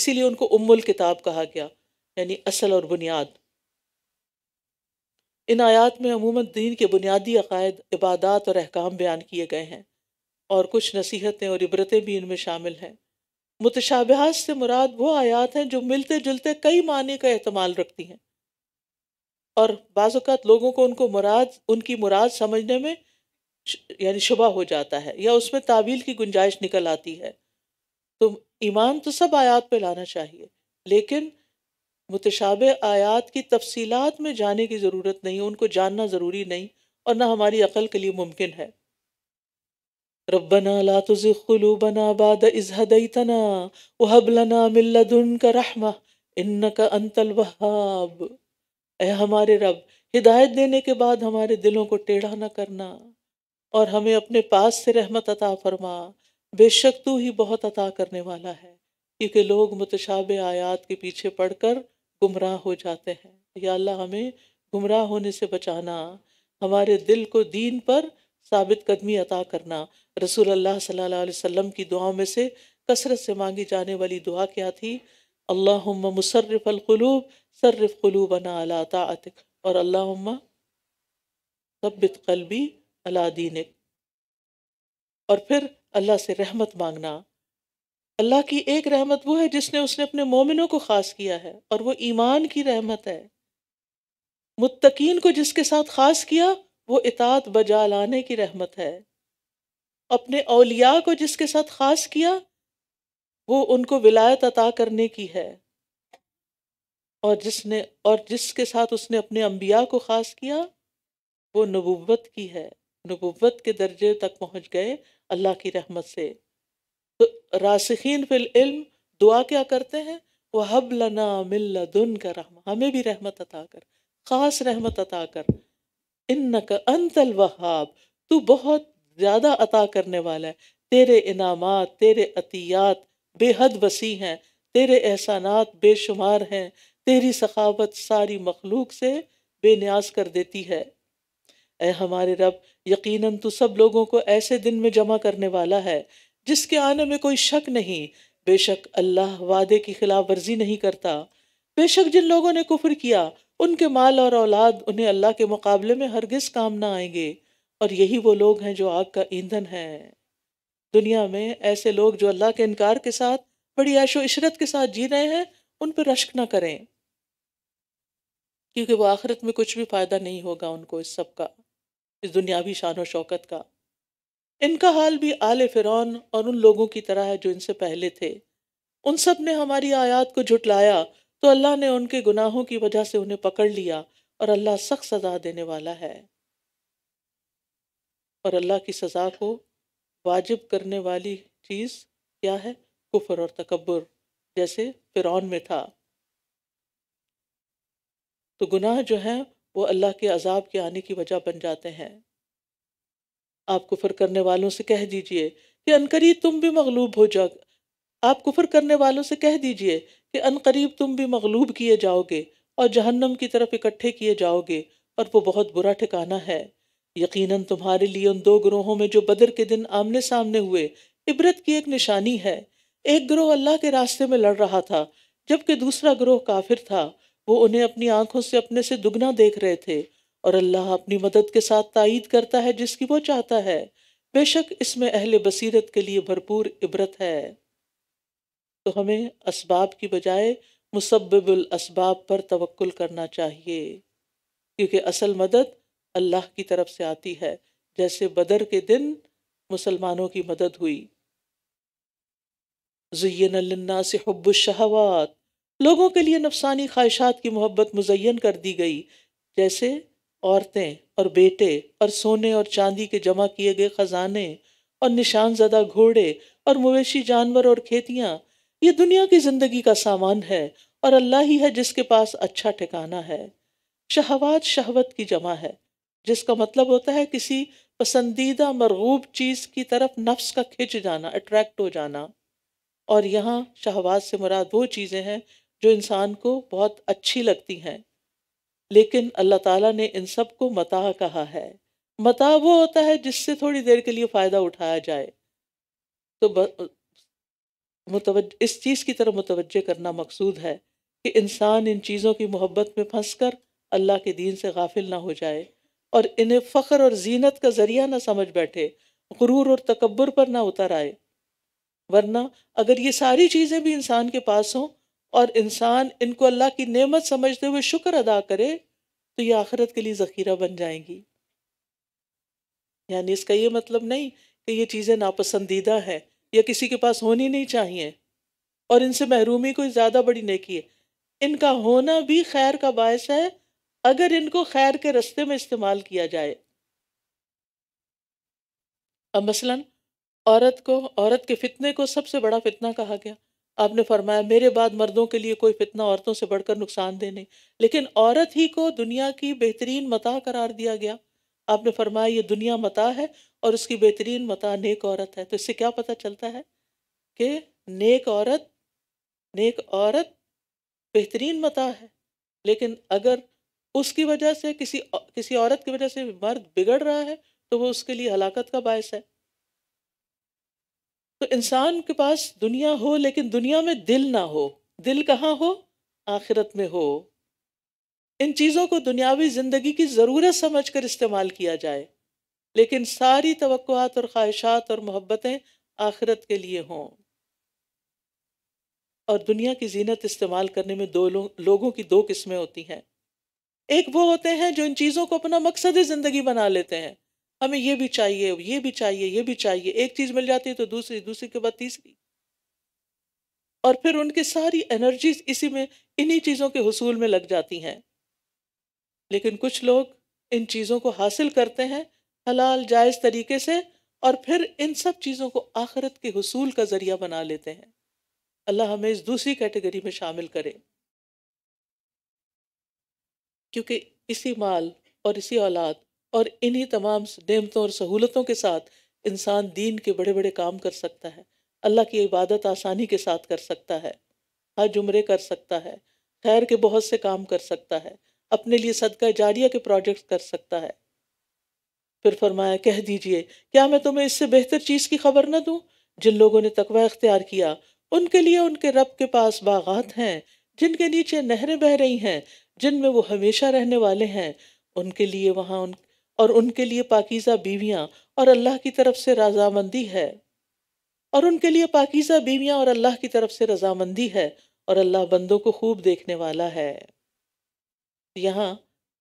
इसीलिए उनको उम्मुल किताब कहा गया यानी असल और बुनियाद इन आयात में अमूमन दीन के बुनियादी अकायद इबादत और अहकाम बयान किए गए हैं और कुछ नसीहतें और इबरतें भी इनमें शामिल हैं मुतशाबहात से मुराद वो आयात हैं जो मिलते जुलते कई मानी का अहतमाल रखती हैं और बाज़ात लोगों को उनको मुराद उनकी मुराद समझने में यानी शुबा हो जाता है या उसमें तावील की गुंजाइश निकल आती है तो ईमान तो सब आयात पर लाना चाहिए लेकिन मुतशाब आयात की तफसीलात में जाने की ज़रूरत नहीं उनको जानना ज़रूरी नहीं और ना हमारी अकल के लिए मुमकिन है रब्बना ला तुजिग कुलूबना बाद इज हदैतना वहब लना मिन लदुनका रहमा इन्नका अंतल वहाब ऐ हमारे रब हिदायत देने के बाद हमारे दिलों को टेढ़ा न करना और हमें अपने पास से रहमत अता फरमा बेशक तू ही बहुत अता करने वाला है क्योंकि लोग मुतशाब आयात के पीछे कर गुमराह हो जाते हैं या अल्लाह हमें गुमराह होने से बचाना हमारे दिल को दीन पर साबित कदमी अता करना रसूल अल्लाह सल्लल्लाहु अलैहि वसल्लम की दुआओं में से कसरत से मांगी जाने वाली दुआ क्या थी अल्लाह मुसरफ़ अलकलूब सर्रफ़ कलूबना अला तातक और अल्लाह सब्बित कलबी अला दीनिक और फिर अल्लाह से रहमत मांगना अल्लाह की एक रहमत वो है जिसने उसने अपने मोमिनों को ख़ास किया है और वो ईमान की रहमत है मुत्तकीन को जिसके साथ ख़ास किया वो इतात बजा लाने की रहमत है अपने अलिया को जिसके साथ खास किया वो उनको विलायत अता करने की है और जिसने और जिसके साथ उसने अपने अम्बिया को ख़ास किया वो नबूवत की है नबूवत के दर्जे तक पहुंच गए अल्लाह की रहमत से तो रासखीन फिल इल्म दुआ क्या करते हैं वह हब लना दुन का रहमा हमें भी रहमत अता कर ख़ास रहमत अता कर इन्नक अंतल वहाब तू बहुत ज़्यादा अता करने वाला है तेरे इनामात तेरे अतियात बेहद वसी हैं तेरे एहसानात बेशुमार हैं तेरी सखावत सारी मखलूक से बेन्याज कर देती है ए हमारे रब यकीनन तू सब लोगों को ऐसे दिन में जमा करने वाला है जिसके आने में कोई शक नहीं बेशक अल्लाह वादे की खिलाफ वर्जी नहीं करता बेशक जिन लोगों ने कुफर किया उनके माल और औलाद उन्हें अल्लाह के मुकाबले में हरगिज काम ना आएंगे और यही वो लोग हैं जो आग का ईंधन है दुनिया में ऐसे लोग जो अल्लाह के इनकार के साथ बड़ी ऐशो इशरत के साथ जी रहे हैं उन पर रश्क ना करें क्योंकि वो आखिरत में कुछ भी फ़ायदा नहीं होगा उनको इस सब का इस दुनियावी शान और शौकत का इनका हाल भी आले फ़िरौन और उन लोगों की तरह है जो इनसे पहले थे उन सब ने हमारी आयात को झुटलाया तो अल्लाह ने उनके गुनाहों की वजह से उन्हें पकड़ लिया और अल्लाह सख्त सजा देने वाला है और अल्लाह की सजा को वाजिब करने वाली चीज़ क्या है कुफर और तकबर जैसे फिरौन में था तो गुनाह जो है वो अल्लाह के अजाब के आने की वजह बन जाते हैं आप कुफर करने वालों से कह दीजिए कि अनकरी तुम भी मगलूब हो जा आप कुफर करने वालों से कह दीजिए कि अनकरीब तुम भी मगलूब किए जाओगे और जहन्नम की तरफ इकट्ठे किए जाओगे और वो बहुत बुरा ठिकाना है यकीनन तुम्हारे लिए उन दो ग्रोहों में जो बदर के दिन आमने सामने हुए इबरत की एक निशानी है एक ग्रोह अल्लाह के रास्ते में लड़ रहा था जबकि दूसरा ग्रोह काफिर था वो उन्हें अपनी आंखों से अपने से दुगना देख रहे थे और अल्लाह अपनी मदद के साथ तइद करता है जिसकी वो चाहता है बेशक इसमें अहल बसीरत के लिए भरपूर इबरत है तो हमें इसबाब की बजाय मुसब्बल पर तवक्ल करना चाहिए क्योंकि असल मदद अल्लाह की तरफ से आती है जैसे बदर के दिन मुसलमानों की मदद हुई जुयना से हब्बुलशहवात लोगों के लिए नफसानी ख्वाहिशात की मोहब्बत मुजयन कर दी गई जैसे औरतें और बेटे और सोने और चांदी के जमा किए गए ख़जाने और निशान ज़दा घोड़े और मवेशी जानवर और खेतियाँ ये दुनिया की जिंदगी का सामान है और अल्लाह ही है जिसके पास अच्छा ठिकाना है शहवात शहवत की जमा है जिसका मतलब होता है किसी पसंदीदा मरगूब चीज़ की तरफ नफ्स का खिंच जाना अट्रैक्ट हो जाना और यहाँ शहवात से मुराद वो चीज़ें हैं जो इंसान को बहुत अच्छी लगती हैं लेकिन अल्लाह ताला ने इन सब को मता कहा है मताह वो होता है जिससे थोड़ी देर के लिए फ़ायदा उठाया जाए तो मुतवज इस चीज़ की तरफ मुतव करना मकसूद है कि इंसान इन चीज़ों की मोहब्बत में फंस कर अल्लाह के दीन से गाफिल ना हो जाए और इन्हें फ़ख्र और जीनत का ज़रिया ना समझ बैठे गुरूर और तकबर पर ना उतर आए वरना अगर ये सारी चीज़ें भी इंसान के पास हों और इंसान इनको अल्लाह की नेमत समझते हुए शुक्र अदा करे तो ये आखिरत के लिए ज़ख़ीरा बन जाएंगी यानी इसका ये मतलब नहीं कि ये चीज़ें नापसंदीदा हैं या किसी के पास होनी नहीं चाहिए और इनसे महरूमी कोई ज़्यादा बड़ी नेकी है इनका होना भी खैर का बायस है अगर इनको खैर के रस्ते में इस्तेमाल किया जाए अब मसलन औरत को औरत के फितने को सबसे बड़ा फितना कहा गया आपने फरमाया मेरे बाद मर्दों के लिए कोई फितना औरतों से बढ़कर नुकसान दे नहीं लेकिन औरत ही को दुनिया की बेहतरीन मता करार दिया गया आपने फरमाया ये दुनिया मता है और उसकी बेहतरीन मता नेक औरत है तो इससे क्या पता चलता है कि नेक औरत नेक औरत बेहतरीन मता है लेकिन अगर उसकी वजह से किसी किसी औरत की वजह से मर्द बिगड़ रहा है तो वो उसके लिए हलाकत का बायस है तो इंसान के पास दुनिया हो लेकिन दुनिया में दिल ना हो दिल कहाँ हो आखिरत में हो इन चीज़ों को दुनियावी ज़िंदगी की ज़रूरत समझ कर इस्तेमाल किया जाए लेकिन सारी तवक़ात और ख्वाहिशात और मोहब्बतें आखिरत के लिए हों और दुनिया की जीनत इस्तेमाल करने में दो लो, लोगों की दो किस्में होती हैं एक वो होते हैं जो इन चीज़ों को अपना मकसद ज़िंदगी बना लेते हैं हमें ये भी चाहिए ये भी चाहिए ये भी चाहिए एक चीज़ मिल जाती है तो दूसरी दूसरी के बाद तीसरी और फिर उनकी सारी एनर्जीज इसी में इन्हीं चीज़ों के हसूल में लग जाती हैं लेकिन कुछ लोग इन चीज़ों को हासिल करते हैं हलाल जायज़ तरीके से और फिर इन सब चीज़ों को आखरत के हसूल का ज़रिया बना लेते हैं अल्लाह हमें इस दूसरी कैटेगरी में शामिल करे क्योंकि इसी माल और इसी औलाद और इन्हीं तमाम नेमतों और सहूलतों के साथ इंसान दीन के बड़े बड़े काम कर सकता है अल्लाह की इबादत आसानी के साथ कर सकता है हज जुमरे कर सकता है खैर के बहुत से काम कर सकता है अपने लिए सदका जारिया के प्रोजेक्ट कर सकता है फिर फरमाया कह दीजिए क्या मैं तुम्हें इससे बेहतर चीज़ की खबर न दूँ जिन लोगों ने तकवा इख्तियार किया उनके लिए उनके रब के पास बागात हैं जिनके नीचे नहरें बह रही हैं जिनमें वो हमेशा रहने वाले हैं उनके लिए वहाँ उन और उनके लिए पाकिज़ा बीवियाँ और अल्लाह की तरफ से रजामंदी है और उनके लिए पाकिज़ा बीवियाँ और अल्लाह की तरफ से रजामंदी है और अल्लाह बंदों को खूब देखने वाला है यहाँ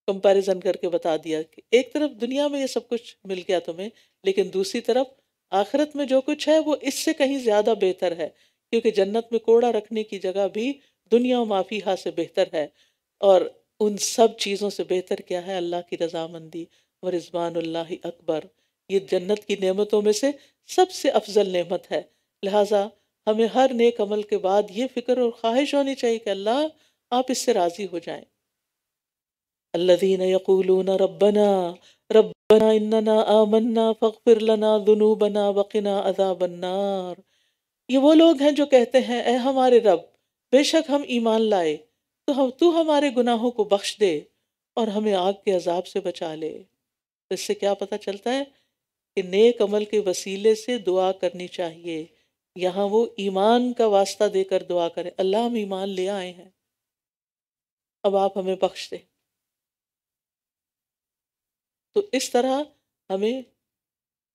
कंपैरिजन करके बता दिया कि एक तरफ दुनिया में ये सब कुछ मिल गया तुम्हें लेकिन दूसरी तरफ आखिरत में जो कुछ है वो इससे कहीं ज़्यादा बेहतर है क्योंकि जन्नत में कोड़ा रखने की जगह भी दुनिया माफिया से बेहतर है और उन सब चीज़ों से बेहतर क्या है अल्लाह की रजामंदी व रिजवानल्ला अकबर ये जन्नत की नेमतों में से सबसे अफजल नेमत है लिहाजा हमें हर नेक अमल के बाद ये फ़िक्र और ख्वाहिश होनी चाहिए कि अल्लाह आप इससे राज़ी हो जाएं الذين يقولون ربنا ربنا إننا آمنا فاغفر لنا ذنوبنا وقنا عذاب النار ये वो लोग हैं जो कहते हैं ए हमारे रब बेशक हम ईमान लाए तो हम तू हमारे गुनाहों को बख्श दे और हमें आग के अजाब से बचा ले तो इससे क्या पता चलता है कि नेक अमल के वसीले से दुआ करनी चाहिए यहाँ वो ईमान का वास्ता देकर दुआ करें अल्लाह हम ईमान ले आए हैं अब आप हमें बख्श दें तो इस तरह हमें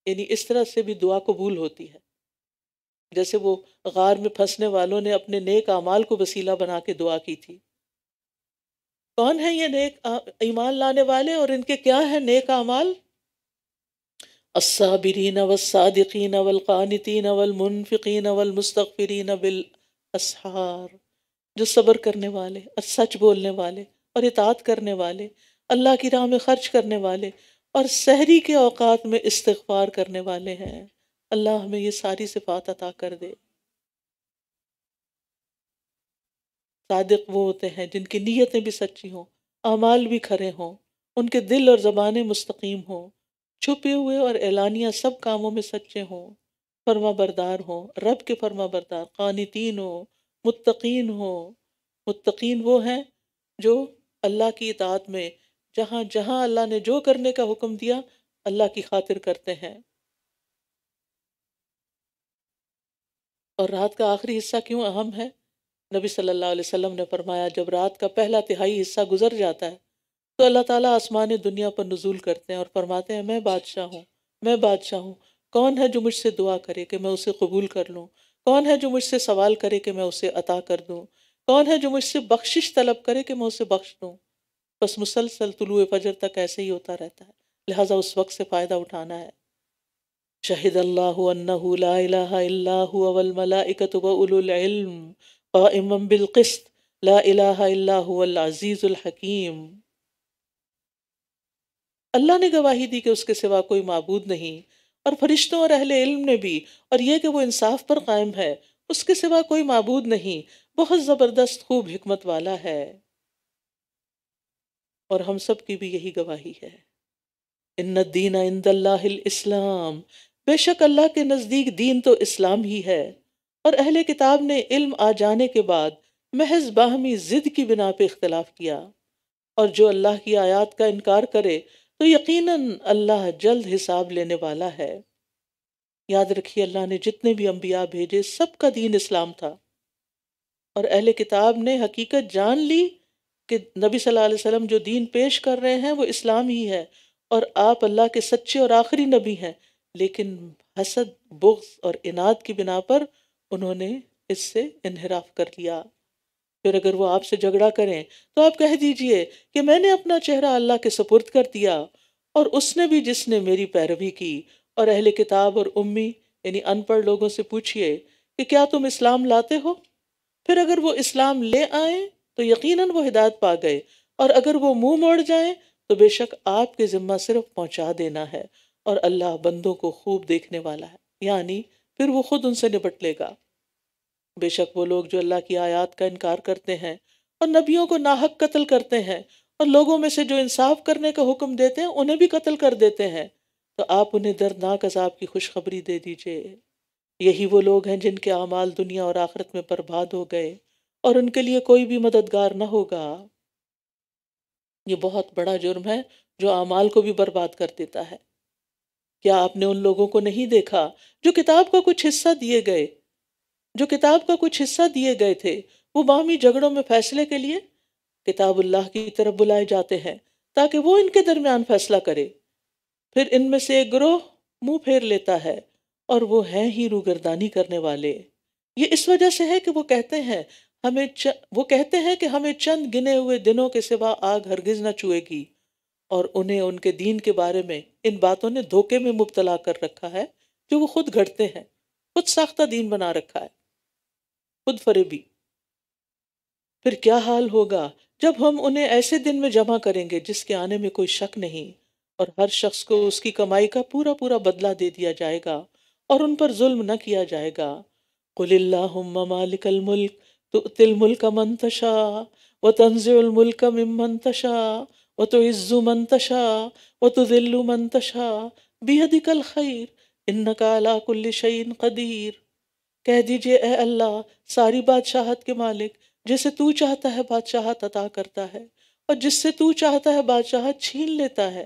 यानी इस तरह से भी दुआ कबूल होती है जैसे वो गार में फंसने वालों ने अपने नेक अमाल को वसीला बना के दुआ की थी कौन है ये नेक ईमान लाने वाले और इनके क्या है नेक अमाल असाबरीन वसादिकीन वलकानतीन वलमुनफ़िकीन वलमुस्तफ़रीन बिल असहार जो सब्र करने वाले सच बोलने वाले और इतात करने वाले अल्लाह की राह में खर्च करने वाले और सहरी के अवकात में इस्तार करने वाले हैं अल्लाह हमें ये सारी सिफात अता कर दे सादक वो होते हैं जिनकी नीयतें भी सच्ची हों अमाल भी खरे हों उनके दिल और ज़बानें मुस्तकीम हों छुपे हुए और एलानिया सब कामों में सच्चे हों फरमा बरदार हों रब के फरमा बरदार कानतीन हों मुतकीन हों मुतकीन वो हैं जो अल्लाह की इतात में जहाँ जहाँ अल्लाह ने जो करने का हुक्म दिया अल्लाह की खातिर करते हैं और रात का आखिरी हिस्सा क्यों अहम है नबी सल्लल्लाहु अलैहि वसल्लम ने फरमाया जब रात का पहला तिहाई हिस्सा गुजर जाता है तो अल्लाह ताला आसमान दुनिया पर नजूल करते हैं और फरमाते हैं मैं बादशाह हूँ मैं बादशाह हूँ कौन है जो मुझसे दुआ करे कि मैं उसे कबूल कर लूँ कौन है जो मुझसे सवाल करे कि मैं उसे अता कर दूँ कौन है जो मुझसे बख्शिश तलब करे कि मैं उसे बख्श दूँ बस मुसलसल तुलु फजर तक ऐसे ही होता रहता है लिहाजा उस वक्त से फ़ायदा उठाना है अल्लाकत अल्लाहमलाकतबिलकस्तलाज़ीज़ुलहकीम अल्लाह ने गवाही दी कि उसके सिवा कोई मबूद नहीं और फरिश्तों और अहल इल्म ने भी और यह कि वो इंसाफ पर कायम है उसके सिवा कोई मबूद नहीं बहुत ज़बरदस्त खूब हमत वाला है और हम सब की भी यही गवाही है इन दीना इंदिल इस्लाम बेशक अल्लाह के नज़दीक दीन तो इस्लाम ही है और अहले किताब ने इल्म आ जाने के बाद महज बाहमी ज़िद की बिना पर इख्तलाफ किया और जो अल्लाह की आयात का इनकार करे तो यकीनन अल्लाह जल्द हिसाब लेने वाला है याद रखिए अल्लाह ने जितने भी अम्बिया भेजे सबका दीन इस्लाम था और अहले किताब ने हकीकत जान ली कि नबी सल्लल्लाहु अलैहि वसल्लम जो दीन पेश कर रहे हैं वो इस्लाम ही है और आप अल्लाह के सच्चे और आखिरी नबी हैं लेकिन हसद बुग्स और इनाद की बिना पर उन्होंने इससे इनहराफ कर लिया फिर अगर वो आपसे झगड़ा करें तो आप कह दीजिए कि मैंने अपना चेहरा अल्लाह के सपुर्द कर दिया और उसने भी जिसने मेरी पैरवी की और अहले किताब और उम्मी यानी अनपढ़ लोगों से पूछिए कि क्या तुम इस्लाम लाते हो फिर अगर वो इस्लाम ले आएँ तो यकीनन वो हिदायत पा गए और अगर वो मुंह मोड़ जाएं तो बेशक आपके ज़िम्मा सिर्फ पहुंचा देना है और अल्लाह बंदों को खूब देखने वाला है यानी फिर वो खुद उनसे निपट लेगा बेशक वो लोग जो अल्लाह की आयात का इनकार करते हैं और नबियों को नाहक कत्ल करते हैं और लोगों में से जो इंसाफ करने का हुक्म देते हैं उन्हें भी कत्ल कर देते हैं तो आप उन्हें दर्दनाक अजाब की खुशखबरी दे दीजिए यही वो लोग हैं जिनके अमाल दुनिया और आखिरत में बर्बाद हो गए और उनके लिए कोई भी मददगार ना होगा ये बहुत बड़ा जुर्म है जो अमाल को भी बर्बाद कर देता है क्या आपने उन लोगों को नहीं देखा जो किताब का कुछ हिस्सा दिए गए जो किताब का कुछ हिस्सा दिए गए थे वो बामी झगड़ों में फैसले के लिए किताबुल्लाह की तरफ बुलाए जाते हैं ताकि वो इनके दरमियान फैसला करे फिर इनमें से एक ग्रोह मुंह फेर लेता है और वो हैं ही रूगरदानी करने वाले ये इस वजह से है कि वो कहते हैं हमें च... वो कहते हैं कि हमें चंद गिने हुए दिनों के सिवा आग हरगिज न छुएगी और उन्हें उनके दीन के बारे में इन बातों ने धोखे में मुबतला कर रखा है जो वो खुद घटते हैं खुद साख्ता दीन बना रखा है खुद फरेबी फिर क्या हाल होगा जब हम उन्हें ऐसे दिन में जमा करेंगे जिसके आने में कोई शक नहीं और हर शख्स को उसकी कमाई का पूरा पूरा बदला दे दिया जाएगा और उन पर जुल्म न किया जाएगा कुल्ला मालिकल मुल्क तुतिलमुल्क मंतशा व तंजुलमुल्क मंतशा व तो इज़्ज़ु मंतशा व तो दिल्लु मंतशा बेहदिकल खैर इन नकाला कुल्ल कदीर कह दीजिए ए अल्लाह सारी बादशाहत के मालिक जिसे तू चाहता है बादशाहत अता करता है और जिससे तू चाहता है बादशाहत छीन लेता है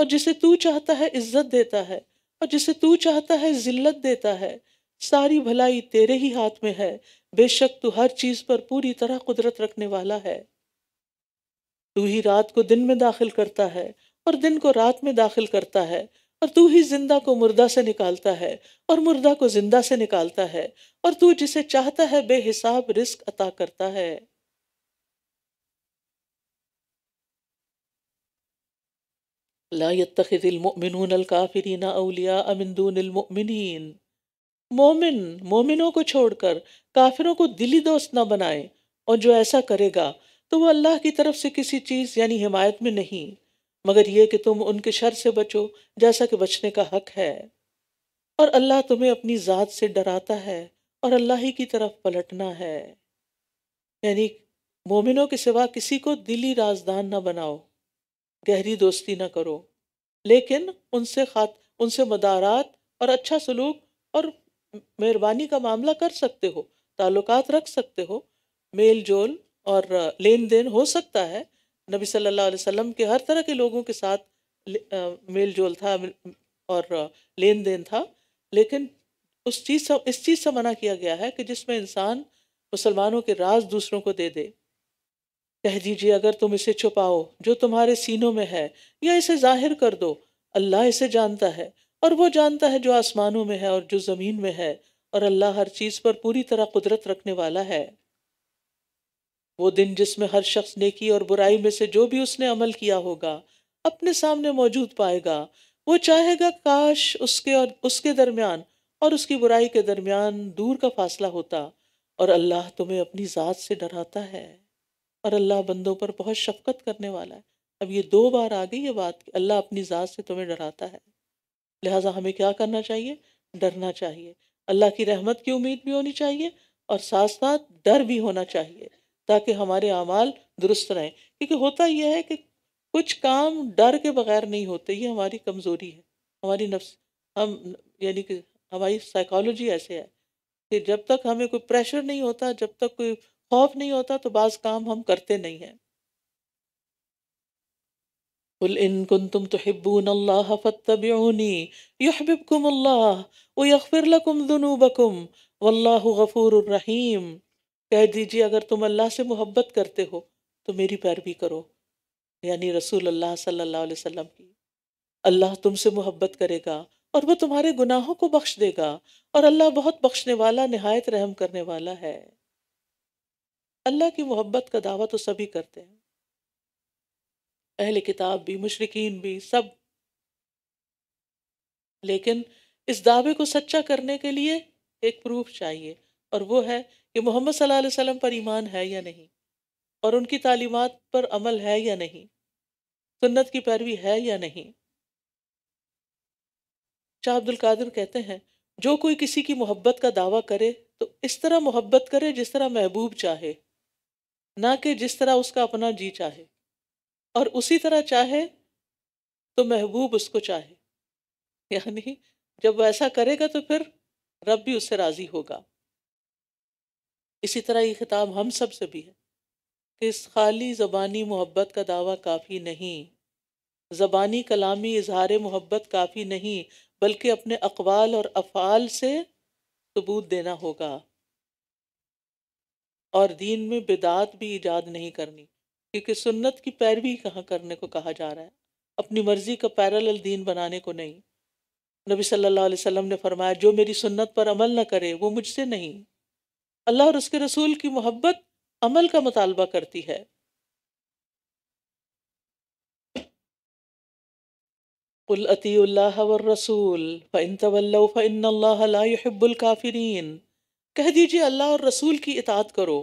और जिसे तू चाहता है इज्जत देता है और जिसे तू चाहता है जिल्लत देता है सारी भलाई तेरे ही हाथ में है बेशक तू हर चीज पर पूरी तरह कुदरत रखने वाला है तू ही रात को दिन में दाखिल करता है और दिन को रात में दाखिल करता है और तू ही जिंदा को मुर्दा से निकालता है और मुर्दा को जिंदा से निकालता है और तू जिसे चाहता है बेहिसाब रिस्क अता करता है ला यत्तखिदिल मुमिनून अल काफिरीना अमिन दून मोमिन मोमिनों को छोड़कर काफिरों को दिली दोस्त ना बनाए और जो ऐसा करेगा तो वो अल्लाह की तरफ से किसी चीज़ यानी हिमायत में नहीं मगर यह कि तुम उनके शर से बचो जैसा कि बचने का हक है और अल्लाह तुम्हें अपनी ज़ात से डराता है और अल्लाह ही की तरफ पलटना है यानी मोमिनों के सिवा किसी को दिली राजदान ना बनाओ गहरी दोस्ती ना करो लेकिन उनसे खात उनसे मदारात और अच्छा सलूक और मेहरबानी का मामला कर सकते हो ताल्लुकात रख सकते हो मेल जोल और लेन देन हो सकता है नबी सल्लल्लाहु अलैहि वसल्लम के हर तरह के लोगों के साथ मेल जोल था और लेन देन था लेकिन उस चीज़ से इस चीज़ से मना किया गया है कि जिसमें इंसान मुसलमानों के राज दूसरों को दे दे कह दीजिए अगर तुम इसे छुपाओ जो तुम्हारे सीनों में है या इसे जाहिर कर दो अल्लाह इसे जानता है और वो जानता है जो आसमानों में है और जो ज़मीन में है और अल्लाह हर चीज़ पर पूरी तरह कुदरत रखने वाला है वो दिन जिसमें हर शख्स नेकी और बुराई में से जो भी उसने अमल किया होगा अपने सामने मौजूद पाएगा वो चाहेगा काश उसके और उसके दरमियान और उसकी बुराई के दरमियान दूर का फासला होता और अल्लाह तुम्हें अपनी ज़ात से डराता है और अल्लाह बंदों पर बहुत शफकत करने वाला है अब ये दो बार आ गई ये बात कि अल्लाह अपनी ज़ात से तुम्हें डराता है लिहाजा हमें क्या करना चाहिए डरना चाहिए अल्लाह की रहमत की उम्मीद भी होनी चाहिए और साथ साथ डर भी होना चाहिए ताकि हमारे अमाल दुरुस्त रहें क्योंकि होता यह है कि कुछ काम डर के बगैर नहीं होते ये हमारी कमज़ोरी है हमारी नफ्स हम यानी कि हमारी साइकोलॉजी ऐसे है कि जब तक हमें कोई प्रेशर नहीं होता जब तक कोई खौफ नहीं होता तो बाज़ काम हम करते नहीं हैं قل إن كنتم تحبون الله فاتبعوني يحببكم الله ويغفر ذنوبكم रहीम कह दीजिए अगर तुम अल्लाह से मोहब्बत करते हो तो मेरी पैरवी करो यानी रसूल अल्लाह सल्लल्लाहु अलैहि वसल्लम की अल्लाह तुमसे मोहब्बत करेगा और वह तुम्हारे गुनाहों को बख्श देगा और अल्लाह बहुत बख्शने वाला नहायत रहम करने वाला है अल्लाह की मोहब्बत का दावा तो सभी करते हैं अहल किताब भी मुशरकिन भी सब लेकिन इस दावे को सच्चा करने के लिए एक प्रूफ चाहिए और वो है कि मोहम्मद सल्लल्लाहु अलैहि वसल्लम पर ईमान है या नहीं और उनकी तालीमात पर अमल है या नहीं सुन्नत की पैरवी है या नहीं शाह अब्दुल कादिर कहते हैं जो कोई किसी की मोहब्बत का दावा करे तो इस तरह मोहब्बत करे जिस तरह महबूब चाहे ना कि जिस तरह उसका अपना जी चाहे और उसी तरह चाहे तो महबूब उसको चाहे यानी जब वो ऐसा करेगा तो फिर रब भी उससे राजी होगा इसी तरह ये खिताब हम सब से भी है कि इस खाली ज़बानी मोहब्बत का दावा काफ़ी नहीं ज़बानी कलामी इजहार मोहब्बत काफ़ी नहीं बल्कि अपने अकवाल और अफ़ाल से सबूत देना होगा और दीन में बिदात भी ईजाद नहीं करनी क्योंकि सुन्नत की पैरवी कहाँ करने को कहा जा रहा है अपनी मर्जी का पैरल दीन बनाने को नहीं नबी सल्लल्लाहु अलैहि वसल्लम ने फरमाया जो मेरी सुन्नत पर अमल न करे वो मुझसे नहीं अल्लाह और उसके रसूल की मोहब्बत अमल का मुतालबा करती है कुल रसूल फ़िन तवल्लो फ़िन काफ़िरीन कह दीजिए अल्लाह और रसूल की इतात करो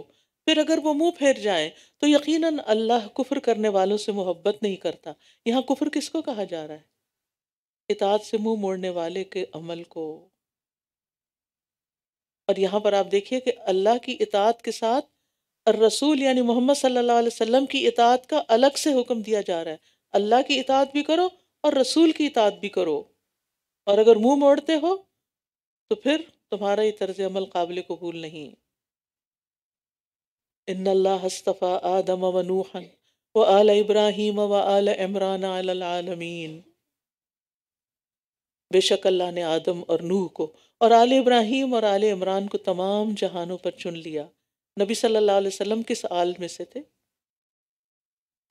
फिर अगर वो मुंह फेर जाए तो यकीनन अल्लाह कुफर करने वालों से मोहब्बत नहीं करता यहाँ कुफर किसको कहा जा रहा है इतात से मुंह मोड़ने वाले के अमल को और यहाँ पर आप देखिए कि अल्लाह की इतात के साथ रसूल यानी मोहम्मद सल्लल्लाहु अलैहि वसल्लम की इतात का अलग से हुक्म दिया जा रहा है अल्लाह की इताद भी करो और रसूल की इतात भी करो और अगर मुंह मोड़ते हो तो फिर तुम्हारा ये तर्ज अमल काबिल कबूल नहीं इन्नल्लास्तफ़ा आदम व नूहन व आल इब्राहिम व आल इमरान आलमीन बेशक अल्लाह ने आदम और नूह को और आल इब्राहिम और आल इमरान को तमाम जहानों पर चुन लिया नबी सल्लल्लाहु अलैहि वसल्लम किस आल में से थे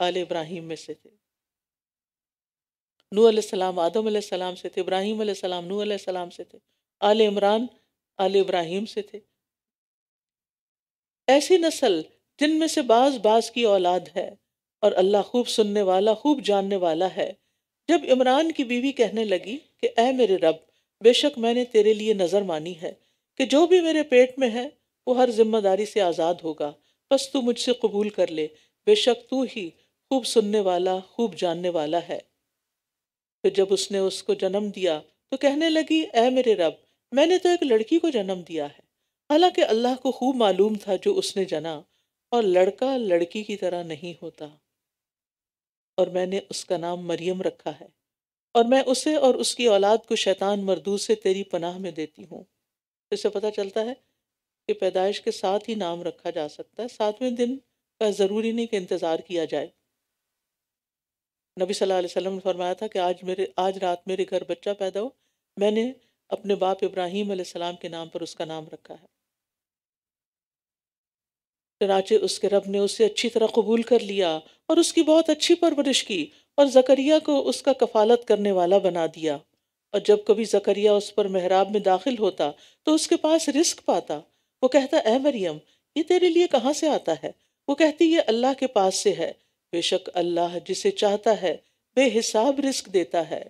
आल इब्राहिम में से थे नूह सलाम आदम सलाम से थे इब्राहिम सलाम नूह सलाम से थे आल इमरान आल इब्राहिम से थे ऐसी नस्ल जिनमें से बाज बाज की औलाद है और अल्लाह खूब सुनने वाला खूब जानने वाला है जब इमरान की बीवी कहने लगी कि ऐ मेरे रब बेशक मैंने तेरे लिए नज़र मानी है कि जो भी मेरे पेट में है वो हर जिम्मेदारी से आज़ाद होगा बस तू मुझसे कबूल कर ले बेशक तू ही खूब सुनने वाला खूब जानने वाला है फिर जब उसने उसको जन्म दिया तो कहने लगी ऐ मेरे रब मैंने तो एक लड़की को जन्म दिया है हालांकि अल्लाह को खूब मालूम था जो उसने जना और लड़का लड़की की तरह नहीं होता और मैंने उसका नाम मरियम रखा है और मैं उसे और उसकी औलाद को शैतान मरदू से तेरी पनाह में देती हूँ इससे पता चलता है कि पैदाइश के साथ ही नाम रखा जा सकता है सातवें दिन का ज़रूरी नहीं कि इंतज़ार किया जाए नबी सल्लल्लाहु अलैहि वसल्लम ने फरमाया था कि आज मेरे आज रात मेरे घर बच्चा पैदा हो मैंने अपने बाप इब्राहीम सलाम के नाम पर उसका नाम रखा है चनाचे उसके रब ने उसे अच्छी तरह कबूल कर लिया और उसकी बहुत अच्छी परवरिश की और जकरिया को उसका कफालत करने वाला बना दिया और जब कभी जकरिया उस पर महराब में दाखिल होता तो उसके पास रिस्क पाता वो कहता ए मरियम ये तेरे लिए कहाँ से आता है वो कहती ये अल्लाह के पास से है बेशक अल्लाह जिसे चाहता है बेहिसाब रिस्क देता है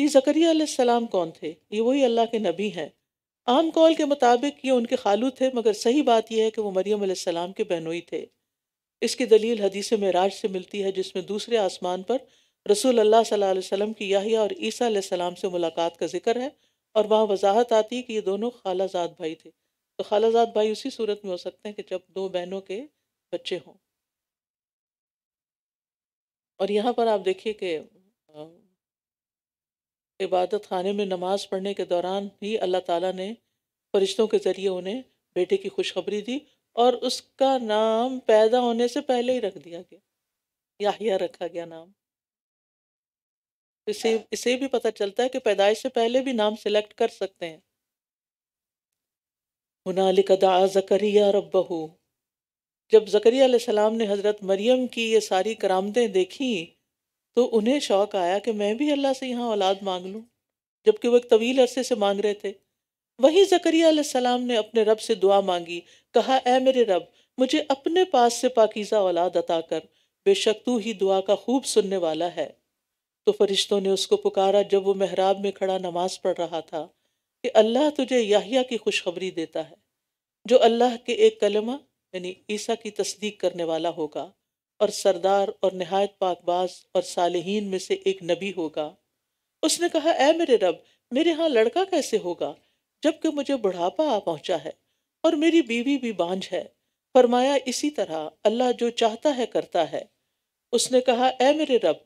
ये जकरिया सलाम कौन थे ये वही अल्लाह के नबी हैं आम कौल के मुताबिक ये उनके खालू थे मगर सही बात यह है कि वो मरियम सलाम के बहनोई थे इसकी दलील हदीस मराज से मिलती है जिसमें दूसरे आसमान पर रसूल अल्लाह सल्लल्लाहु अलैहि वसल्लम की याहिया और ईसा अलैहिस्सलाम से मुलाकात का जिक्र है और वहाँ वजाहत आती है कि ये दोनों खालाजाद भाई थे तो खालाजाद भाई उसी सूरत में हो सकते हैं कि जब दो बहनों के बच्चे हों और यहाँ पर आप देखिए कि इबादत खाने में नमाज पढ़ने के दौरान ही अल्लाह ताला ने फरिश्तों के ज़रिए उन्हें बेटे की खुशखबरी दी और उसका नाम पैदा होने से पहले ही रख दिया गया याहिया रखा गया नाम इसे इसे भी पता चलता है कि पैदाइश से पहले भी नाम सिलेक्ट कर सकते हैं हुनालिकदा जकरिया रबहू जब जकरिया सलाम ने हज़रत मरियम की ये सारी करामतें देखी तो उन्हें शौक आया कि मैं भी अल्लाह से यहाँ औलाद मांग लूँ जबकि वो एक तवील अरसे से मांग रहे थे वहीं जकरिया ने अपने रब से दुआ मांगी कहा ए मेरे रब मुझे अपने पास से पाकिज़ा औलाद अता कर बेशक तू ही दुआ का खूब सुनने वाला है तो फरिश्तों ने उसको पुकारा जब वो मेहराब में खड़ा नमाज पढ़ रहा था कि अल्लाह तुझे याहिया की खुशखबरी देता है जो अल्लाह के एक कलमा यानी ईसा की तस्दीक करने वाला होगा और सरदार और नहायत पाकबाज और सालहीन में से एक नबी होगा उसने कहा ऐ मेरे रब मेरे यहाँ लड़का कैसे होगा जबकि मुझे बुढ़ापा आ पहुंचा है और मेरी बीवी भी बांझ है फरमाया इसी तरह अल्लाह जो चाहता है करता है उसने कहा ऐ मेरे रब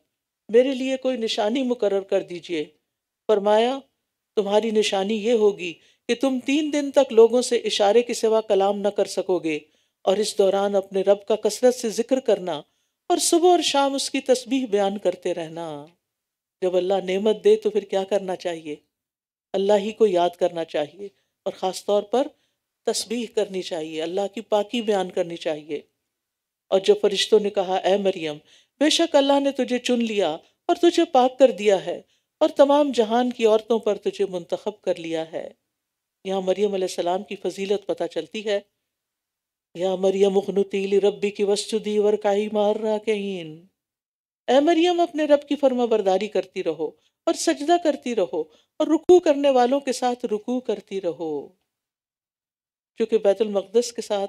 मेरे लिए कोई निशानी मुकर कर दीजिए फरमाया तुम्हारी निशानी ये होगी कि तुम तीन दिन तक लोगों से इशारे के सिवा कलाम न कर सकोगे और इस दौरान अपने रब का कसरत से जिक्र करना और सुबह और शाम उसकी तस्बीह बयान करते रहना जब अल्लाह नेमत दे तो फिर क्या करना चाहिए अल्लाह ही को याद करना चाहिए और ख़ास तौर पर तस्बीह करनी चाहिए अल्लाह की पाकी बयान करनी चाहिए और जब फरिश्तों ने कहा ए मरियम बेशक अल्लाह ने तुझे चुन लिया और तुझे पाक कर दिया है और तमाम जहान की औरतों पर तुझे मुंतखब कर लिया है यहाँ मरियम सलाम की फजीलत पता चलती है या मरियम उखनुतील रब्बी की दी वर ही मार राकेन ए मरियम अपने रब की फर्मा बरदारी करती रहो और सजदा करती रहो और रुकू करने वालों के साथ रुकू करती रहो क्योंकि बैतुल मकदस के साथ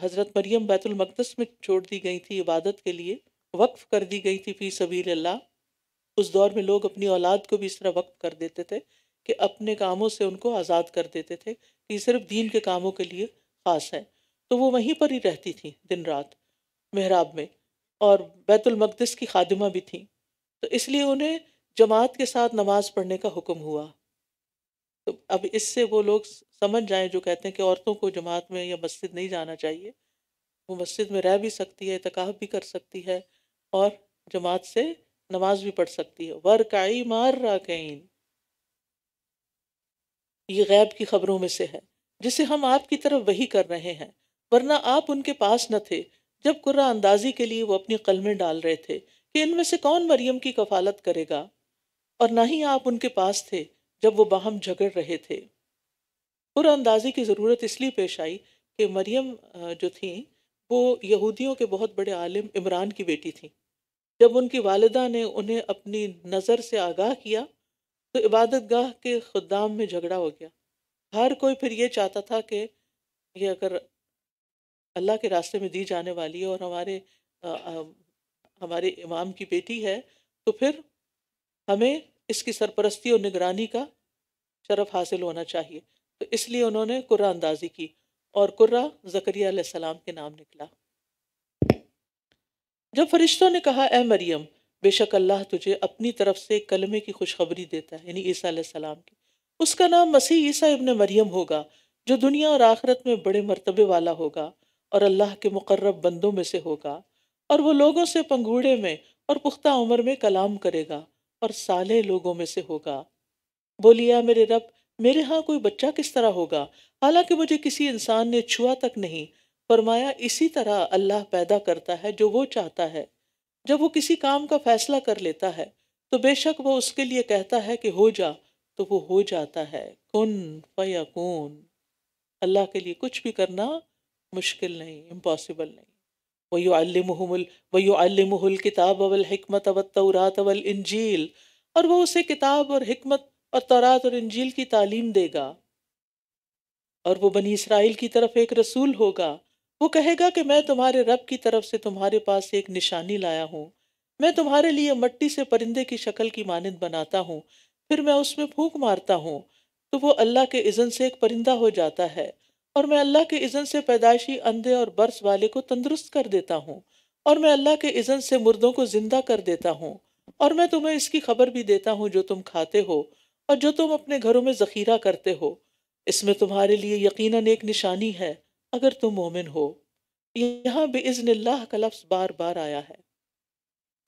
हज़रत मरियम बैतुल मकदस में छोड़ दी गई थी इबादत के लिए वक्फ़ कर दी गई थी फ़ी सबील अल्लाह उस दौर में लोग अपनी औलाद को भी इस तरह वक्फ़ कर देते थे कि अपने कामों से उनको आज़ाद कर देते थे कि सिर्फ दीन के कामों के लिए पास हैं तो वो वहीं पर ही रहती थी दिन रात मेहराब में और बैतुलमकदस की खादिमा भी थी तो इसलिए उन्हें जमात के साथ नमाज पढ़ने का हुक्म हुआ तो अब इससे वो लोग समझ जाएं जो कहते हैं कि औरतों को जमात में या मस्जिद नहीं जाना चाहिए वो मस्जिद में रह भी सकती है तकाफ भी कर सकती है और जमात से नमाज भी पढ़ सकती है वरकाई मार राकैन ये गैब की खबरों में से है जिसे हम आपकी तरफ वही कर रहे हैं वरना आप उनके पास न थे जब कुर्रा अंदाजी के लिए वो अपनी कलमें डाल रहे थे कि इनमें से कौन मरियम की कफालत करेगा और ना ही आप उनके पास थे जब वो बाहम झगड़ रहे थे कुर्रा अंदाजी की ज़रूरत इसलिए पेश आई कि मरियम जो थी वो यहूदियों के बहुत बड़े आलिम इमरान की बेटी थी जब उनकी वालदा ने उन्हें अपनी नज़र से आगाह किया तो इबादत गाह के खुदाम में झगड़ा हो गया हर कोई फिर ये चाहता था कि ये अगर अल्लाह के रास्ते में दी जाने वाली है और हमारे आ, आ, हमारे इमाम की बेटी है तो फिर हमें इसकी सरपरस्ती और निगरानी का शरफ हासिल होना चाहिए तो इसलिए उन्होंने कुर्रा अंदाजी की और कुर्रा जकरिया सलाम के नाम निकला जब फरिश्तों ने कहा ए मरियम बेशक अल्लाह तुझे अपनी तरफ से कलमे की खुशखबरी देता है यानी ईसा सलाम की उसका नाम मसीह ईसा इब्ने मरियम होगा जो दुनिया और आखरत में बड़े मरतबे वाला होगा और अल्लाह के मुकर्रब बंदों में से होगा और वो लोगों से पंगूड़े में और पुख्ता उम्र में कलाम करेगा और साले लोगों में से होगा बोलिया मेरे रब मेरे यहाँ कोई बच्चा किस तरह होगा हालांकि मुझे किसी इंसान ने छुआ तक नहीं फरमाया इसी तरह अल्लाह पैदा करता है जो वो चाहता है जब वो किसी काम का फैसला कर लेता है तो बेशक वो उसके लिए कहता है कि हो जा तो वो हो जाता है कन फयाकून अल्लाह के लिए कुछ भी करना मुश्किल नहीं इम्पॉसिबल नहीं वयो अलमहमल किताब अवल हमत अवल तौरात अवल इंजील और वो उसे किताब और हमत और तौरात और इंजील की तालीम देगा और वो बनी इसराइल की तरफ एक रसूल होगा वो कहेगा कि मैं तुम्हारे रब की तरफ से तुम्हारे पास एक निशानी लाया हूँ मैं तुम्हारे लिए मट्टी से परिंदे की शक्ल की मानद बनाता हूँ फिर मैं उसमें फूक मारता हूँ तो वो अल्लाह के इज़न से एक परिंदा हो जाता है और मैं अल्लाह के इज़न से पैदाइशी अंधे और बर्स वाले को तंदुरुस्त कर देता हूँ और मैं अल्लाह के इज़न से मुर्दों को ज़िंदा कर देता हूँ और मैं तुम्हें इसकी खबर भी देता हूँ जो तुम खाते हो और जो तुम अपने घरों में ज़खीरा करते हो इसमें तुम्हारे लिए यकीन एक निशानी है अगर तुम मोमिन हो यहाँ बेइज़न का लफ्ज़ बार बार आया है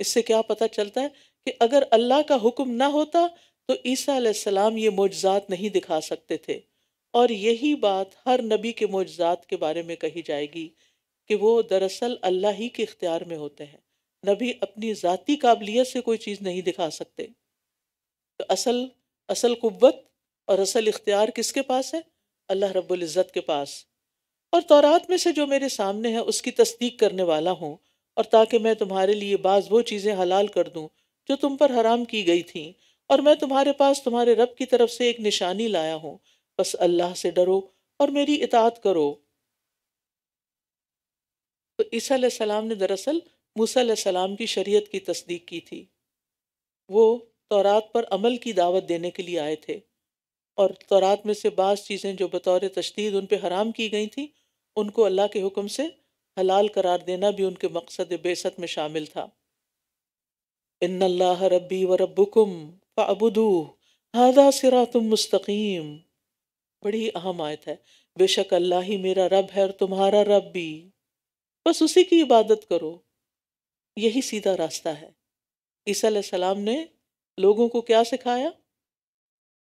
इससे क्या पता चलता है कि अगर अल्लाह का हुक्म ना होता तो ईसा ये मुआजात नहीं दिखा सकते थे और यही बात हर नबी के मुआजात के बारे में कही जाएगी कि वो दरअसल अल्लाह ही के इख्तियार में होते हैं नबी अपनी ज़ाती काबिलियत से कोई चीज़ नहीं दिखा सकते तो असल असल कुत और असल इख्तियार किसके पास है अल्लाह रब्ज़त के पास और तौरात में से जो मेरे सामने है उसकी तस्दीक करने वाला हूँ और ताकि मैं तुम्हारे लिए बाज़ वो चीज़ें हलाल कर दूँ जो तुम पर हराम की गई थी और मैं तुम्हारे पास तुम्हारे रब की तरफ से एक निशानी लाया हूं बस अल्लाह से डरो और मेरी इतात करो तो ईसा सलाम ने दरअसल मूसा सलाम की शरीयत की तस्दीक की थी वो तौरात पर अमल की दावत देने के लिए आए थे और तौरात में से बाज़ चीज़ें जो बतौर तशदीद उन पर हराम की गई थी उनको अल्लाह के हुक्म से हलाल करार देना भी उनके मकसद बेसत में शामिल था इन रब्बी व रब्बुकुम हादा हदा तुम मुस्तकीम बड़ी अहम आयत है बेशक अल्लाह ही मेरा रब है और तुम्हारा रब भी बस उसी की इबादत करो यही सीधा रास्ता है ईसा सलाम ने लोगों को क्या सिखाया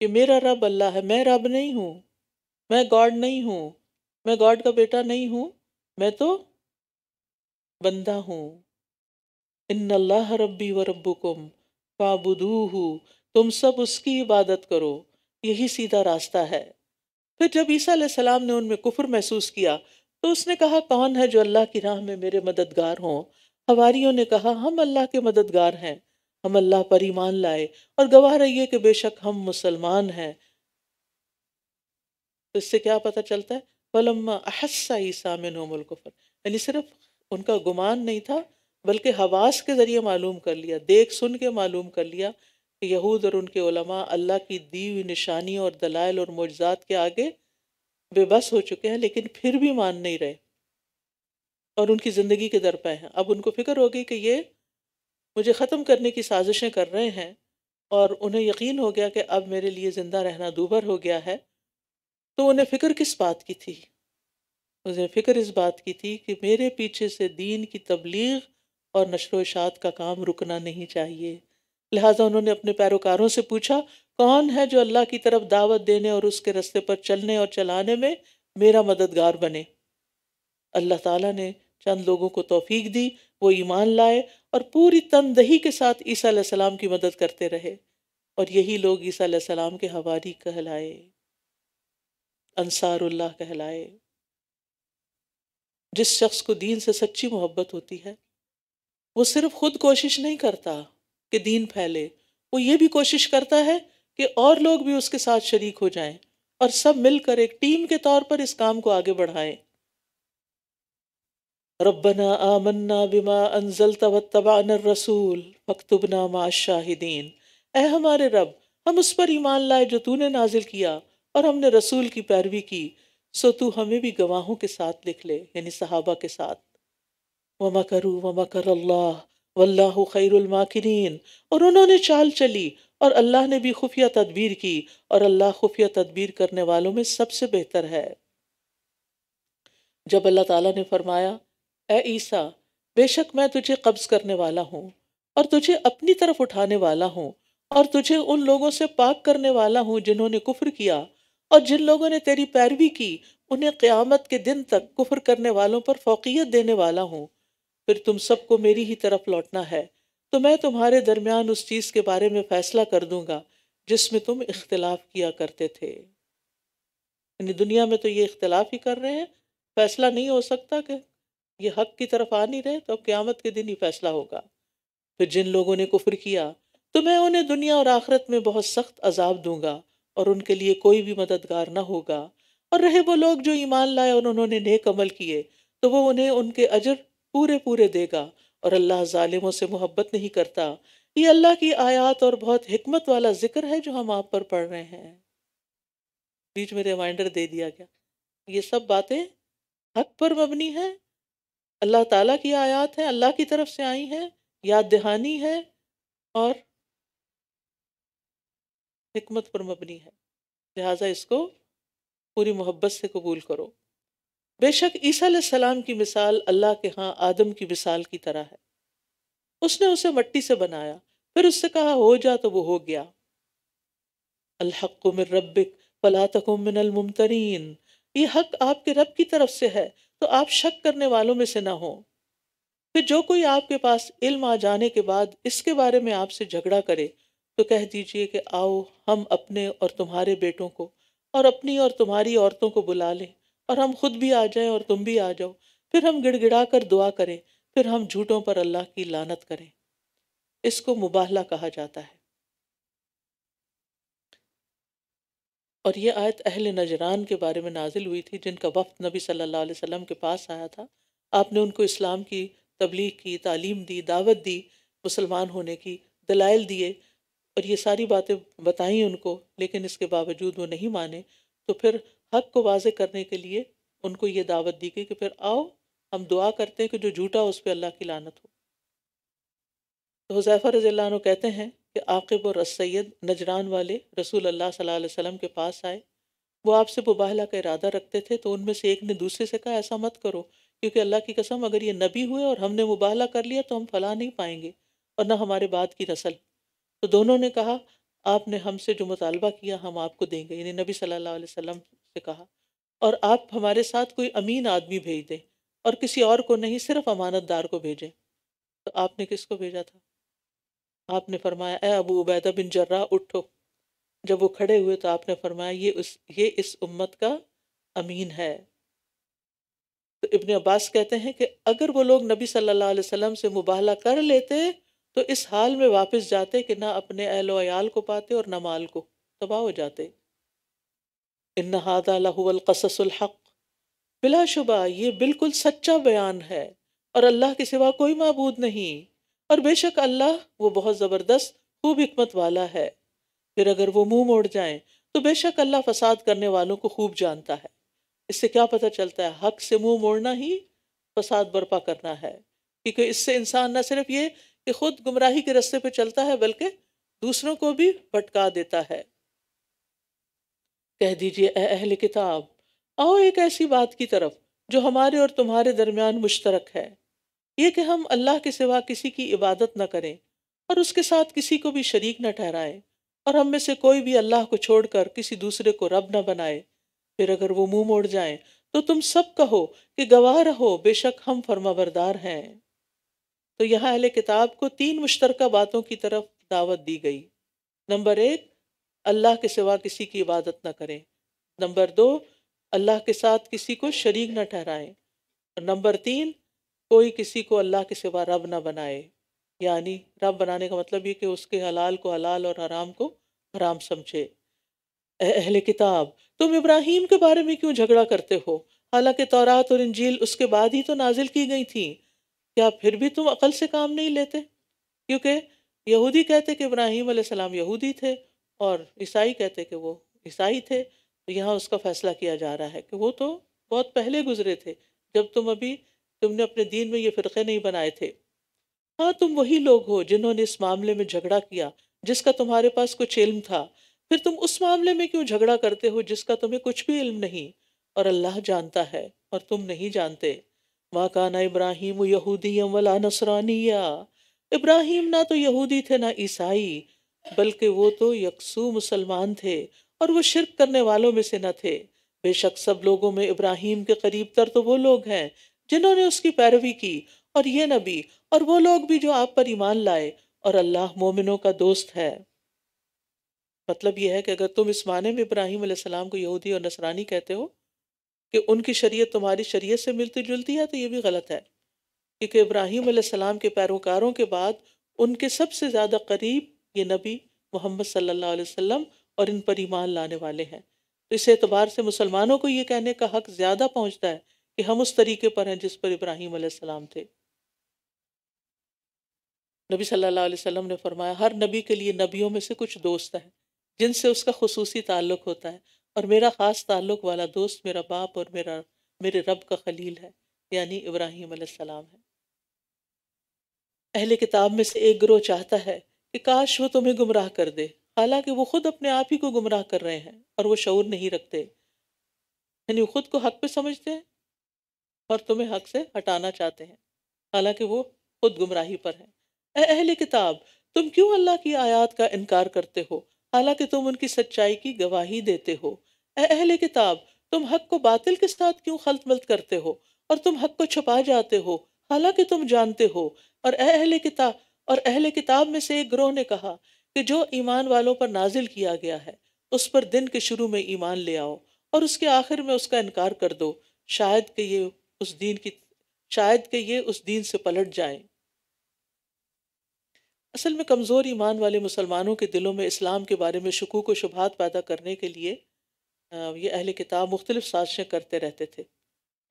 कि मेरा रब अल्लाह है मैं रब नहीं हूँ मैं गॉड नहीं हूँ मैं गॉड का बेटा नहीं हूँ मैं तो बंदा हूँ इन अल्लाह रब्बी व रब्बुकुम फाबुदूहू तुम सब उसकी इबादत करो यही सीधा रास्ता है फिर जब ईसा सलाम ने उनमें कुफर महसूस किया तो उसने कहा कौन है जो अल्लाह की राह में मेरे मददगार हों हवारी ने कहा हम अल्लाह के मददगार हैं हम अल्लाह पर ईमान लाए और गवाह रहिए कि बेशक हम मुसलमान हैं तो इससे क्या पता चलता है वलम्मा अहस्सा ईसा मिन कुफर यानी सिर्फ उनका गुमान नहीं था बल्कि हवास के ज़रिए मालूम कर लिया देख सुन के मालूम कर लिया कि यहूद और उनके उलमा अल्लाह की दी हुई निशानी और दलाइल और मुआजात के आगे बेबस हो चुके हैं लेकिन फिर भी मान नहीं रहे और उनकी ज़िंदगी के दर पाए हैं अब उनको फिक्र हो गई कि ये मुझे ख़त्म करने की साजिशें कर रहे हैं और उन्हें यकीन हो गया कि अब मेरे लिए ज़िंदा रहना दूभर हो गया है तो उन्हें फ़िक्र किस बात की थी उन्हें फ़िक्र इस बात की थी कि मेरे पीछे से दीन की तबलीग और नशर वशात का काम रुकना नहीं चाहिए लिहाजा उन्होंने अपने पैरोकारों से पूछा कौन है जो अल्लाह की तरफ दावत देने और उसके रस्ते पर चलने और चलाने में मेरा मददगार बने अल्लाह ताला ने चंद लोगों को तोफीक दी वो ईमान लाए और पूरी तनदही के साथ ईसा सलाम की मदद करते रहे और यही लोग ईसा सलाम के हवारी कहलाए अनसारुल्लाह कहलाए जिस शख्स को दीन से सच्ची मोहब्बत होती है वो सिर्फ खुद कोशिश नहीं करता कि दीन फैले वो ये भी कोशिश करता है कि और लोग भी उसके साथ शरीक हो जाएं और सब मिलकर एक टीम के तौर पर इस काम को आगे बढ़ाएं रबना आमन्ना बिमा अनजल तबान रसूल मकतुबना मा शाहिदीन ए हमारे रब हम उस पर ईमान लाए जो तूने नाजिल किया और हमने रसूल की पैरवी की सो तू हमें भी गवाहों के साथ लिख ले यानी सहाबा के साथ वमा करू वमा कर अल्लाह वल्लाह खैरमाकरीन और उन्होंने चाल चली और अल्लाह ने भी खुफिया तदबीर की और अल्लाह खुफिया तदबीर करने वालों में सबसे बेहतर है जब अल्लाह ताला ने फरमाया ए ईसा बेशक मैं तुझे कब्ज़ करने वाला हूँ और तुझे अपनी तरफ उठाने वाला हूँ और तुझे उन लोगों से पाक करने वाला हूँ जिन्होंने कुफर किया और जिन लोगों ने तेरी पैरवी की उन्हें क़यामत के दिन तक कुफर करने वालों पर फोकियत देने वाला हूँ फिर तुम सबको मेरी ही तरफ लौटना है तो मैं तुम्हारे दरमियान उस चीज़ के बारे में फ़ैसला कर दूंगा जिसमें तुम इख्तलाफ किया करते थे यानी दुनिया में तो ये इख्तलाफ ही कर रहे हैं फैसला नहीं हो सकता कि ये हक की तरफ आ नहीं रहे तो क़्यामत के दिन ही फैसला होगा फिर जिन लोगों ने कुफर किया तो मैं उन्हें दुनिया और आखरत में बहुत सख्त अजाब दूंगा और उनके लिए कोई भी मददगार ना होगा और रहे वो लोग जो ईमान लाए और उन्होंने नेक अमल किए तो वो उन्हें उनके अजर पूरे पूरे देगा और अल्लाह ालिमों से मोहब्बत नहीं करता ये अल्लाह की आयात और बहुत हमत वाला जिक्र है जो हम आप पर पढ़ रहे हैं बीच में रिमाइंडर दे दिया गया ये सब बातें हक पर मबनी है अल्लाह ताला की आयात है अल्लाह की तरफ से आई हैं याद दहानी है और हमत पर मबनी है लिहाजा इसको पूरी मोहब्बत से कबूल करो बेशक ईसा सलाम की मिसाल अल्लाह के हाँ आदम की मिसाल की तरह है उसने उसे मट्टी से बनाया फिर उससे कहा हो जा तो वो हो गया अल्हकुम मिन रब्बिक मुमतरीन ये हक आपके रब की तरफ से है तो आप शक करने वालों में से ना हो फिर जो कोई आपके पास इल्म आ जाने के बाद इसके बारे में आपसे झगड़ा करे तो कह दीजिए कि आओ हम अपने और तुम्हारे बेटों को और अपनी और तुम्हारी औरतों को बुला लें और हम खुद भी आ जाएं और तुम भी आ जाओ फिर हम गिड़गिड़ा कर दुआ करें फिर हम झूठों पर अल्लाह की लानत करें इसको मुबाहला कहा जाता है और ये आयत अहल नजरान के बारे में नाजिल हुई थी जिनका वफ्त नबी सल्लल्लाहु अलैहि वसल्लम के पास आया था आपने उनको इस्लाम की तबलीग की तालीम दी दावत दी मुसलमान होने की दलाइल दिए और ये सारी बातें बताई उनको लेकिन इसके बावजूद वो नहीं माने तो फिर हक को वाज करने के लिए उनको ये दावत दी गई कि फिर आओ हम दुआ करते हैं कि जो झूठा उस पर अल्लाह की लानत हो तो हुजैफा रजील्ला कहते हैं कि आकिब और रसैद नजरान वाले रसूल अल्लाह सल्लम के पास आए वो आपसे मुबाहला का इरादा रखते थे तो उनमें से एक ने दूसरे से कहा ऐसा मत करो क्योंकि अल्लाह की कसम अगर ये नबी हुए और हमने मुबाहला कर लिया तो हम फला नहीं पाएंगे और ना हमारे बाद की नस्ल तो दोनों ने कहा आपने हमसे जो मुतालबा किया हम आपको देंगे यानी नबी सल्लल्लाहु अलैहि वसल्लम से कहा और आप हमारे साथ कोई अमीन आदमी भेज दें और किसी और को नहीं सिर्फ अमानतदार को भेजें तो आपने किसको भेजा था आपने फरमाया ए अबू उबैदा बिन जर्रा उठो जब वो खड़े हुए तो आपने फरमाया ये उस ये इस उम्मत का अमीन है तो इब्ने अब्बास कहते हैं कि अगर वो लोग नबी सल्लल्लाहु अलैहि वसल्लम से मुबाहला कर लेते तो इस हाल में वापस जाते कि ना अपने अहल वयाल को पाते और ना माल को तबाह हो जाते इन हादा हक बिलाशुबा ये बिल्कुल सच्चा बयान है और अल्लाह के सिवा कोई मबूद नहीं और बेशक अल्लाह वो बहुत ज़बरदस्त खूब हमत वाला है फिर अगर वो मुंह मोड़ जाएं तो बेशक अल्लाह फसाद करने वालों को खूब जानता है इससे क्या पता चलता है हक से मुंह मोड़ना ही फसाद बर्पा करना है क्योंकि इससे इंसान न सिर्फ ये कि खुद गुमराही के रस्ते पर चलता है बल्कि दूसरों को भी भटका देता है कह दीजिए अहल किताब आओ एक ऐसी बात की तरफ जो हमारे और तुम्हारे दरमियान मुश्तरक है ये कि हम अल्लाह के सिवा किसी की इबादत न करें और उसके साथ किसी को भी शरीक न ठहराएं और हम में से कोई भी अल्लाह को छोड़कर किसी दूसरे को रब न बनाए फिर अगर वो मुंह मोड़ जाएं तो तुम सब कहो कि गवाह रहो बेशक हम फर्माबरदार हैं तो यहाँ अहले किताब को तीन मुश्तरक बातों की तरफ दावत दी गई नंबर एक अल्लाह के सिवा किसी की इबादत ना करें नंबर दो अल्लाह के साथ किसी को शरीक न ठहराएं नंबर तीन कोई किसी को अल्लाह के सिवा रब ना बनाए यानी रब बनाने का मतलब ये कि उसके हलाल को हलाल और हराम को हराम समझे अहले किताब तुम इब्राहिम के बारे में क्यों झगड़ा करते हो हालांकि तौरात और इंजील उसके बाद ही तो नाजिल की गई थी क्या फिर भी तुम अकल से काम नहीं लेते क्योंकि यहूदी कहते कि इब्राहिम सलाम यहूदी थे और ईसाई कहते कि वो ईसाई थे तो यहाँ उसका फैसला किया जा रहा है कि वो तो बहुत पहले गुजरे थे जब तुम अभी तुमने अपने दीन में ये फ़िरक़े नहीं बनाए थे हाँ तुम वही लोग हो जिन्होंने इस मामले में झगड़ा किया जिसका तुम्हारे पास कुछ इल्म था फिर तुम उस मामले में क्यों झगड़ा करते हो जिसका तुम्हें कुछ भी इल्म नहीं और अल्लाह जानता है और तुम नहीं जानते माँ काना इब्राहिम यहूदी वाला नसरानिया इब्राहिम ना तो यहूदी थे ना ईसाई बल्कि वो तो यकसू मुसलमान थे और वो शिरक करने वालों में से न थे बेशक सब लोगों में इब्राहिम के करीब तर तो वो लोग हैं जिन्होंने उसकी पैरवी की और ये नबी और वो लोग भी जो आप पर ईमान लाए और अल्लाह मोमिनों का दोस्त है मतलब यह है कि अगर तुम इस माने में इब्राहिम को यहूदी और नसरानी कहते हो कि उनकी शरीयत तुम्हारी शरीयत से मिलती जुलती है तो ये भी गलत है क्योंकि इब्राहिम सलाम के पैरोकारों के बाद उनके सबसे ज़्यादा करीब ये नबी मोहम्मद सल्ला अलैहि और इन पर ईमान लाने वाले हैं तो इस एतबार से मुसलमानों को ये कहने का हक ज़्यादा पहुँचता है कि हम उस तरीके पर हैं जिस पर इब्राहिम थे नबी सल्लल्लाहु अलैहि वसल्लम ने फरमाया हर नबी के लिए नबियों में से कुछ दोस्त हैं जिनसे उसका खसूसी ताल्लुक होता है और मेरा ख़ास ताल्लुक वाला दोस्त मेरा बाप और मेरा मेरे रब का खलील है यानी इब्राहिम सलाम है अहले किताब में से एक ग्रोह चाहता है कि काश वो तुम्हें गुमराह कर दे हालांकि वो खुद अपने आप ही को गुमराह कर रहे हैं और वो शौर नहीं रखते यानी खुद को हक पे समझते हैं और तुम्हें हक से हटाना चाहते हैं हालांकि वो खुद गुमराही पर है अहले किताब तुम क्यों अल्लाह की आयात का इनकार करते हो हालांकि तुम उनकी सच्चाई की गवाही देते हो अहले किताब तुम हक को बातिल के साथ क्यों खलत मलत करते हो और तुम हक को छुपा जाते हो हालांकि तुम जानते हो और अहले किताब और अहले किताब में से एक ग्रोह ने कहा कि जो ईमान वालों पर नाजिल किया गया है उस पर दिन के शुरू में ईमान ले आओ और उसके आखिर में उसका इनकार कर दो शायद कि ये उस दीन की शायद कि ये उस दीन से पलट जाएं असल में कमज़ोर ईमान वाले मुसलमानों के दिलों में इस्लाम के बारे में शकूक व शुभात पैदा करने के लिए ये अहल किताब मुख्तलिफ साजिशें करते रहते थे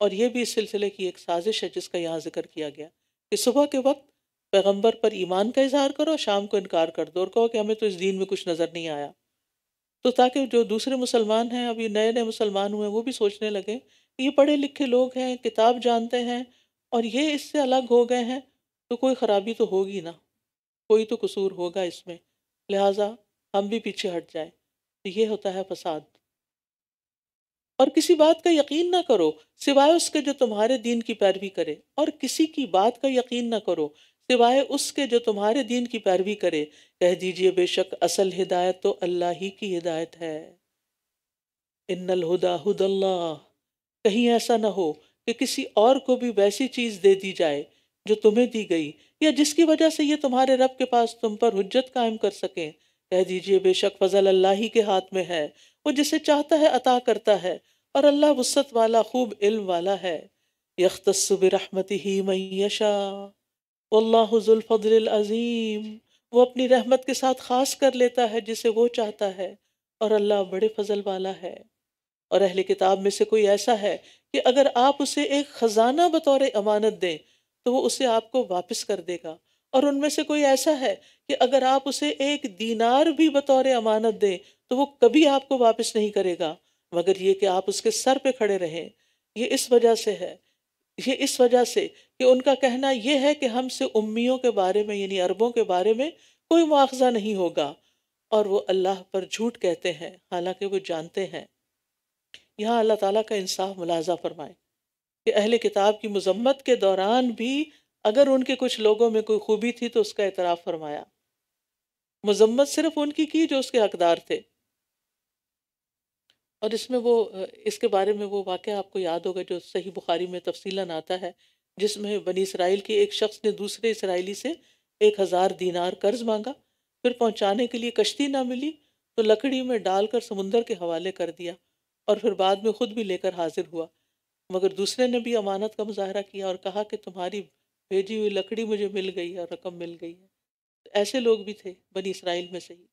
और ये भी इस सिलसिले की एक साजिश है जिसका यहाँ जिक्र किया गया कि सुबह के वक्त पैगम्बर पर ईमान का इजहार करो शाम को इनकार कर दो और कहो कि हमें तो इस दिन में कुछ नज़र नहीं आया तो ताकि जो दूसरे मुसलमान हैं अभी नए नए मुसलमान हुए वो भी सोचने लगे ये पढ़े लिखे लोग हैं किताब जानते हैं और ये इससे अलग हो गए हैं तो कोई ख़राबी तो होगी ना कोई तो कसूर होगा इसमें लिहाजा हम भी पीछे हट जाए तो ये होता है फसाद और किसी बात का यकीन ना करो सिवाय उसके जो तुम्हारे दीन की पैरवी करे और किसी की बात का यकीन ना करो सिवाय उसके जो तुम्हारे दीन की पैरवी करे कह दीजिए बेशक असल हिदायत तो अल्लाह ही की हिदायत है इन्नल हुदा हुदल्ला कहीं ऐसा ना हो कि किसी और को भी वैसी चीज़ दे दी जाए जो तुम्हें दी गई या जिसकी वजह से ये तुम्हारे रब के पास तुम पर हजत कायम कर सकें कह दीजिए बेशक फजल अल्लाह ही के हाथ में है वो जिसे चाहता है अता करता है और अल्लाह वसत वाला खूब इल्म वाला है यख्तसुब रहमत ही मैशा वल्लाफ़ल वो अपनी रहमत के साथ ख़ास कर लेता है जिसे वो चाहता है और अल्लाह बड़े फजल वाला है और अहल किताब में से कोई ऐसा है कि अगर आप उसे एक ख़जाना बतौर अमानत दें तो वो उसे आपको वापस कर देगा और उनमें से कोई ऐसा है कि अगर आप उसे एक दीनार भी बतौर अमानत दें तो वो कभी आपको वापस नहीं करेगा मगर ये कि आप उसके सर पे खड़े रहें ये इस वजह से है ये इस वजह से कि उनका कहना यह है कि हमसे उम्मियों के बारे में यानी अरबों के बारे में कोई मुआवजा नहीं होगा और वो अल्लाह पर झूठ कहते हैं हालांकि वो जानते हैं यहाँ अल्लाह ताला का इंसाफ मुलाजा फरमाए कि अहले किताब की मजम्मत के दौरान भी अगर उनके कुछ लोगों में कोई खूबी थी तो उसका एतराफ़ फरमाया मजम्मत सिर्फ उनकी की जो उसके हकदार थे और इसमें वो इसके बारे में वो वाक़ आपको याद होगा जो सही बुखारी में तफसीला आता है जिसमें बनी इसराइल के एक शख्स ने दूसरे इसराइली से एक हज़ार दीनार कर्ज मांगा फिर पहुंचाने के लिए कश्ती ना मिली तो लकड़ी में डालकर समुंदर के हवाले कर दिया और फिर बाद में ख़ुद भी लेकर हाजिर हुआ मगर दूसरे ने भी अमानत का मुजाहरा किया और कहा कि तुम्हारी भेजी हुई लकड़ी मुझे मिल गई है और रकम मिल गई है ऐसे लोग भी थे बनी इसराइल में से ही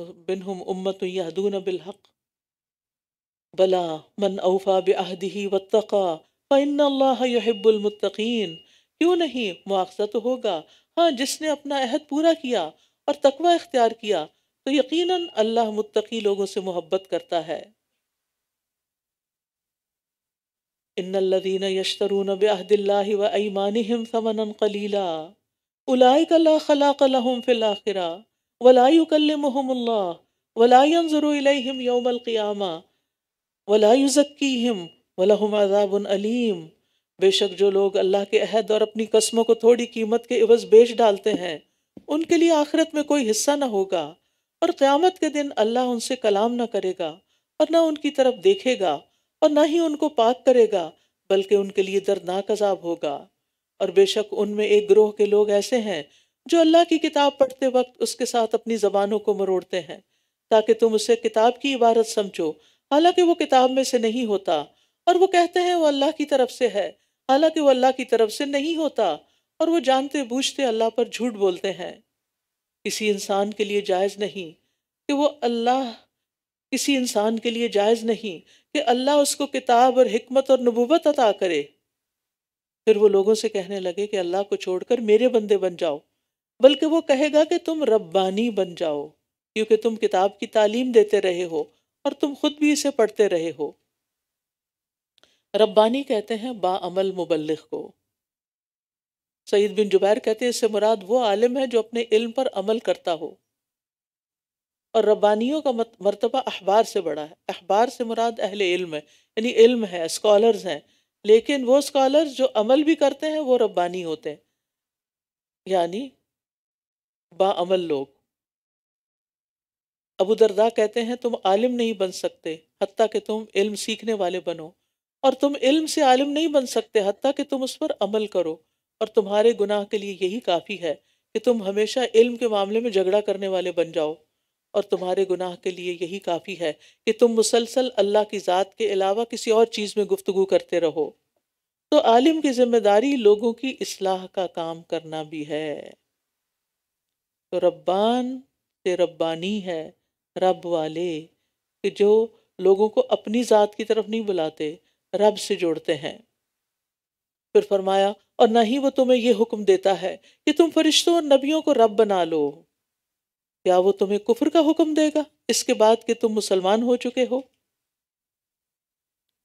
बिनहुम उम्मत यादून बिलहक बला मन औफा बहदही वत्तका फ़ैन अल्लाहब्बुलमतकीन क्यों नहीं मुआवजा तो होगा हाँ जिसने अपना अहद पूरा किया और तकवा इख्तियार किया तो यकीनन अल्लाह मुत्तकी लोगों से मोहब्बत करता है इन्नल्लज़ीन यश्तरून बिअहदिल्लाहि व ऐमानिहिम समनन कलीला उलाय कला खला लहुम फिल वलाकल्ला वलाजरम योमक़ियामा वलाज़क्कीम वलहम अलीम बेशक जो लोग अल्लाह के अहद और अपनी कस्मों को थोड़ी कीमत के इवज बेच डालते हैं उनके लिए आखिरत में कोई हिस्सा ना होगा और क़्यामत के दिन अल्लाह उनसे कलाम ना करेगा और ना उनकी तरफ देखेगा और ना ही उनको पाक करेगा बल्कि उनके लिए दर्दनाक अजाब होगा और बेशक उनमें एक ग्रोह के लोग ऐसे हैं जो अल्लाह की किताब पढ़ते वक्त उसके साथ अपनी जबानों को मरोड़ते हैं ताकि तुम उसे किताब की इबारत समझो हालांकि वो किताब में से नहीं होता और वो कहते हैं वो अल्लाह की तरफ से है हालांकि वो अल्लाह की तरफ से नहीं होता और वो जानते बूझते अल्लाह पर झूठ बोलते हैं किसी इंसान के लिए जायज़ नहीं कि वो अल्लाह किसी इंसान के लिए जायज़ नहीं कि अल्लाह उसको किताब और हमत और नबूबत अता करे फिर वो लोगों से कहने लगे कि अल्लाह को छोड़कर मेरे बंदे बन जाओ बल्कि वो कहेगा कि तुम रब्बानी बन जाओ क्योंकि तुम किताब की तालीम देते रहे हो और तुम खुद भी इसे पढ़ते रहे हो रब्बानी कहते हैं बाअमल मुबलग को सईद बिन जुबैर कहते हैं इससे मुराद वो आलिम है जो अपने इल्म पर अमल करता हो और रब्बानियों का मरतबा अखबार से बड़ा है अखबार से मुराद अहल इल्म है यानी इल्म है स्कॉलर्स हैं लेकिन वो स्कॉलर्स जो अमल भी करते हैं वो रब्बानी होते हैं यानी बामल लोग अबू दरदा कहते हैं तुम आलिम नहीं बन सकते हती कि तुम इल्म सीखने वाले बनो और तुम इल्म से आलिम नहीं बन सकते हती कि तुम उस पर अमल करो और तुम्हारे गुनाह के लिए यही काफ़ी है कि तुम हमेशा इल्म के मामले में झगड़ा करने वाले बन जाओ और तुम्हारे गुनाह के लिए यही काफ़ी है कि तुम मुसलसल अल्लाह की ज़ात के अलावा किसी और चीज़ में गुफ्तु करते रहो तो आलिम की जिम्मेदारी लोगों की असलाह का काम करना भी है तो रब्बान से रब्बानी है रब वाले कि जो लोगों को अपनी ज़ात की तरफ नहीं बुलाते रब से जोड़ते हैं फिर फरमाया और ना ही वो तुम्हें ये हुक्म देता है कि तुम फरिश्तों और नबियों को रब बना लो क्या वो तुम्हें कुफर का हुक्म देगा इसके बाद कि तुम मुसलमान हो चुके हो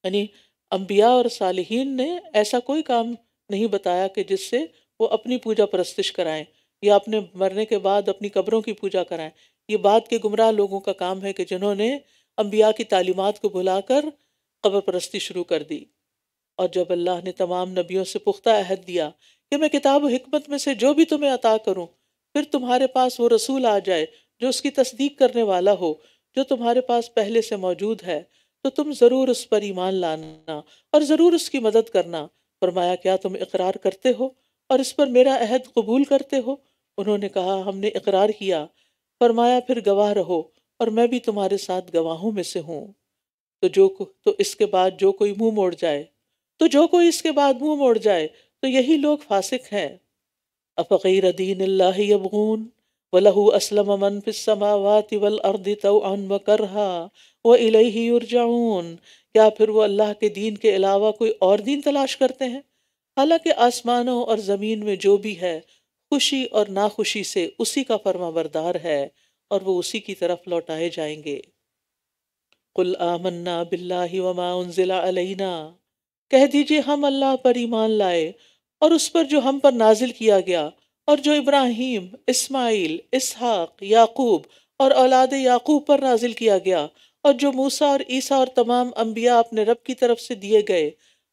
यानी अम्बिया और सालहीन ने ऐसा कोई काम नहीं बताया कि जिससे वो अपनी पूजा परस्तिश कराएं या अपने मरने के बाद अपनी कब्रों की पूजा कराएं ये बात के गुमराह लोगों का काम है कि जिन्होंने अम्बिया की तालीमत को भुलाकर कब्र परस्ती शुरू कर दी और जब अल्लाह ने तमाम नबियों से पुख्ता अहद दिया कि मैं किताब हमत में से जो भी तुम्हें अता करूँ फिर तुम्हारे पास वो रसूल आ जाए जो उसकी तस्दीक करने वाला हो जो तुम्हारे पास पहले से मौजूद है तो तुम ज़रूर उस पर ईमान लाना और ज़रूर उसकी मदद करना फरमाया क्या तुम इकरार करते हो और इस पर मेरा अहद कबूल करते हो उन्होंने कहा हमने इकरार किया फरमाया फिर गवाह रहो और मैं भी तुम्हारे साथ गवाहों में से हूँ तो जो तो इसके बाद जो कोई मुंह मोड़ जाए तो जो कोई इसके बाद मुंह मोड़ जाए तो यही लोग फासिक हैं अफ़ीर दीन अबून वलहू असलम अमन फिसमावात वल अर्द तन व व उर्जाउन क्या फिर वो अल्लाह के दीन के अलावा कोई और दीन तलाश करते हैं हालांकि आसमानों और ज़मीन में जो भी है खुशी और नाखुशी से उसी का फर्माबरदार है और वो उसी की तरफ लौटाए जाएंगे कुल आमन्ना बिल्लाहि वमा उनजिला अलैना कह दीजिए हम अल्लाह पर ईमान लाए और उस पर जो हम पर नाजिल किया गया और जो इब्राहिम इस्माइल इसहाक याकूब और औलाद याकूब पर नाजिल किया गया और जो मूसा और ईसा और तमाम अम्बिया अपने रब की तरफ से दिए गए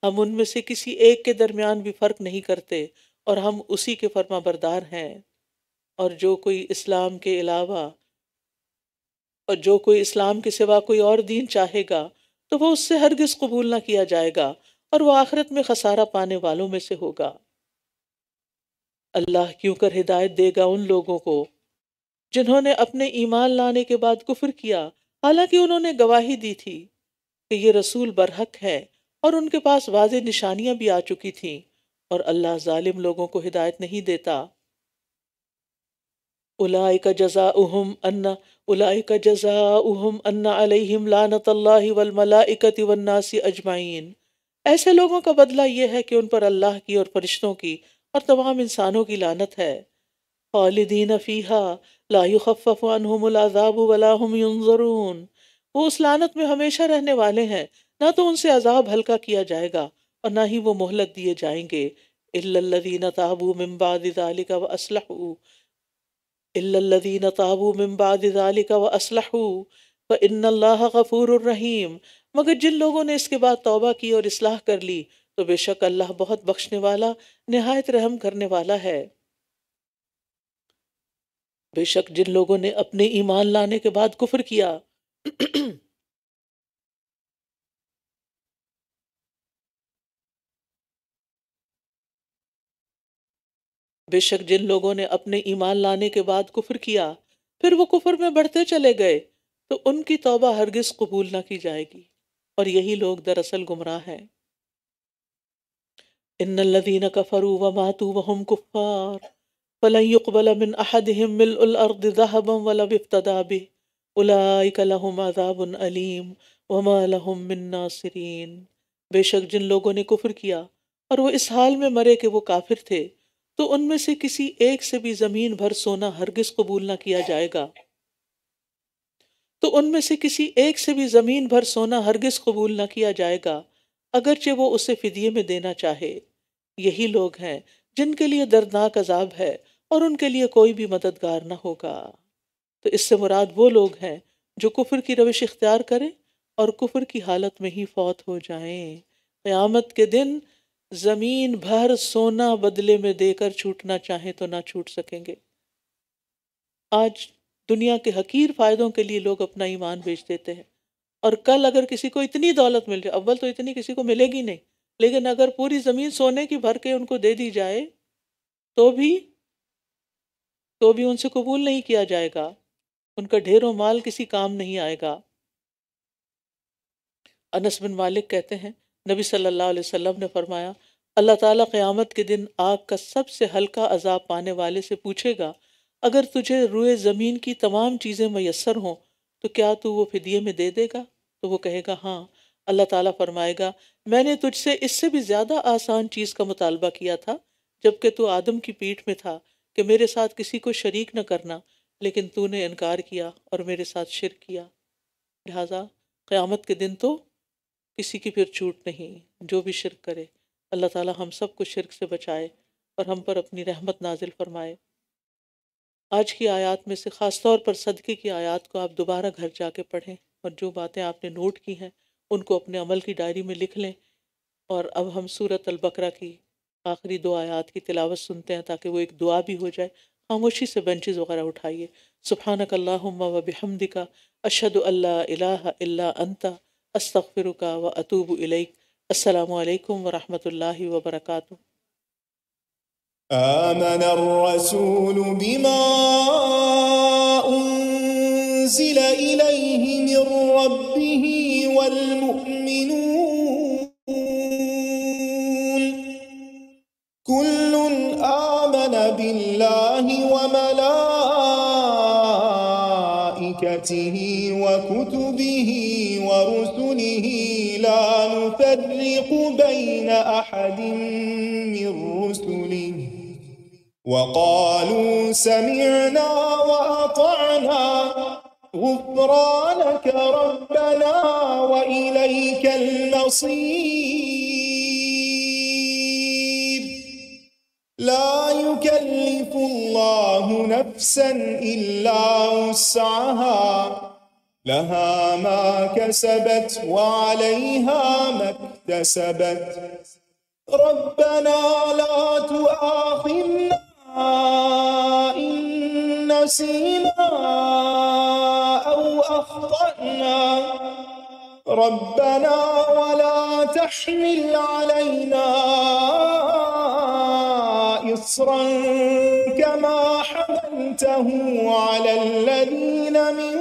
हम उनमें से किसी एक के दरमियान भी फ़र्क नहीं करते और हम उसी के फर्मा बरदार हैं और जो कोई इस्लाम के अलावा और जो कोई इस्लाम के सिवा कोई और दीन चाहेगा तो वह उससे हरगिज कबूल ना किया जाएगा और वह आखिरत में खसारा पाने वालों में से होगा अल्लाह क्यों कर हिदायत देगा उन लोगों को जिन्होंने अपने ईमान लाने के बाद कुफर किया हालांकि उन्होंने गवाही दी थी कि ये रसूल बरहक है और उनके पास वाज निशानियां भी आ चुकी थीं और अल्लाह जालिम लोगों को हिदायत नहीं देता उलाय का जजा उहम अन्ना उलाय का जजा उहम अन्ना अलहम लानत वलमलाकत वन्नासी अजमाइन ऐसे लोगों का बदला यह है कि उन पर अल्लाह की और फरिश्तों की और तमाम इंसानों की लानत है खालिदीन फ़ीहा लाखफ़ानहमलाजाब वलाजरून वो उस लानत में हमेशा रहने वाले हैं ना तो उनसे अजाब हल्का किया जाएगा और ना ही वो मोहलत दिए जाएंगे इल्लल्लज़ीन ताबू मिम्बाद ज़ालिका व असलहू इल्लल्लज़ीन ताबू मिन बाद ज़ालिका व असलहू व इन्नल्लाह गफ़ूरुर्रहीम मगर जिन लोगों ने इसके बाद तौबा की और इसलाह कर ली तो बेशक अल्लाह बहुत बख्शने वाला नहायत रहम करने वाला है बेशक जिन लोगों ने अपने ईमान लाने के बाद कुफर किया बेशक जिन लोगों ने अपने ईमान लाने के बाद कुफर किया फिर वो कुफर में बढ़ते चले गए तो उनकी तौबा हरगिज कबूल ना की जाएगी और यही लोग दरअसल गुमराह हैं इन लदीन कफरू व मातू वहम कुफ़ार फ़लयुकबल मिन अहदहिम मिल अर्द उलाइक लहुम अलीम वमा लहुम मिन नासिरीन बेशक जिन लोगों ने कुफर किया और वो इस हाल में मरे कि वो काफिर थे तो उनमें से किसी एक से भी जमीन भर सोना हरगिज कबूल ना किया जाएगा तो उनमें से किसी एक से भी जमीन भर सोना हरगिज कबूल ना किया जाएगा अगरचे वो उसे फिदिये में देना चाहे यही लोग हैं जिनके लिए दर्दनाक अजाब है और उनके लिए कोई भी मददगार ना होगा तो इससे मुराद वो लोग हैं जो कुफर की रविश इख्तियार करें और कुफर की हालत में ही फौत हो जाएं क़यामत के दिन जमीन भर सोना बदले में देकर छूटना चाहें तो ना छूट सकेंगे आज दुनिया के हकीर फायदों के लिए लोग अपना ईमान बेच देते हैं और कल अगर किसी को इतनी दौलत मिल जाए अव्वल तो इतनी किसी को मिलेगी नहीं लेकिन अगर पूरी ज़मीन सोने की भर के उनको दे दी जाए तो भी तो भी उनसे कबूल नहीं किया जाएगा उनका ढेरों माल किसी काम नहीं आएगा अनस बिन मालिक कहते हैं नबी सल्लल्लाहु अलैहि वसल्लम ने फरमाया अल्लाह ताला क़यामत के दिन आग का सबसे हल्का अजाब पाने वाले से पूछेगा अगर तुझे रुए ज़मीन की तमाम चीज़ें मैसर हों तो क्या तू वो फिदिये में दे देगा तो वो कहेगा हाँ अल्लाह ताला फरमाएगा मैंने तुझसे इससे भी ज़्यादा आसान चीज़ का मुतालबा किया था जबकि तू आदम की पीठ में था कि मेरे साथ किसी को शरीक न करना लेकिन तूने इनकार किया और मेरे साथ शिर किया लिहाजा क़्यामत के दिन तो किसी की फिर छूट नहीं जो भी शिरक करे अल्लाह ताला हम सब को शिरक से बचाए और हम पर अपनी रहमत नाजिल फरमाए आज की आयत में से ख़ास तौर पर सदक़े की आयत को आप दोबारा घर जाके पढ़ें और जो बातें आपने नोट की हैं उनको अपने अमल की डायरी में लिख लें और अब हम सूरत अलबकरा की आखिरी दो आयात की तिलावत सुनते हैं ताकि वो एक दुआ भी हो जाए खामोशी से बेंचेज वगैरह उठाइए सुबहानक अल्लाम वबहमदिका अशद अल्ला इलाहा इल्ला अंता أستغفرك وأتوب إليك السلام عليكم ورحمة الله وبركاته آمن الرسول بما أنزل إليه من ربه والمؤمنون كل آمن بالله وملائكته وكتبه نفرق بين أحد من رسله وقالوا سمعنا وأطعنا غفرانك ربنا وإليك المصير لا يكلف الله نفسا إلا وسعها لها ما كسبت وعليها ما اكتسبت ربنا لا تؤاخذنا إن نسينا أو أخطأنا ربنا ولا تحمل علينا إصرا كما حملته على الذين من